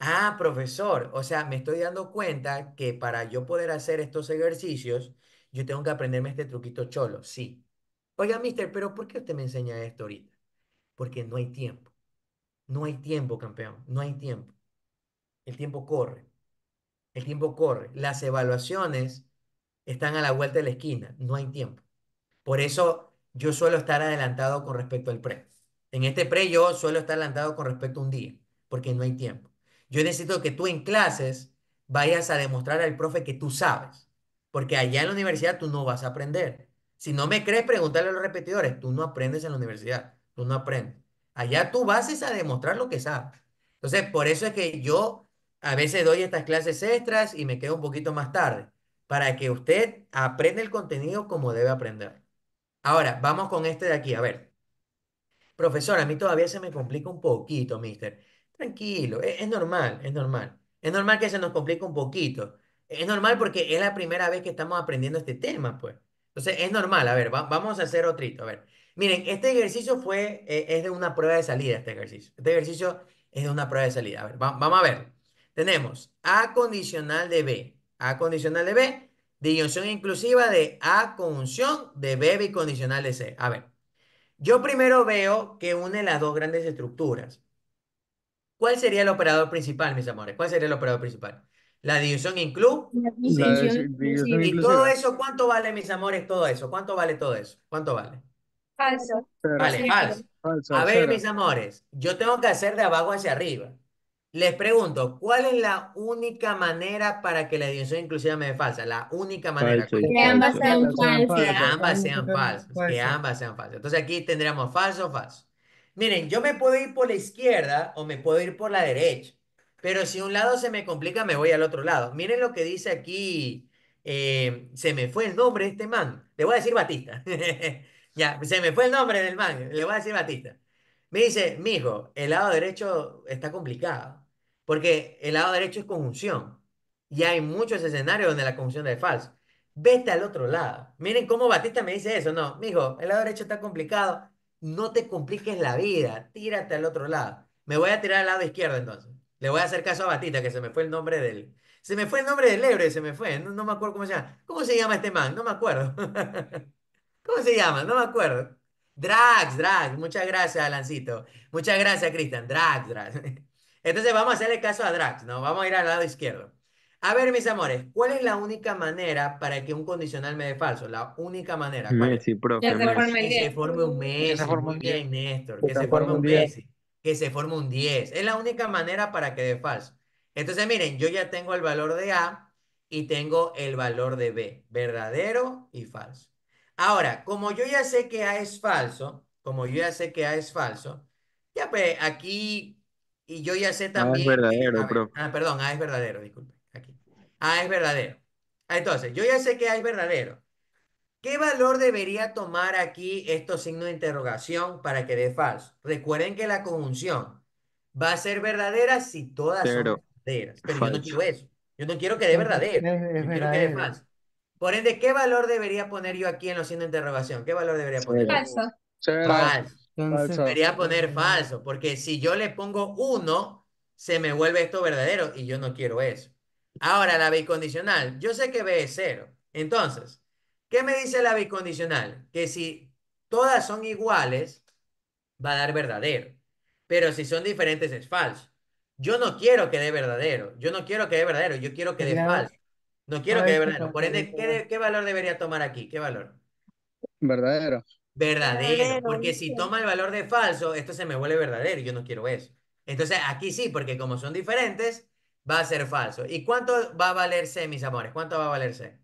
Ah, profesor, o sea, me estoy dando cuenta que para yo poder hacer estos ejercicios, yo tengo que aprenderme este truquito cholo, sí. Oiga, mister, pero ¿por qué usted me enseña esto ahorita? Porque no hay tiempo. No hay tiempo, campeón. No hay tiempo. El tiempo corre. El tiempo corre. Las evaluaciones están a la vuelta de la esquina. No hay tiempo. Por eso yo suelo estar adelantado con respecto al pre. En este pre yo suelo estar adelantado con respecto a un día, porque no hay tiempo. Yo necesito que tú en clases vayas a demostrar al profe que tú sabes, porque allá en la universidad tú no vas a aprender. Si no me crees, pregúntale a los repetidores, tú no aprendes en la universidad, tú no aprendes. Allá tú vas a demostrar lo que sabes. Entonces, por eso es que yo a veces doy estas clases extras y me quedo un poquito más tarde, para que usted aprenda el contenido como debe aprender. Ahora, vamos con este de aquí, a ver. Profesor, a mí todavía se me complica un poquito, mister. Tranquilo, e-, es, normal, es normal. Es normal que se nos complique un poquito. Es normal porque es la primera vez que estamos aprendiendo este tema, pues. Entonces, es normal. A ver, vamos a hacer otro. A ver, miren, este ejercicio fue, e-, es de una prueba de salida, este ejercicio. Este ejercicio es de una prueba de salida. A ver, vamos a ver. Tenemos A condicional de B. A condicional de B, disyunción inclusiva de A conjunción de B bicondicional de C. A ver, yo primero veo que une las dos grandes estructuras. ¿Cuál sería el operador principal, mis amores? ¿Cuál sería el operador principal? La división include. y todo eso, ¿cuánto vale, mis amores, todo eso? ¿Cuánto vale todo eso? ¿Cuánto vale? Falso. Vale, falso. A ver, mis amores, yo tengo que hacer de abajo hacia arriba. Les pregunto, ¿cuál es la única manera para que la división inclusiva me dé falsa? La única manera. que ambas sean falsas. Que ambas sean falsas. Que ambas sean falsas. Entonces aquí tendríamos falso, o falso. Miren, yo me puedo ir por la izquierda o me puedo ir por la derecha, pero si un lado se me complica, me voy al otro lado. Miren lo que dice aquí, eh, se me fue el nombre de este man. Le voy a decir Batista. ya, se me fue el nombre del man. Le voy a decir Batista. Me dice, mijo, el lado derecho está complicado, porque el lado derecho es conjunción. Y hay muchos escenarios donde la conjunción es falsa. Vete al otro lado. Miren cómo Batista me dice eso. No, mijo, el lado derecho está complicado no te compliques la vida, tírate al otro lado. Me voy a tirar al lado izquierdo entonces. Le voy a hacer caso a Batita, que se me fue el nombre del... Se me fue el nombre del héroe, se me fue. No, no me acuerdo cómo se llama. ¿Cómo se llama este man? No me acuerdo. ¿Cómo se llama? No me acuerdo. Drax, Drax. Muchas gracias, Alancito. Muchas gracias, Cristian. Drax, Drax. Entonces vamos a hacerle caso a Drax, ¿no? Vamos a ir al lado izquierdo. A ver, mis amores, ¿cuál es la única manera para que un condicional me dé falso? La única manera. Messi, que, se forme un Messi. Que se forme un Messi. Que, se, forme un 10. Que se forme un 10. Es la única manera para que dé falso. Entonces, miren, yo ya tengo el valor de A y tengo el valor de B. Verdadero y falso. Ahora, como yo ya sé que A es falso, como yo ya sé que A es falso, ya pues aquí, y yo ya sé también. es verdadero, Ah, perdón, A es verdadero, disculpe. Ah, es verdadero. Ah, entonces, yo ya sé que A es verdadero. ¿Qué valor debería tomar aquí estos signos de interrogación para que dé falso? Recuerden que la conjunción va a ser verdadera si todas son verdaderas. Pero yo no quiero eso. Yo no quiero que dé verdadero. quiero que dé falso. Por ende, ¿qué valor debería poner yo aquí en los signos de interrogación? ¿Qué valor debería poner? Falso. Falso. debería poner falso, porque si yo le pongo uno, se me vuelve esto verdadero y yo no quiero eso. Ahora, la bicondicional. Yo sé que B es cero. Entonces, ¿qué me dice la bicondicional? Que si todas son iguales, va a dar verdadero. Pero si son diferentes, es falso. Yo no quiero que dé verdadero. Yo no quiero que dé verdadero. Yo quiero que dé falso. No quiero que dé verdadero. Por ende, ¿qué, valor debería tomar aquí? ¿Qué valor? Verdadero. verdadero porque si toma el valor de falso, esto se me vuelve verdadero. Yo no quiero eso. Entonces, aquí sí, porque como son diferentes, va a ser falso. ¿Y cuánto va a valer C, mis amores? ¿Cuánto va a valerse?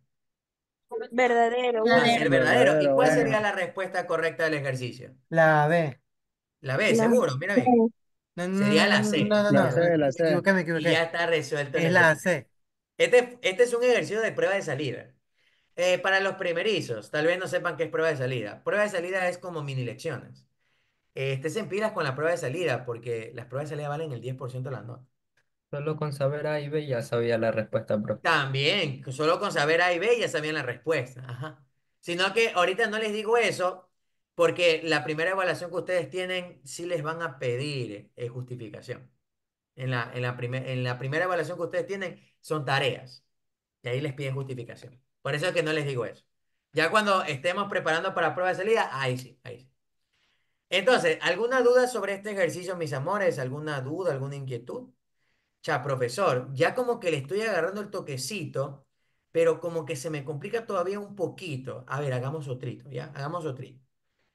Verdadero. Va verdadero. ¿Y cuál sería la respuesta correcta del ejercicio? La B. La B, seguro, mira bien. sería la C. No, no, no. Me ya está resuelto. Es la C. Este, este, es un ejercicio de prueba de salida. Eh, para los primerizos, tal vez no sepan qué es prueba de salida. Prueba de salida es como mini lecciones. Te eh, estés en pilas con la prueba de salida porque las pruebas de salida valen el 10% de las notas. Solo con saber A y B ya sabía la respuesta, bro. También, solo con saber A y B ya sabían la respuesta. Ajá. Sino que ahorita no les digo eso porque la primera evaluación que ustedes tienen sí les van a pedir eh, justificación. En la, en, la primer, en la primera evaluación que ustedes tienen son tareas. Y ahí les piden justificación. Por eso es que no les digo eso. Ya cuando estemos preparando para prueba de salida, ahí sí, ahí sí. Entonces, ¿alguna duda sobre este ejercicio, mis amores? ¿Alguna duda, alguna inquietud? sea, profesor, ya como que le estoy agarrando el toquecito, pero como que se me complica todavía un poquito. A ver, hagamos trito, ¿ya? Hagamos trito.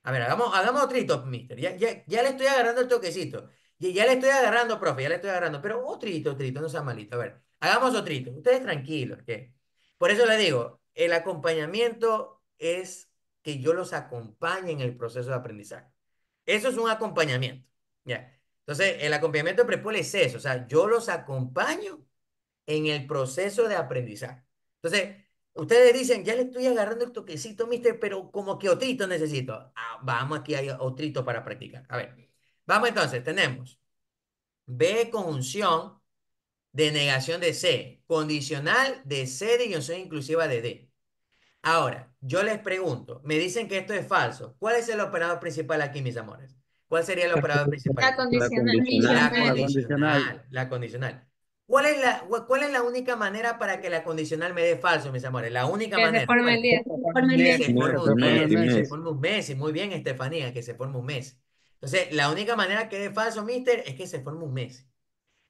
A ver, hagamos, hagamos trito. mister. Ya, ya, ya le estoy agarrando el toquecito. Ya, ya le estoy agarrando, profe, ya le estoy agarrando. Pero otro, trito no sea malito. A ver, hagamos trito. Ustedes tranquilos, ¿qué? Por eso les digo, el acompañamiento es que yo los acompañe en el proceso de aprendizaje. Eso es un acompañamiento, ¿ya? Entonces, el acompañamiento prepole es eso, o sea, yo los acompaño en el proceso de aprendizaje. Entonces, ustedes dicen, ya le estoy agarrando el toquecito, mister, pero como que otrito necesito. Ah, vamos, aquí hay otrito para practicar. A ver, vamos entonces, tenemos B conjunción de negación de C, condicional de C de yunción inclusiva de D. Ahora, yo les pregunto, me dicen que esto es falso. ¿Cuál es el operador principal aquí, mis amores? ¿Cuál sería el operador principal? La condicional. La condicional. ¿Cuál, es la, única manera para que la condicional me dé falso, mis amores? La única manera. Se forme el día. Se forme un mes. Se Muy bien, Estefanía, que se forme un mes. Entonces, la única manera que dé falso, mister, es que se forme un mes.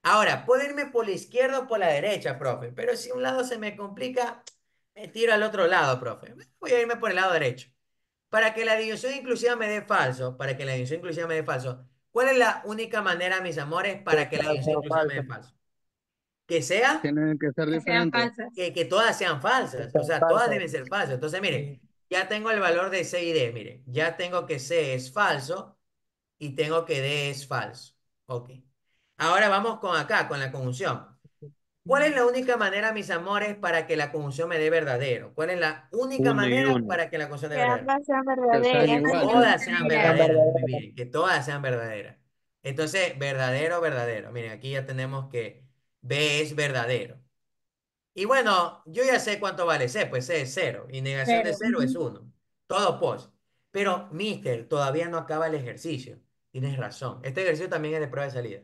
Ahora, puedo irme por la izquierda o por la derecha, profe, pero si un lado se me complica, me tiro al otro lado, profe. Voy a irme por el lado derecho para que la división inclusiva me dé falso, para que la división inclusiva me dé falso, ¿cuál es la única manera, mis amores, para que, la división inclusiva me dé falso? Que sea. que todas sean falsas. o sea, todas deben ser falsas. Entonces, mire, ya tengo el valor de C y D, mire, Ya tengo que C es falso y tengo que D es falso. Ok. Ahora vamos con acá, con la conjunción. ¿Cuál es la mm. única manera, mis amores, para que la conjunción me dé verdadero? ¿Cuál es la única manera para que la conjunción dé verdadero? Que sean verdaderas. todas sean verdaderas. que todas sean verdaderas. Entonces, verdadero, verdadero. Miren, aquí ya tenemos que B es verdadero. Y bueno, yo ya sé cuánto vale C, pues C es cero. Y negación de cero es uno. Todo post. Pero, mister, todavía no acaba el ejercicio. Tienes razón. Este ejercicio también es de prueba de salida.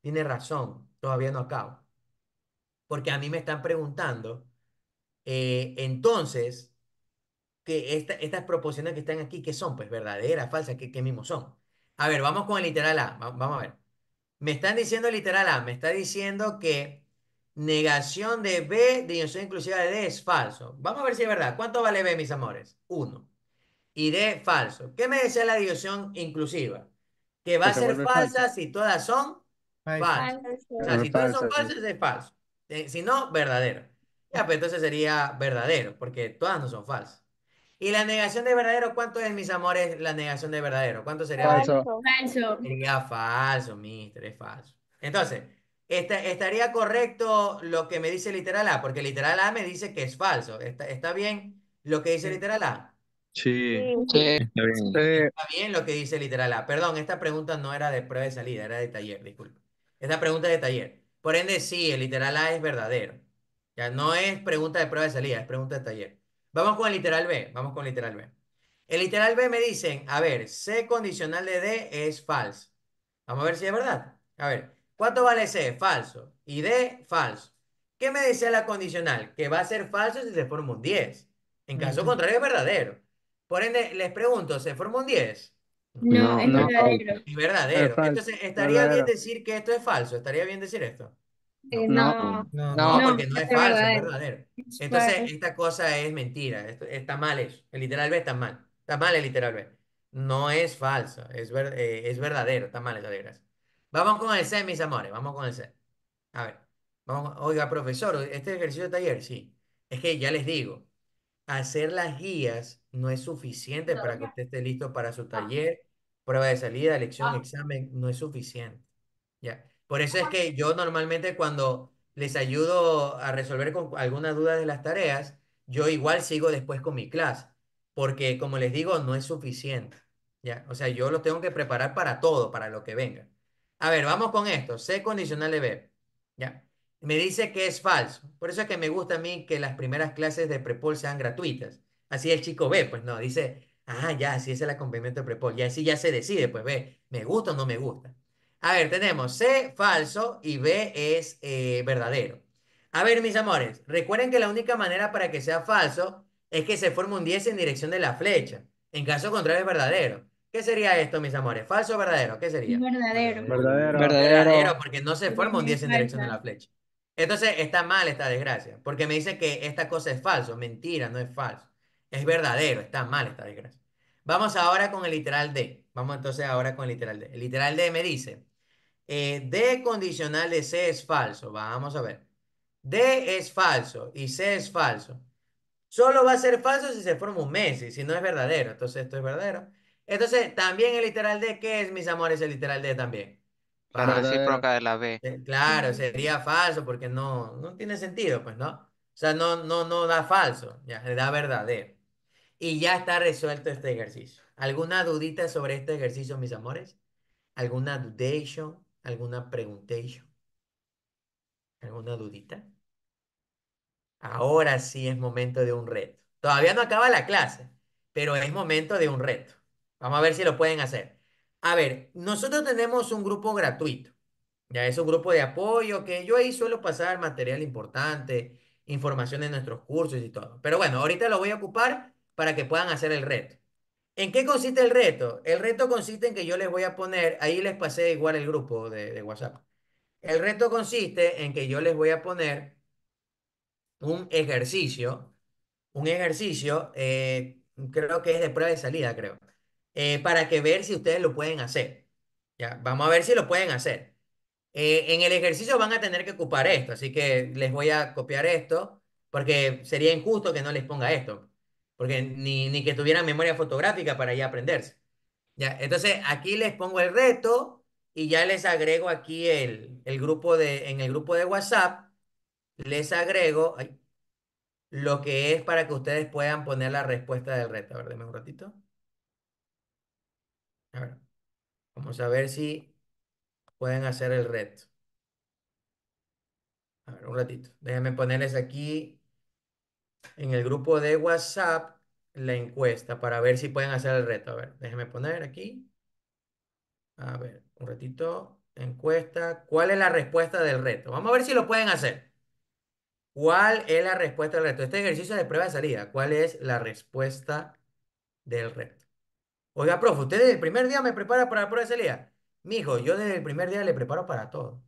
Tienes razón. Todavía no acaba porque a mí me están preguntando, eh, entonces, que estas proporciones que están aquí, ¿qué son? Pues verdaderas, falsas, ¿qué, qué mismo son? A ver, vamos con el literal A, vamos a ver. Me están diciendo el literal A, me está diciendo que negación de B, división inclusiva de D es falso. Vamos a ver si es verdad. ¿Cuánto vale B, mis amores? Uno. Y D, falso. ¿Qué me decía la división inclusiva? Que va a ser falsa, si todas son falsas. falsas. O sea, si todas son falsas, es falso. Eh, si no, verdadero. Pues, entonces sería verdadero, porque todas no son falsas. ¿Y la negación de verdadero? ¿Cuánto es, mis amores, la negación de verdadero? ¿Cuánto sería? Falso. Falso. Sería falso, mister, es falso. Entonces, ¿estaría correcto lo que me dice literal A? Porque literal A me dice que es falso. ¿Está, bien lo que dice literal A? Sí. Está bien. Está bien lo que dice literal A. Perdón, esta pregunta no era de prueba de salida, era de taller, disculpe. Esta pregunta es de taller. Por ende, sí, el literal A es verdadero. Ya no es pregunta de prueba de salida, es pregunta de taller. Vamos con el literal B, vamos con el literal B. El literal B me dicen, a ver, C condicional de D es falso. Vamos a ver si es verdad. A ver, ¿cuánto vale C? Falso. Y D, falso. ¿Qué me dice la condicional? Que va a ser falso si se forma un 10. En caso contrario, es verdadero. Por ende, les pregunto, ¿se forma un 10? No, es verdadero. Entonces, estaría bien decir que esto es falso. Estaría bien decir esto. Eh, no, no, no, porque no es, falso, es verdadero. Entonces, esta cosa es mentira. está mal eso El literal B está mal. Está mal el literal B. No es falso, es, eh, es verdadero. Está mal esa desgracia. Vamos con el C, mis amores. Vamos con el C. A ver. oiga, profesor, este ejercicio de taller, sí. Es que ya les digo, hacer las guías no es suficiente para que usted esté listo para su ah. taller prueba de salida, lección, ah. examen, no es suficiente. ¿ya? Por eso es que yo normalmente cuando les ayudo a resolver alguna duda de las tareas, yo igual sigo después con mi clase, porque como les digo, no es suficiente. ¿ya? O sea, yo lo tengo que preparar para todo, para lo que venga. A ver, vamos con esto. C condicional de B. ¿ya? Me dice que es falso. Por eso es que me gusta a mí que las primeras clases de Prepol sean gratuitas. Así el chico ve, pues no, dice, Ah, ya, sí, es es acompañamiento de Prepol. Ya, sí, ya se decide, pues ve, me gusta o no me gusta. A ver, tenemos C falso y B es eh, verdadero. A ver, mis amores, recuerden que la única manera para que sea falso es que se forme un 10 en dirección de la flecha. En caso contrario es verdadero. ¿Qué sería esto, mis amores? ¿Falso o verdadero? ¿Qué sería? Verdadero. Verdadero. Verdadero, porque no se forma un 10 en dirección de la flecha. Entonces está mal esta desgracia, porque me dice que esta cosa es falso. Mentira, no es falso. Es verdadero, está mal esta desgracia. Vamos ahora con el literal D. Vamos entonces ahora con el literal D. El literal D me dice, eh, D condicional de C es falso. Vamos a ver. D es falso y C es falso. Solo va a ser falso si se forma un mes. Y si no es verdadero. Entonces esto es verdadero. Entonces, también el literal D, ¿qué es, mis amores, el literal D también? La recíproca de la B. Eh, claro, sería falso porque no, tiene sentido, pues, ¿no? O sea, no, no, no da falso, ya, da verdadero. Y ya está resuelto este ejercicio. ¿Alguna dudita sobre este ejercicio, mis amores? ¿Alguna dudation? ¿Alguna preguntation? ¿Alguna dudita? Ahora sí es momento de un reto. Todavía no acaba la clase, pero es momento de un reto. Vamos a ver si lo pueden hacer. A ver, nosotros tenemos un grupo gratuito. Ya es un grupo de apoyo que yo ahí suelo pasar material importante, información de nuestros cursos y todo. Pero bueno, ahorita lo voy a ocupar para que puedan hacer el reto. ¿En qué consiste el reto? El reto consiste en que yo les voy a poner, ahí les pasé igual el grupo de, WhatsApp. El reto consiste en que yo les voy a poner un ejercicio, un ejercicio, eh, creo que es de prueba de salida, creo, eh, para que ver si ustedes lo pueden hacer. Ya, vamos a ver si lo pueden hacer. Eh, en el ejercicio van a tener que ocupar esto, así que les voy a copiar esto, porque sería injusto que no les ponga esto porque ni, ni que tuvieran memoria fotográfica para ya aprenderse. Ya, entonces aquí les pongo el reto y ya les agrego aquí el, grupo de, en el grupo de WhatsApp, les agrego lo que es para que ustedes puedan poner la respuesta del reto. A ver, denme un ratito. A ver, vamos a ver si pueden hacer el reto. A ver, un ratito. Déjenme ponerles aquí en el grupo de WhatsApp la encuesta para ver si pueden hacer el reto. A ver, déjenme poner aquí. A ver, un ratito. Encuesta. ¿Cuál es la respuesta del reto? Vamos a ver si lo pueden hacer. ¿Cuál es la respuesta del reto? Este ejercicio de prueba de salida. ¿Cuál es la respuesta del reto? Oiga, profe, ¿usted desde el primer día me prepara para la prueba de salida? Mijo, yo desde el primer día le preparo para todo.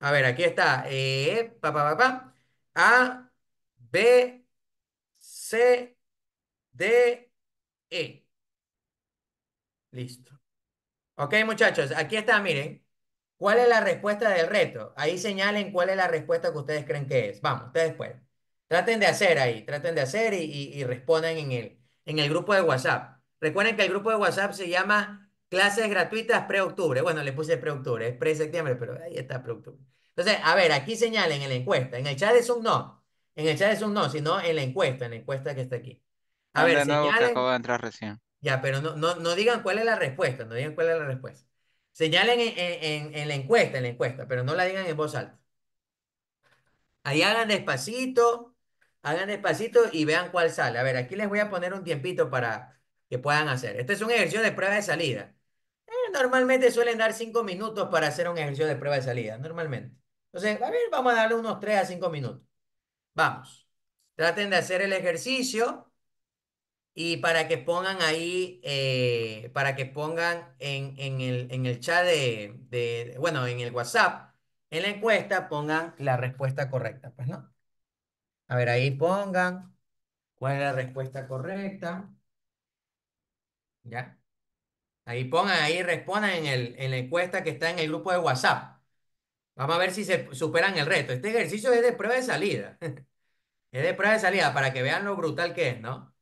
A ver, aquí está. Eh, A, B, C, D, E. Listo. Ok, muchachos, aquí está, miren. ¿Cuál es la respuesta del reto? Ahí señalen cuál es la respuesta que ustedes creen que es. Vamos, ustedes pueden. Traten de hacer ahí, traten de hacer y, y, respondan en el, en el grupo de WhatsApp. Recuerden que el grupo de WhatsApp se llama Clases Gratuitas Pre-Octubre. Bueno, le puse pre-octubre, es pre-septiembre, pero ahí está pre-octubre. Entonces, a ver, aquí señalen en la encuesta. En el chat de un no, en el chat es un no, sino en la encuesta, en la encuesta que está aquí. A ver, señalen... entrar recién. Ya, pero no, no, no, digan cuál es la respuesta, no digan cuál es la respuesta. Señalen en, la encuesta, en la encuesta, pero no la digan en voz alta. Ahí hagan despacito, hagan despacito y vean cuál sale. A ver, aquí les voy a poner un tiempito para que puedan hacer. Este es un ejercicio de prueba de salida. Eh, normalmente suelen dar cinco minutos para hacer un ejercicio de prueba de salida, normalmente. Entonces, a ver, vamos a darle unos tres a cinco minutos. Vamos, traten de hacer el ejercicio y para que pongan ahí, eh, para que pongan en, en, el, en el, chat de, bueno, en el WhatsApp, en la encuesta pongan la respuesta correcta, pues, ¿no? A ver, ahí pongan cuál es la respuesta correcta. ¿Ya? Ahí pongan, ahí respondan en, el, en la encuesta que está en el grupo de WhatsApp. Vamos a ver si se superan el reto. Este ejercicio es de prueba de salida. es de prueba de salida para que vean lo brutal que es, ¿no?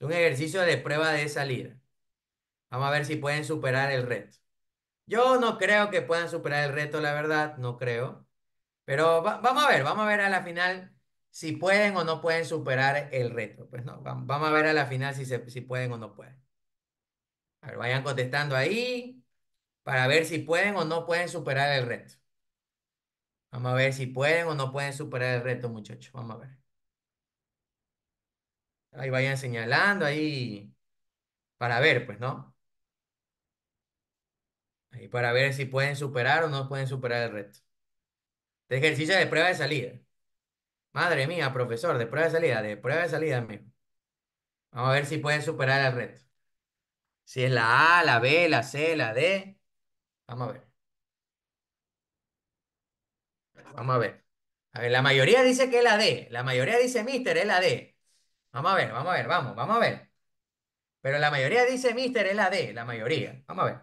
Es un ejercicio de prueba de salida. Vamos a ver si pueden superar el reto. Yo no creo que puedan superar el reto, la verdad, no creo. Pero vamos a ver, vamos a ver a la final si pueden o no pueden superar el reto. Pues no, vamos a ver a la final si, si pueden o no pueden. A ver, vayan contestando ahí para ver si pueden o no pueden superar el reto. Vamos a ver si pueden o no pueden superar el reto, muchachos. Vamos a ver. Ahí vayan señalando, ahí para ver, pues, ¿no? Ahí para ver si pueden superar o no pueden superar el reto. De ejercicio de prueba de salida. Madre mía, profesor, de prueba de salida, de prueba de salida, amigo Vamos a ver si pueden superar el reto. Si es la A, la B, la C, la D. Vamos a ver. Vamos a ver. A ver, la mayoría dice que es la D. La mayoría dice Mister, es la D. Vamos a ver, vamos a ver, vamos, vamos a ver. Pero la mayoría dice Mister, es la D, la mayoría. Vamos a ver.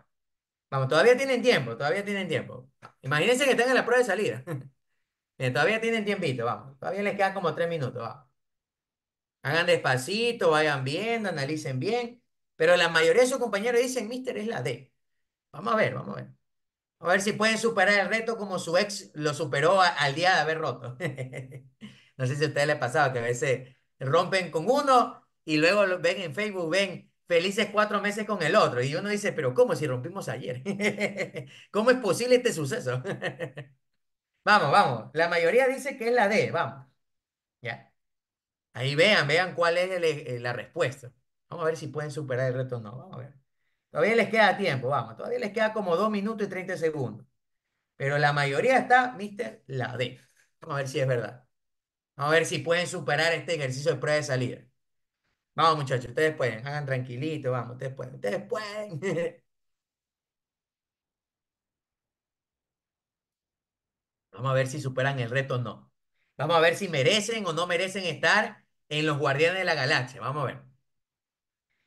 Vamos, todavía tienen tiempo, todavía tienen tiempo. Imagínense que están en la prueba de salida. todavía tienen tiempito, vamos. Todavía les quedan como tres minutos, vamos. Hagan despacito, vayan viendo, analicen bien. Pero la mayoría de sus compañeros dicen Mister, es la D. Vamos a ver, vamos a ver. A ver si pueden superar el reto como su ex lo superó al día de haber roto. no sé si a ustedes les ha pasado que a veces rompen con uno y luego ven en Facebook, ven felices cuatro meses con el otro. Y uno dice, pero ¿cómo si rompimos ayer? ¿Cómo es posible este suceso? vamos, vamos. La mayoría dice que es la D, vamos. Ya. Ahí vean, vean cuál es eh, la respuesta. Vamos a ver si pueden superar el reto o no. Vamos a ver. Todavía les queda tiempo, vamos, todavía les queda como 2 minutos y 30 segundos. Pero la mayoría está, mister, la D. Vamos a ver si es verdad. Vamos a ver si pueden superar este ejercicio de prueba de salida. Vamos, muchachos, ustedes pueden, hagan tranquilito, vamos, ustedes pueden, ustedes pueden. Vamos a ver si superan el reto o no. Vamos a ver si merecen o no merecen estar en los Guardianes de la Galaxia. Vamos a ver.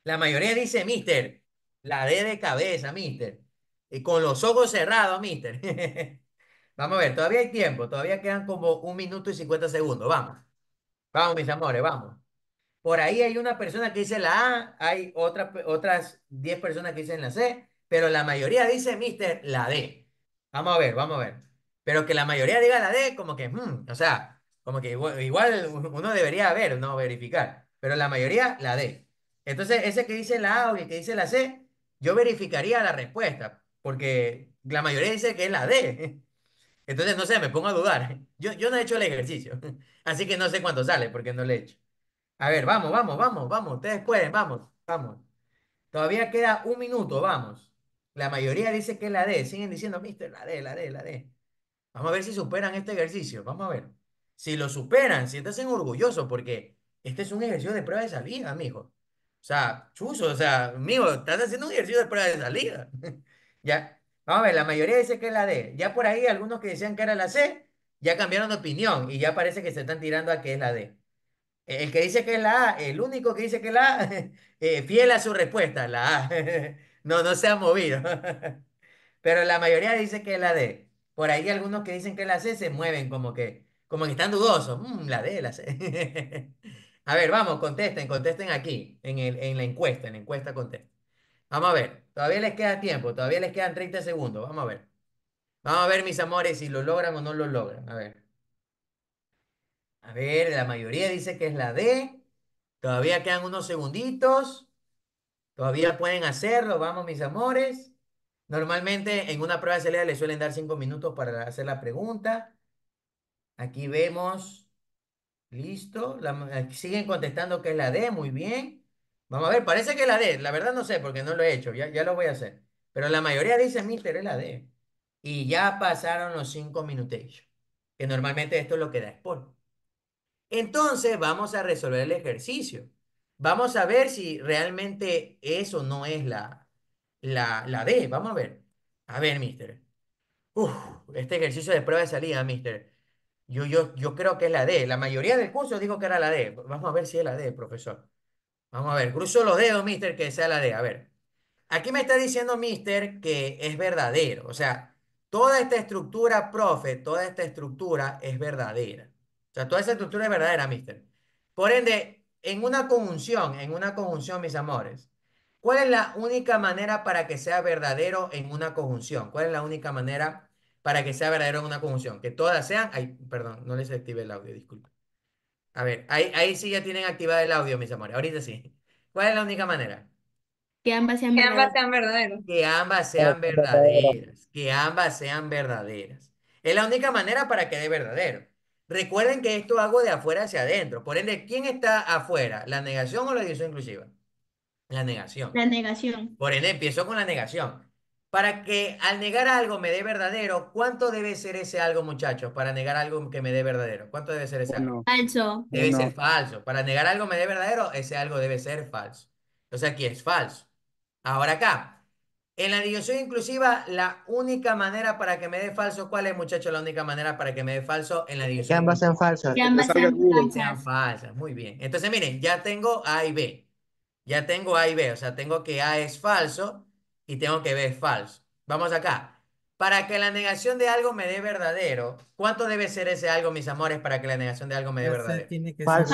La mayoría dice, mister, la D de cabeza, mister. Y con los ojos cerrados, mister. Vamos a ver, todavía hay tiempo, todavía quedan como un minuto y 50 segundos. Vamos. Vamos, mis amores, vamos. Por ahí hay una persona que dice la A, hay otra, otras 10 personas que dicen la C, pero la mayoría dice, mister, la D. Vamos a ver, vamos a ver. Pero que la mayoría diga la D, como que, hmm, o sea, como que igual, uno debería ver, no verificar, pero la mayoría la D. Entonces, ese que dice la A o el que dice la C, yo verificaría la respuesta, porque la mayoría dice que es la D. Entonces, no sé, me pongo a dudar. Yo, no he hecho el ejercicio, así que no sé cuánto sale porque no lo he hecho. A ver, vamos, vamos, vamos, vamos, ustedes pueden, vamos, vamos. Todavía queda un minuto, vamos. La mayoría dice que es la D, siguen diciendo, mister, la D, la D, la D. Vamos a ver si superan este ejercicio, vamos a ver. Si lo superan, si siéntanse orgulloso, porque este es un ejercicio de prueba de salida, amigos. O sea, chuso o sea, amigo, estás haciendo un ejercicio de prueba de salida. ya. Vamos a ver, la mayoría dice que es la D. Ya por ahí algunos que decían que era la C, ya cambiaron de opinión y ya parece que se están tirando a que es la D. El que dice que es la A, el único que dice que es la A, eh, fiel a su respuesta, la A. no, no se ha movido. Pero la mayoría dice que es la D. Por ahí algunos que dicen que es la C se mueven como que, como que están dudosos. Mm, la D, la C. A ver, vamos, contesten, contesten aquí, en, el, en la encuesta, en la encuesta contesten. Vamos a ver, todavía les queda tiempo, todavía les quedan 30 segundos, vamos a ver. Vamos a ver, mis amores, si lo logran o no lo logran, a ver. A ver, la mayoría dice que es la D, todavía quedan unos segunditos, todavía pueden hacerlo, vamos, mis amores. Normalmente en una prueba de le suelen dar cinco minutos para hacer la pregunta. Aquí vemos Listo. Eh, siguen contestando que es la D. Muy bien. Vamos a ver, parece que es la D. La verdad no sé porque no lo he hecho. Ya, lo voy a hacer. Pero la mayoría dice, Mister, es la D. Y ya pasaron los cinco minutos Que normalmente esto es lo que da Sport. Entonces vamos a resolver el ejercicio. Vamos a ver si realmente eso no es la, la, la D. Vamos a ver. A ver, mister. Uf, este ejercicio de prueba de salida, mister. Yo, yo, creo que es la D. La mayoría del curso digo que era la D. Vamos a ver si es la D, profesor. Vamos a ver. Cruzo los dedos, mister, que sea la D. A ver. Aquí me está diciendo, mister, que es verdadero. O sea, toda esta estructura, profe, toda esta estructura es verdadera. O sea, toda esa estructura es verdadera, mister. Por ende, en una conjunción, en una conjunción, mis amores, ¿cuál es la única manera para que sea verdadero en una conjunción? ¿Cuál es la única manera para que sea verdadero una conjunción. Que todas sean, ay, perdón, no les activé el audio, disculpe. A ver, ahí, ahí sí ya tienen activado el audio, mis amores. Ahorita sí. ¿Cuál es la única manera? Que ambas sean verdaderas. Que ambas sean verdaderas. Que ambas sean verdaderas. Es la única manera para que de verdadero. Recuerden que esto hago de afuera hacia adentro. Por ende, ¿quién está afuera? ¿La negación o la división inclusiva? La negación. La negación. Por ende, empiezo con la negación para que al negar algo me dé verdadero, ¿cuánto debe ser ese algo, muchachos? Para negar algo que me dé verdadero, ¿cuánto debe ser ese algo? Falso. Debe ser falso. Para negar algo me dé verdadero, ese algo debe ser falso. O sea, aquí es falso. Ahora acá, en la división inclusiva, la única manera para que me dé falso, ¿cuál es, muchachos? La única manera para que me dé falso en la división? Que ambas sean falsas. Que ambas sean sean falsas. Muy bien. Entonces miren, ya tengo A y B. Ya tengo A y B, o sea, tengo que A es falso y tengo que ver falso. Vamos acá. Para que la negación de algo me dé verdadero, ¿cuánto debe ser ese algo, mis amores, para que la negación de algo me dé verdadero? Tiene que ser Falso.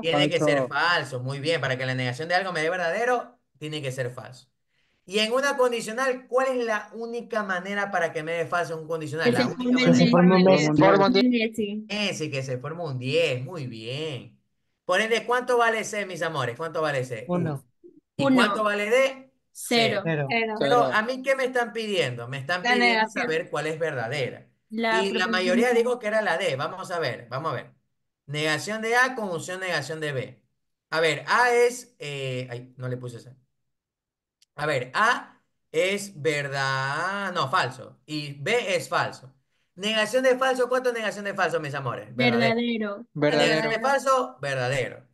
Tiene que ser Falso. muy bien. Para que la negación de algo me dé verdadero, tiene que ser falso. Y en una condicional, ¿cuál es la única manera para que me dé falso un condicional? Que se forme un 10. Sí. que se forme un 10, muy bien. Por ende, ¿cuánto vale C, mis amores? ¿Cuánto vale C? Uno. ¿Y cuánto vale D? Cero. Pero a mí, ¿qué me están pidiendo? Me están pidiendo saber cuál es verdadera. y la mayoría digo que era la D. Vamos a ver, vamos a ver. Negación de A, conjunción, negación de B. A ver, A es. Eh, ay, no le puse esa. A ver, A es verdad. No, falso. Y B es falso. Negación de falso, ¿cuánto es negación de falso, mis amores? Verdadero. verdadero. Negación de falso, verdadero.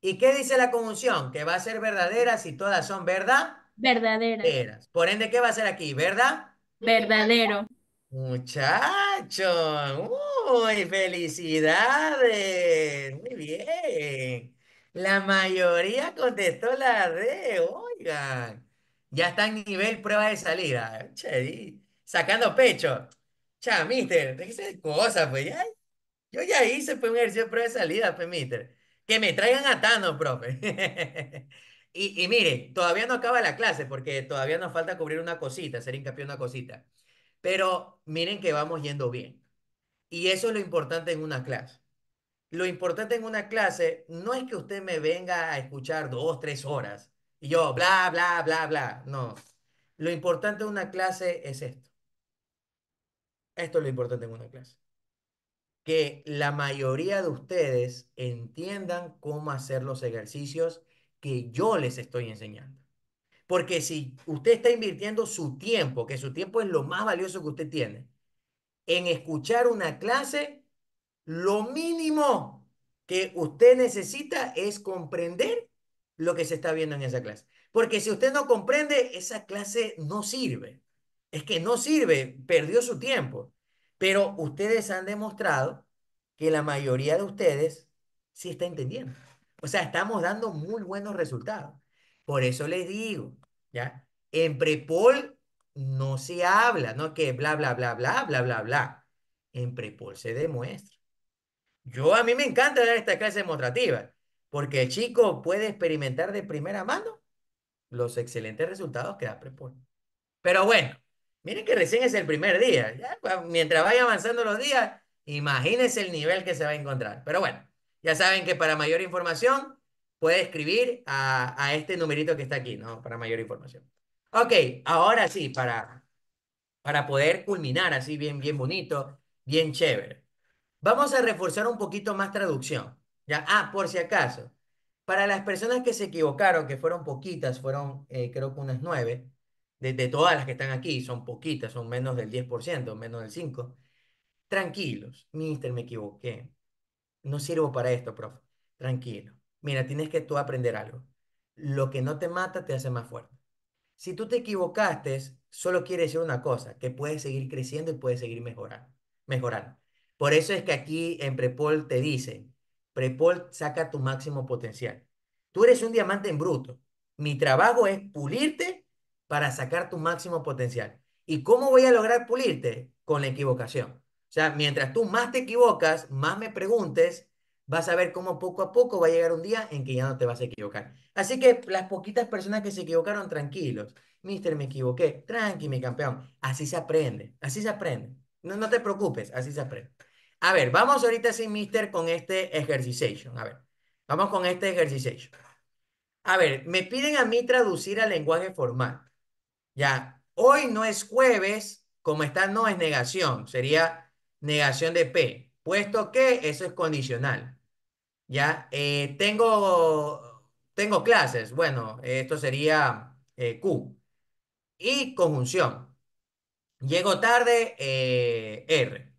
¿Y qué dice la conjunción? Que va a ser verdadera si todas son verdad. Verdadera. Por ende, ¿qué va a ser aquí? ¿Verdad? Verdadero. Muchacho, ¡Uy! ¡Felicidades! Muy bien. La mayoría contestó la D, oigan. Ya está en nivel prueba de salida. Che, sacando pecho. Cha, mister, déjese cosas, pues ya. Yo ya hice pues, un ejercicio de prueba de salida, pues, mister. Que me traigan a Tano, profe. Y, miren, mire, todavía no acaba la clase porque todavía nos falta cubrir una cosita, hacer hincapié en una cosita. Pero miren que vamos yendo bien. Y eso es lo importante en una clase. Lo importante en una clase no es que usted me venga a escuchar dos, tres horas y yo bla, bla, bla, bla. No. Lo importante en una clase es esto. Esto es lo importante en una clase. Que la mayoría de ustedes entiendan cómo hacer los ejercicios que yo les estoy enseñando. Porque si usted está invirtiendo su tiempo, que su tiempo es lo más valioso que usted tiene, en escuchar una clase, lo mínimo que usted necesita es comprender lo que se está viendo en esa clase. Porque si usted no comprende, esa clase no sirve. Es que no sirve, perdió su tiempo. Pero ustedes han demostrado que la mayoría de ustedes sí está entendiendo. O sea, estamos dando muy buenos resultados. Por eso les digo, ¿ya? En prepol no se habla, no que bla, bla, bla, bla, bla, bla, bla. En prepol se demuestra. Yo a mí me encanta dar esta clase demostrativa, porque el chico puede experimentar de primera mano los excelentes resultados que da prepol. Pero bueno, miren que recién es el primer día. Mientras vaya avanzando los días, imagínense el nivel que se va a encontrar. Pero bueno. Ya saben que para mayor información puede escribir a, este numerito que está aquí, ¿no? Para mayor información. Ok, ahora sí, para, para poder culminar así bien, bien bonito, bien chévere. Vamos a reforzar un poquito más traducción. ¿ya? Ah, por si acaso, para las personas que se equivocaron, que fueron poquitas, fueron eh, creo que unas nueve, de, todas las que están aquí, son poquitas, son menos del 10%, menos del 5%. Tranquilos, mister, me equivoqué no sirvo para esto, profe. Tranquilo. Mira, tienes que tú aprender algo. Lo que no te mata te hace más fuerte. Si tú te equivocaste, solo quiere decir una cosa, que puedes seguir creciendo y puedes seguir mejorando. mejorando. Por eso es que aquí en Prepol te dicen, Prepol saca tu máximo potencial. Tú eres un diamante en bruto. Mi trabajo es pulirte para sacar tu máximo potencial. ¿Y cómo voy a lograr pulirte? Con la equivocación sea, mientras tú más te equivocas, más me preguntes, vas a ver cómo poco a poco va a llegar un día en que ya no te vas a equivocar. Así que las poquitas personas que se equivocaron, tranquilos. Mister, me equivoqué. Tranqui, mi campeón. Así se aprende, así se aprende. No, no te preocupes, así se aprende. A ver, vamos ahorita sí, mister, con este ejercicio. A ver, vamos con este ejercicio. A ver, me piden a mí traducir al lenguaje formal. Ya, hoy no es jueves, como está, no es negación. Sería negación de P, puesto que eso es condicional. ¿Ya? Eh, tengo, tengo clases. Bueno, esto sería eh, Q. Y conjunción. Llego tarde, eh, R.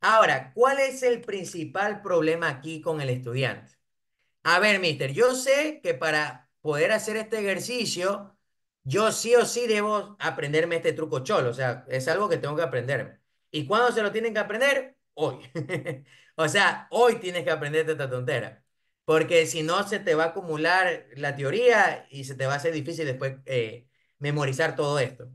Ahora, ¿cuál es el principal problema aquí con el estudiante? A ver, mister, yo sé que para poder hacer este ejercicio, yo sí o sí debo aprenderme este truco cholo. O sea, es algo que tengo que aprenderme. ¿Y cuándo se lo tienen que aprender? Hoy. o sea, hoy tienes que aprenderte esta tontera. Porque si no, se te va a acumular la teoría y se te va a hacer difícil después eh, memorizar todo esto.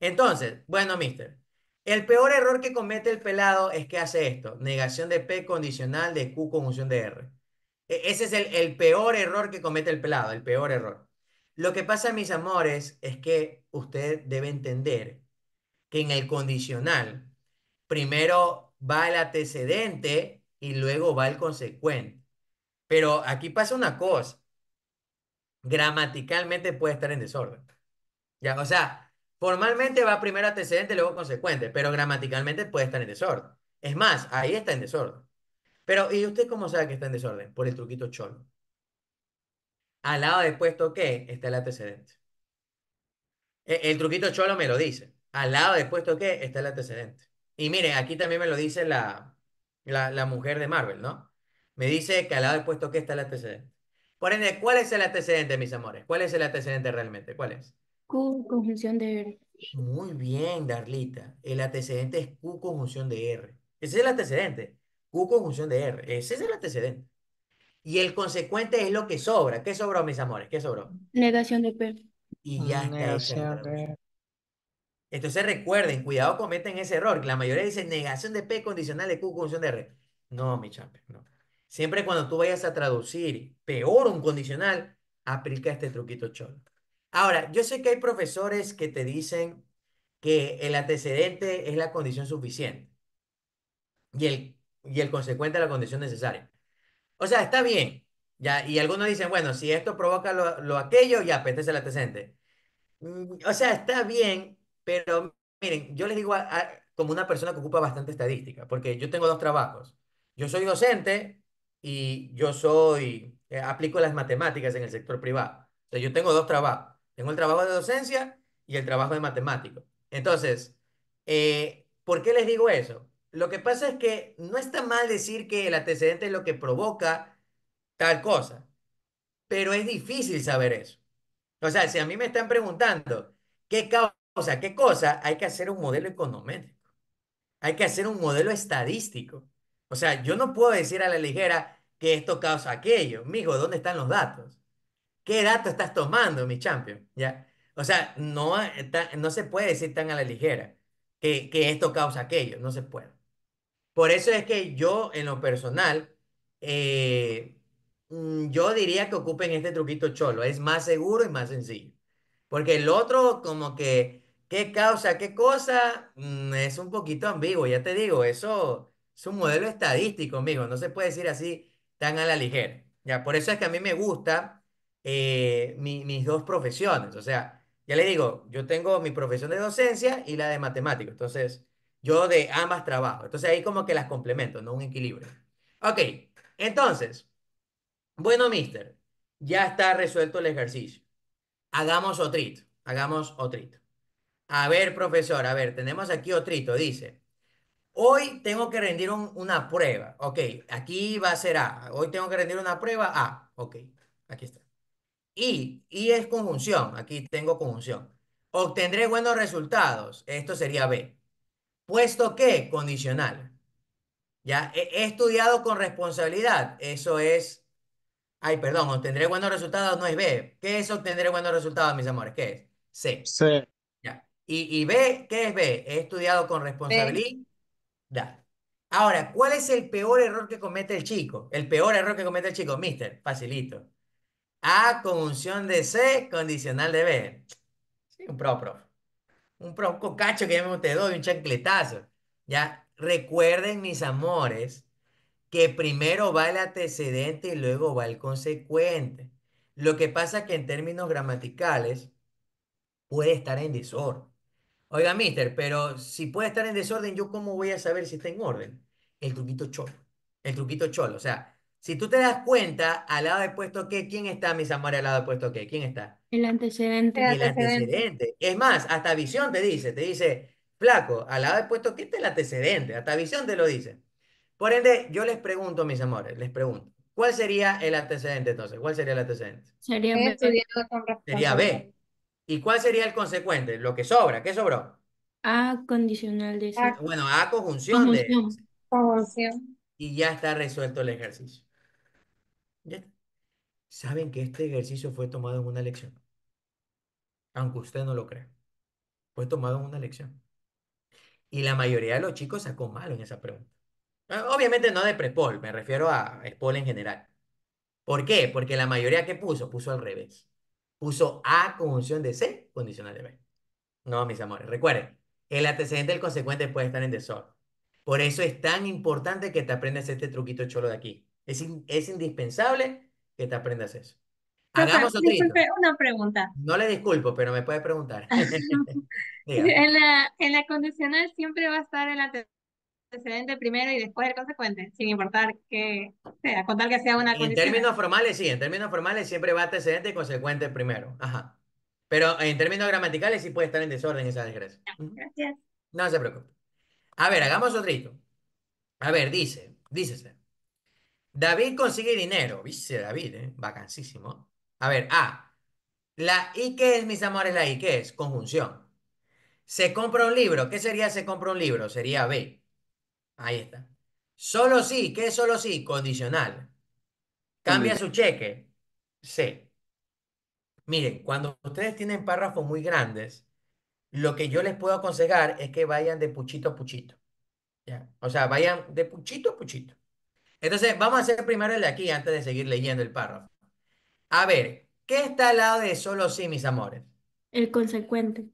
Entonces, bueno, mister, el peor error que comete el pelado es que hace esto, negación de P condicional de Q con función de R. E, ese es el, el, peor error que comete el pelado, el peor error. Lo que pasa, mis amores, es que usted debe entender que en el condicional primero va el antecedente y luego va el consecuente. Pero aquí pasa una cosa. Gramaticalmente puede estar en desorden. Ya, o sea, formalmente va primero antecedente, y luego consecuente, pero gramaticalmente puede estar en desorden. Es más, ahí está en desorden. Pero, ¿y usted cómo sabe que está en desorden? Por el truquito cholo. Al lado de puesto que está el antecedente. E, el, truquito cholo me lo dice. Al lado de puesto que está el antecedente. Y miren, aquí también me lo dice la, la, mujer de Marvel, ¿no? Me dice que al lado del puesto que está el antecedente. Por ende, ¿cuál es el antecedente, mis amores? ¿Cuál es el antecedente realmente? ¿Cuál es? Q, conjunción de R. Muy bien, Darlita. El antecedente es Q conjunción de R. Ese es el antecedente. Q conjunción de R. Ese es el antecedente. Y el consecuente es lo que sobra. ¿Qué sobró, mis amores? ¿Qué sobró? Negación de P. Y ya está. Entonces recuerden, cuidado cometen ese error. La mayoría dice negación de P condicional de Q condición de R. No, mi champion, no. Siempre cuando tú vayas a traducir peor un condicional, aplica este truquito cholo. Ahora, yo sé que hay profesores que te dicen que el antecedente es la condición suficiente y el, y el consecuente la condición necesaria. O sea, está bien. Ya, y algunos dicen, bueno, si esto provoca lo, aquello, ya, apetece pues, este el antecedente. Mm, o sea, está bien pero miren, yo les digo como una persona que ocupa bastante estadística, porque yo tengo dos trabajos. Yo soy docente y yo soy, eh, aplico las matemáticas en el sector privado. Entonces, yo tengo dos trabajos. Tengo el trabajo de docencia y el trabajo de matemático. Entonces, eh, ¿por qué les digo eso? Lo que pasa es que no está mal decir que el antecedente es lo que provoca tal cosa, pero es difícil saber eso. O sea, si a mí me están preguntando qué causa o sea, ¿qué cosa? Hay que hacer un modelo econométrico. Hay que hacer un modelo estadístico. O sea, yo no puedo decir a la ligera que esto causa aquello. Mijo, ¿dónde están los datos? ¿Qué datos estás tomando, mi champion? ¿Ya? O sea, no, no se puede decir tan a la ligera que, esto causa aquello. No se puede. Por eso es que yo, en lo personal, eh, mm, yo diría que ocupen este truquito cholo. Es más seguro y más sencillo. Porque el otro, como que, ¿qué causa, qué cosa? Mm, es un poquito ambiguo, ya te digo, eso es un modelo estadístico, amigo, no se puede decir así tan a la ligera. Ya, por eso es que a mí me gusta eh, mis dos profesiones, o sea, ya le digo, yo tengo mi profesión de docencia y la de matemático, entonces yo de ambas trabajo, entonces ahí como que las complemento, no un equilibrio. Ok, entonces, bueno, mister, ya está resuelto el ejercicio. Hagamos otrito, hagamos otrito. A ver, profesor, a ver, tenemos aquí otrito, dice. Hoy tengo que rendir una prueba. Ok, aquí va a ser A. Hoy tengo que rendir una prueba A. Ok, aquí está. Y, y es conjunción. Aquí tengo conjunción. Obtendré buenos resultados. Esto sería B. Puesto que, condicional. Ya, he estudiado con responsabilidad. Eso es Ay, perdón, obtendré buenos resultados no es B. ¿Qué es obtendré buenos resultados, mis amores? ¿Qué es? C. C. Y, y B, ¿qué es B? He estudiado con responsabilidad. Ahora, ¿cuál es el peor error que comete el chico? El peor error que comete el chico, mister, facilito. A, conjunción de C, condicional de B. Sí, un pro, pro. Un pro, cocacho que me ustedes doy un chancletazo. Ya, recuerden, mis amores, que primero va el antecedente y luego va el consecuente. Lo que pasa es que en términos gramaticales puede estar en desorden. Oiga, mister, pero si puede estar en desorden, ¿yo cómo voy a saber si está en orden? El truquito cholo. El truquito cholo. O sea, si tú te das cuenta, al lado de puesto que, ¿quién está, mis amores, al lado de puesto que? ¿Quién está? El antecedente. El antecedente. Es más, hasta visión te dice, te dice, flaco, al lado de puesto que está el antecedente. Hasta visión te lo dice. Por ende, yo les pregunto, mis amores, les pregunto, ¿cuál sería el antecedente entonces? ¿Cuál sería el antecedente? Sería B. Sería B. ¿Y cuál sería el consecuente? Lo que sobra, ¿qué sobró? A condicional de Bueno, A conjunción, de Conjunción. Y ya está resuelto el ejercicio. ¿Ya? Saben que este ejercicio fue tomado en una lección. Aunque usted no lo crea. Fue tomado en una lección. Y la mayoría de los chicos sacó malo en esa pregunta. Ah, obviamente no de pre-pol, me refiero a Spol en general. ¿Por qué? Porque la mayoría que puso, puso al revés. Puso A conjunción de C, condicional de B. No, mis amores, recuerden, el antecedente del consecuente puede estar en desorden. Por eso es tan importante que te aprendas este truquito cholo de aquí. Es, es indispensable que te aprendas eso. Hagamos una pregunta. No le disculpo, pero me puede preguntar. en, la, en la condicional siempre va a estar el antecedente antecedente primero y después el consecuente, sin importar que sea, con tal que sea una condición. En términos formales, sí, en términos formales siempre va antecedente y consecuente primero. Ajá. Pero en términos gramaticales sí puede estar en desorden esa desgracia. Gracias. No se preocupe. A ver, hagamos otro. A ver, dice, dícese. Este. David consigue dinero. Dice David, ¿eh? vacancísimo. A ver, A. La I que es, mis amores, la I que es, conjunción. Se compra un libro. ¿Qué sería se compra un libro? Sería B. Ahí está. Solo sí, ¿qué es solo sí? Condicional. Cambia su cheque. Sí. Miren, cuando ustedes tienen párrafos muy grandes, lo que yo les puedo aconsejar es que vayan de puchito a puchito. ¿ya? O sea, vayan de puchito a puchito. Entonces, vamos a hacer primero el de aquí antes de seguir leyendo el párrafo. A ver, ¿qué está al lado de solo sí, mis amores? El consecuente.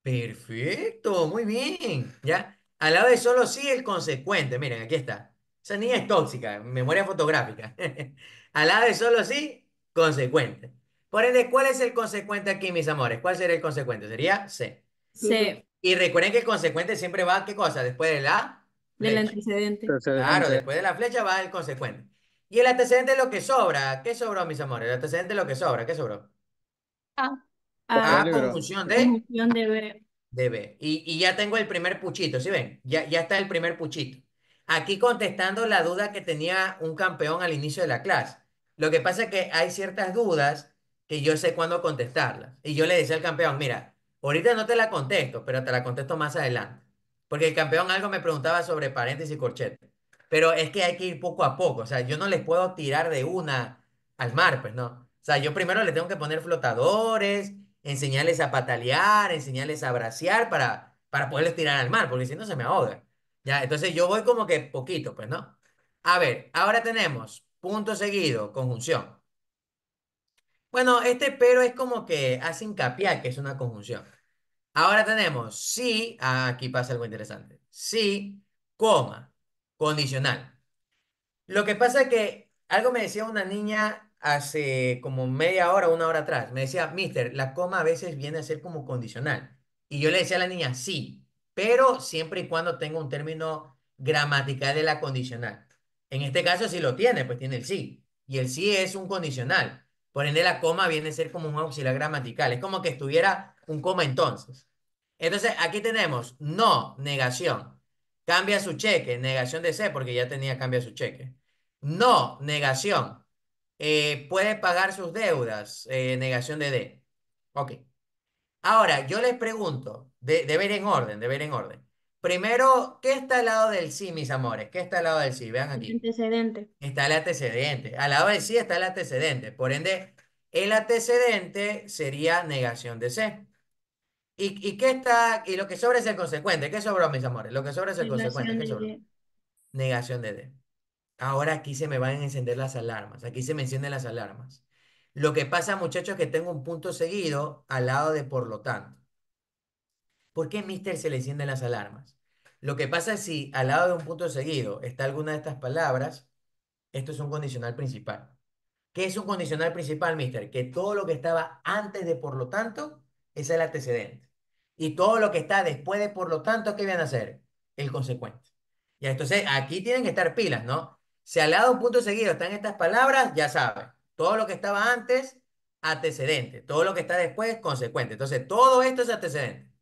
Perfecto, muy bien. ¿Ya? A la vez solo sí, el consecuente. Miren, aquí está. Esa niña es tóxica, memoria fotográfica. a la vez solo sí, consecuente. Por ende, ¿cuál es el consecuente aquí, mis amores? ¿Cuál sería el consecuente? Sería C. C. Y recuerden que el consecuente siempre va, ¿qué cosa? Después de la... Del antecedente. Claro, después de la flecha va el consecuente. Y el antecedente es lo que sobra. ¿Qué sobró, mis amores? El antecedente es lo que sobra. ¿Qué sobró? A. A. A de... Conjunción de Debe. Y, y ya tengo el primer puchito, ¿sí ven? Ya, ya está el primer puchito. Aquí contestando la duda que tenía un campeón al inicio de la clase. Lo que pasa es que hay ciertas dudas que yo sé cuándo contestarlas. Y yo le decía al campeón, mira, ahorita no te la contesto, pero te la contesto más adelante. Porque el campeón algo me preguntaba sobre paréntesis y corchete. Pero es que hay que ir poco a poco. O sea, yo no les puedo tirar de una al mar, pues no. O sea, yo primero le tengo que poner flotadores, enseñarles a patalear, enseñarles a bracear para, para poderles tirar al mar, porque si no se me ahoga. Ya, entonces yo voy como que poquito, pues, ¿no? A ver, ahora tenemos punto seguido, conjunción. Bueno, este pero es como que hace hincapié que es una conjunción. Ahora tenemos si, ah, aquí pasa algo interesante. Sí, coma, condicional. Lo que pasa es que algo me decía una niña hace como media hora, una hora atrás. Me decía, mister, la coma a veces viene a ser como condicional. Y yo le decía a la niña, sí, pero siempre y cuando tenga un término gramatical de la condicional. En este caso, si lo tiene, pues tiene el sí. Y el sí es un condicional. Por ende, la coma viene a ser como un auxiliar gramatical. Es como que estuviera un coma entonces. Entonces, aquí tenemos no, negación. Cambia su cheque, negación de C, porque ya tenía cambia su cheque. No, negación eh, puede pagar sus deudas, eh, negación de D. Ok. Ahora, yo les pregunto, de, ver en orden, de ver en orden. Primero, ¿qué está al lado del sí, mis amores? ¿Qué está al lado del sí? Vean aquí. El antecedente. Está el antecedente. Al lado del sí está el antecedente. Por ende, el antecedente sería negación de C. ¿Y, y qué está? Y lo que sobra es el consecuente. ¿Qué sobró, mis amores? Lo que sobra es el consecuente. ¿Qué Negación de D. Ahora aquí se me van a encender las alarmas, aquí se me encienden las alarmas. Lo que pasa, muchachos, es que tengo un punto seguido al lado de por lo tanto. ¿Por qué, mister, se le encienden las alarmas? Lo que pasa es si al lado de un punto seguido está alguna de estas palabras, esto es un condicional principal. ¿Qué es un condicional principal, mister? Que todo lo que estaba antes de por lo tanto es el antecedente. Y todo lo que está después de por lo tanto, ¿qué van a hacer? El consecuente. Y entonces aquí tienen que estar pilas, ¿no? Si al lado un punto seguido, están estas palabras, ya sabe. Todo lo que estaba antes, antecedente. Todo lo que está después, consecuente. Entonces, todo esto es antecedente.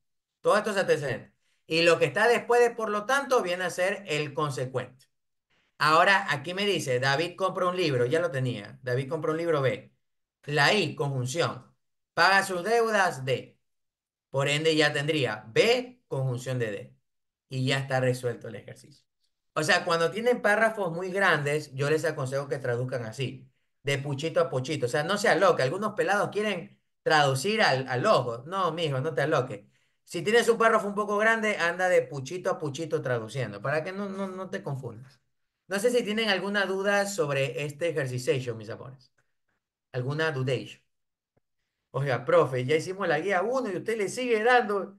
Todo esto es antecedente. Y lo que está después por lo tanto, viene a ser el consecuente. Ahora, aquí me dice, David compra un libro, ya lo tenía. David compra un libro B. La I, conjunción. Paga sus deudas D. Por ende, ya tendría B, conjunción de D. Y ya está resuelto el ejercicio. O sea, cuando tienen párrafos muy grandes, yo les aconsejo que traduzcan así, de puchito a puchito. O sea, no se aloque. Algunos pelados quieren traducir al, ojo. No, mijo, no te aloques. Si tienes un párrafo un poco grande, anda de puchito a puchito traduciendo, para que no, no, te confundas. No sé si tienen alguna duda sobre este ejercicio, mis amores. ¿Alguna dudation? Oiga, profe, ya hicimos la guía 1 y usted le sigue dando.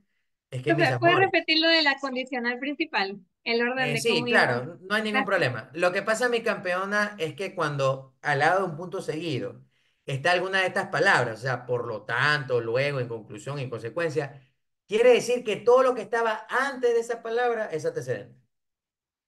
Es que, repetir lo de la condicional principal? el orden eh, Sí, claro, no hay ningún problema. Lo que pasa, mi campeona, es que cuando al lado de un punto seguido está alguna de estas palabras, o sea, por lo tanto, luego, en conclusión, en consecuencia, quiere decir que todo lo que estaba antes de esa palabra es antecedente.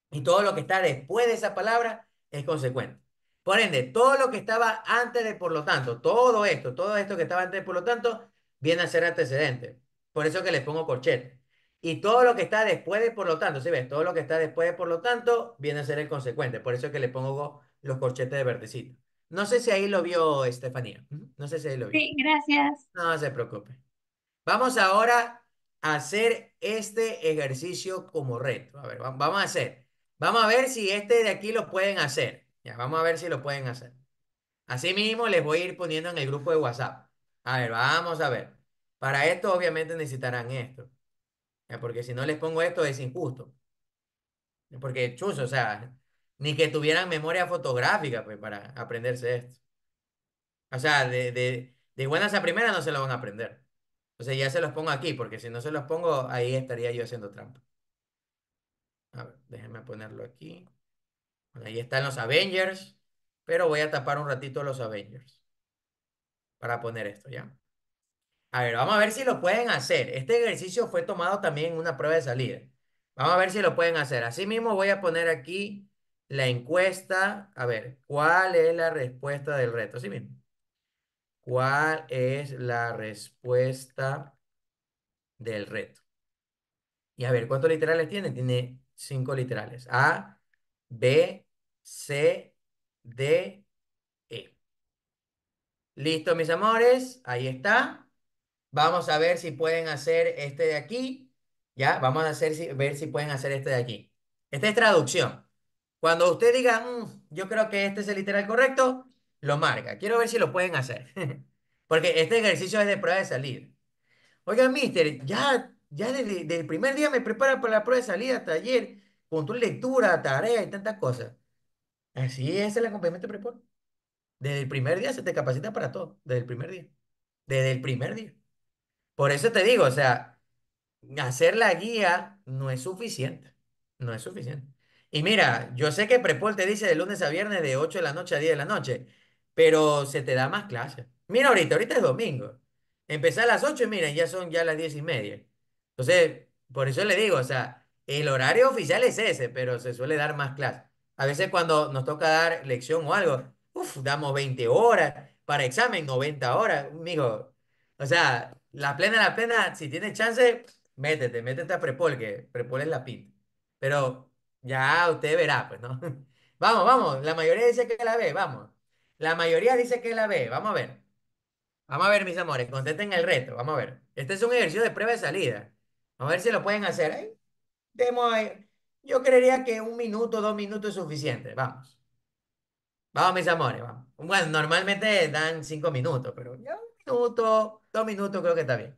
Y todo lo que está después de esa palabra es consecuente. Por ende, todo lo que estaba antes de por lo tanto, todo esto, todo esto que estaba antes de por lo tanto, viene a ser antecedente. Por eso que les pongo corchete. Y todo lo que está después de por lo tanto, ¿sí ves, todo lo que está después por lo tanto viene a ser el consecuente. Por eso es que le pongo los corchetes de verdecito. No sé si ahí lo vio Estefanía. No sé si ahí lo vio. Sí, gracias. No se preocupe. Vamos ahora a hacer este ejercicio como reto. A ver, vamos a hacer. Vamos a ver si este de aquí lo pueden hacer. Ya, vamos a ver si lo pueden hacer. Así mismo les voy a ir poniendo en el grupo de WhatsApp. A ver, vamos a ver. Para esto obviamente necesitarán esto. Porque si no les pongo esto es injusto. Porque chuzo, o sea, ni que tuvieran memoria fotográfica pues, para aprenderse esto. O sea, de, de, de buenas a primeras no se lo van a aprender. O ya se los pongo aquí, porque si no se los pongo, ahí estaría yo haciendo trampa. A ver, déjenme ponerlo aquí. ahí están los Avengers, pero voy a tapar un ratito los Avengers para poner esto, ¿ya? A ver, vamos a ver si lo pueden hacer. Este ejercicio fue tomado también en una prueba de salida. Vamos a ver si lo pueden hacer. Asimismo, voy a poner aquí la encuesta. A ver, ¿cuál es la respuesta del reto? Así mismo. ¿Cuál es la respuesta del reto? Y a ver, ¿cuántos literales tiene? Tiene cinco literales. A, B, C, D, E. Listo, mis amores. Ahí está. Vamos a ver si pueden hacer este de aquí. Ya, vamos a hacer ver si pueden hacer este de aquí. Esta es traducción. Cuando usted diga, mm, yo creo que este es el literal correcto, lo marca. Quiero ver si lo pueden hacer. Porque este ejercicio es de prueba de salida. Oiga, mister, ya, ya desde, el primer día me prepara para la prueba de salida, taller, control lectura, tarea y tantas cosas. Así es el acompañamiento preparado. Desde el primer día se te capacita para todo. Desde el primer día. Desde el primer día. Por eso te digo, o sea, hacer la guía no es suficiente. No es suficiente. Y mira, yo sé que Prepol te dice de lunes a viernes de 8 de la noche a 10 de la noche, pero se te da más clase. Mira ahorita, ahorita es domingo. Empezar a las 8 y miren, ya son ya las 10 y media. Entonces, por eso le digo, o sea, el horario oficial es ese, pero se suele dar más clase. A veces cuando nos toca dar lección o algo, uff, damos 20 horas, para examen 90 horas, amigo. O sea, la plena, la plena, si tienes chance, métete, métete a Prepol, que Prepol es la pit. Pero ya usted verá, pues, ¿no? Vamos, vamos, la mayoría dice que la ve, vamos. La mayoría dice que la ve, vamos a ver. Vamos a ver, mis amores, contesten el reto, vamos a ver. Este es un ejercicio de prueba de salida. Vamos a ver si lo pueden hacer. Ahí, Yo creería que un minuto, dos minutos es suficiente, vamos. Vamos, mis amores, vamos. Bueno, normalmente dan cinco minutos, pero ya un minuto, Dos minutos creo que está bien.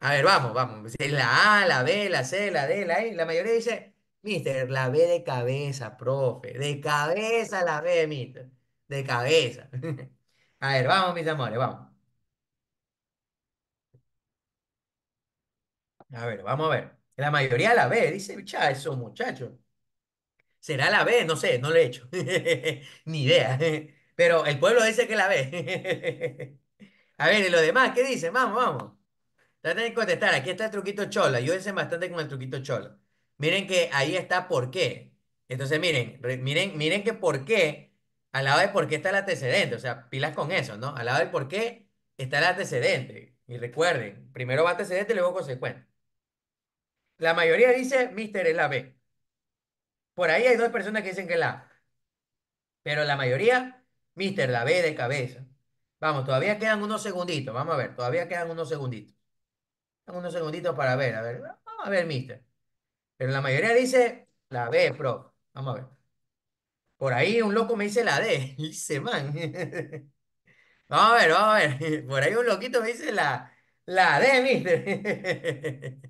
A ver, vamos, vamos. La A, la B, la C, la D, la E. La mayoría dice, mister, la B de cabeza, profe. De cabeza la B, mister. De cabeza. A ver, vamos, mis amores, vamos. A ver, vamos a ver. La mayoría la B, dice, chá, eso, muchacho ¿Será la B? No sé, no lo he hecho. Ni idea. Pero el pueblo dice que la B. A ver, y los demás, ¿qué dicen? Vamos, vamos. Traten de contestar. Aquí está el truquito chola. Ayúdense bastante con el truquito chola. Miren que ahí está por qué. Entonces, miren, miren, miren que por qué, al lado de por qué está el antecedente. O sea, pilas con eso, ¿no? Al lado de por qué está el antecedente. Y recuerden, primero va antecedente y luego consecuente. La mayoría dice, mister, es la B. Por ahí hay dos personas que dicen que es la A. Pero la mayoría, mister, la B de cabeza. Vamos, todavía quedan unos segunditos. Vamos a ver, todavía quedan unos segunditos. unos segunditos para ver, a ver. Vamos a ver, mister. Pero la mayoría dice la B, pro, Vamos a ver. Por ahí un loco me dice la D. Dice, man. vamos a ver, vamos a ver. Por ahí un loquito me dice la, la D, mister.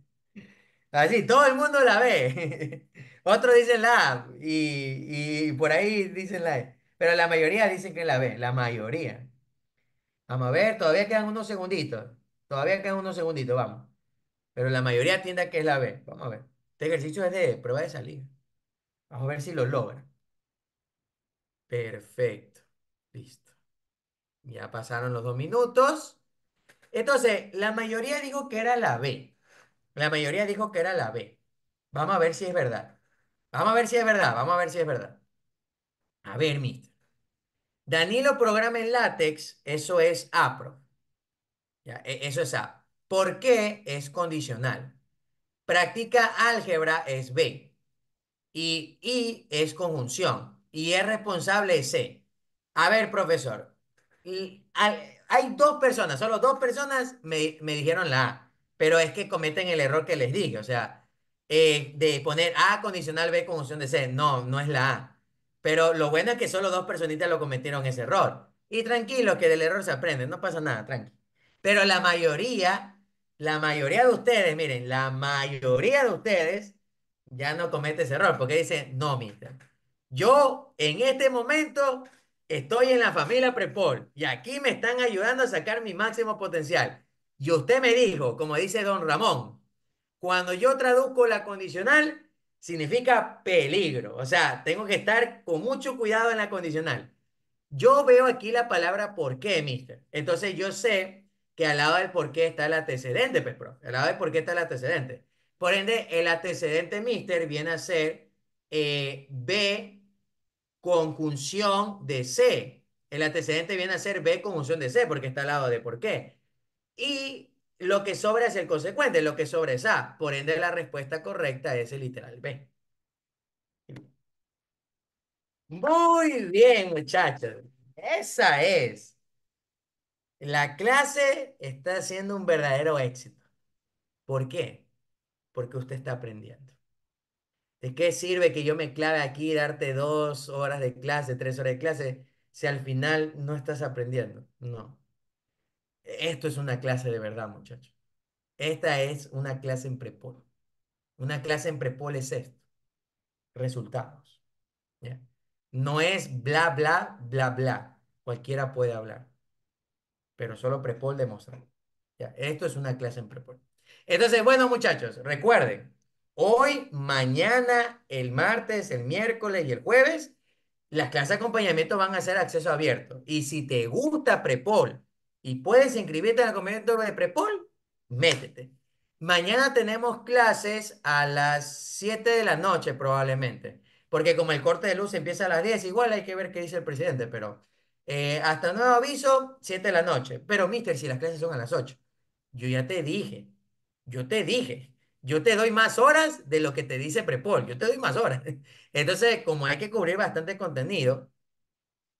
Así, todo el mundo la ve. otro dice la y, y por ahí dicen la E. Pero la mayoría dicen que la B, la mayoría. Vamos a ver, todavía quedan unos segunditos. Todavía quedan unos segunditos, vamos. Pero la mayoría tienda que es la B. Vamos a ver. Este ejercicio es de prueba de salida. Vamos a ver si lo logra. Perfecto. Listo. Ya pasaron los dos minutos. Entonces, la mayoría dijo que era la B. La mayoría dijo que era la B. Vamos a ver si es verdad. Vamos a ver si es verdad. Vamos a ver si es verdad. A ver, mister. Danilo programa en látex, eso es APRO. ¿Ya? E, eso es A. ¿Por qué? Es condicional. Practica álgebra es B. Y I es conjunción. Y e es responsable C. A ver, profesor. hay, dos personas, solo dos personas me, dijeron la A. Pero es que cometen el error que les dije. O sea, eh, de poner A condicional B conjunción de C. No, no es la A. Pero lo bueno es que solo dos personitas lo cometieron ese error. Y tranquilo, que del error se aprende, no pasa nada, tranqui. Pero la mayoría, la mayoría de ustedes, miren, la mayoría de ustedes ya no comete ese error, porque dicen, no, mira, yo en este momento estoy en la familia Prepol y aquí me están ayudando a sacar mi máximo potencial. Y usted me dijo, como dice don Ramón, cuando yo traduzco la condicional, significa peligro. O sea, tengo que estar con mucho cuidado en la condicional. Yo veo aquí la palabra por qué, mister. Entonces yo sé que al lado del por qué está el antecedente, pero pues, Al lado del por qué está el antecedente. Por ende, el antecedente, mister, viene a ser eh, B conjunción de C. El antecedente viene a ser B conjunción de C, porque está al lado de por qué. Y lo que sobra es el consecuente, lo que sobra es A. Por ende, la respuesta correcta es el literal B. Muy bien, muchachos. Esa es. La clase está siendo un verdadero éxito. ¿Por qué? Porque usted está aprendiendo. ¿De qué sirve que yo me clave aquí, y darte dos horas de clase, tres horas de clase, si al final no estás aprendiendo? No. Esto es una clase de verdad, muchachos. Esta es una clase en prepol. Una clase en prepol es esto. Resultados. No es bla, bla, bla, bla. Cualquiera puede hablar. Pero solo prepol demostrar. Esto es una clase en prepol. Entonces, bueno, muchachos, recuerden. Hoy, mañana, el martes, el miércoles y el jueves, las clases de acompañamiento van a ser acceso abierto. Y si te gusta Prepol, y puedes inscribirte en el convento de Prepol, métete. Mañana tenemos clases a las 7 de la noche probablemente, porque como el corte de luz empieza a las 10, igual hay que ver qué dice el presidente, pero eh, hasta nuevo aviso, 7 de la noche. Pero, mister, si las clases son a las 8, yo ya te dije, yo te dije, yo te doy más horas de lo que te dice Prepol, yo te doy más horas. Entonces, como hay que cubrir bastante contenido,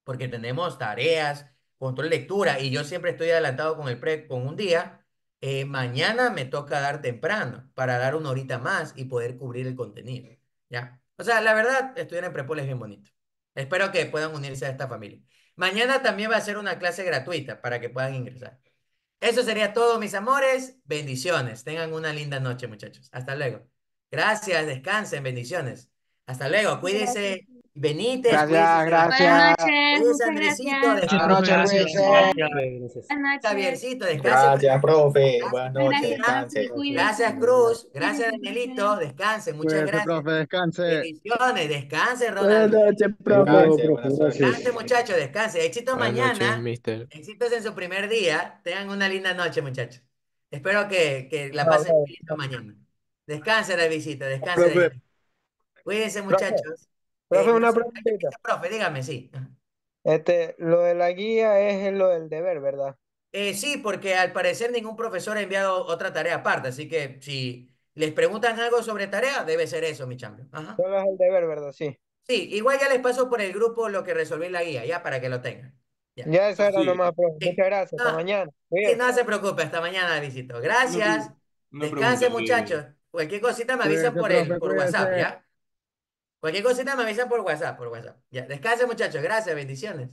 porque tenemos tareas, control lectura y yo siempre estoy adelantado con el pre con un día, eh, mañana me toca dar temprano para dar una horita más y poder cubrir el contenido. ¿ya? O sea, la verdad, estudiar en Prepol es bien bonito. Espero que puedan unirse a esta familia. Mañana también va a ser una clase gratuita para que puedan ingresar. Eso sería todo, mis amores. Bendiciones. Tengan una linda noche, muchachos. Hasta luego. Gracias, descansen, bendiciones. Hasta luego, cuídense. Benítez. Gracias, gracias. Buenas noches. Buenas noches, Buenas Javiercito, descanse. Gracias, profe. Buenas noches, descanse. Gracias, Cruz. Gracias, Danielito. Descanse, muchas gracias. profe, descanse. Bendiciones, descanse, Buenas noches, profe. Descanse, muchachos, descanse. Éxito mañana. Éxitos en su primer día. Tengan una linda noche, muchachos. Espero que, que la pasen mañana. Descanse, Davidcito, descanse. Cuídense, muchachos hacer eh, una Profe, dígame, sí. Este, lo de la guía es lo del deber, ¿verdad? Eh, sí, porque al parecer ningún profesor ha enviado otra tarea aparte, así que si les preguntan algo sobre tarea, debe ser eso, mi champion. Ajá. Solo es el deber, ¿verdad? Sí. Sí, igual ya les paso por el grupo lo que resolví en la guía, ya para que lo tengan. Ya, eso era nomás, profe. Pues. Muchas gracias, hasta ah, mañana. Sí, no se preocupe, hasta mañana, visito. Gracias. No, Descanse, muchachos. Cualquier cosita me avisan por, el, por WhatsApp, ¿ya? Cualquier cosita me avisan por WhatsApp, por WhatsApp. Ya, descansen muchachos, gracias, bendiciones.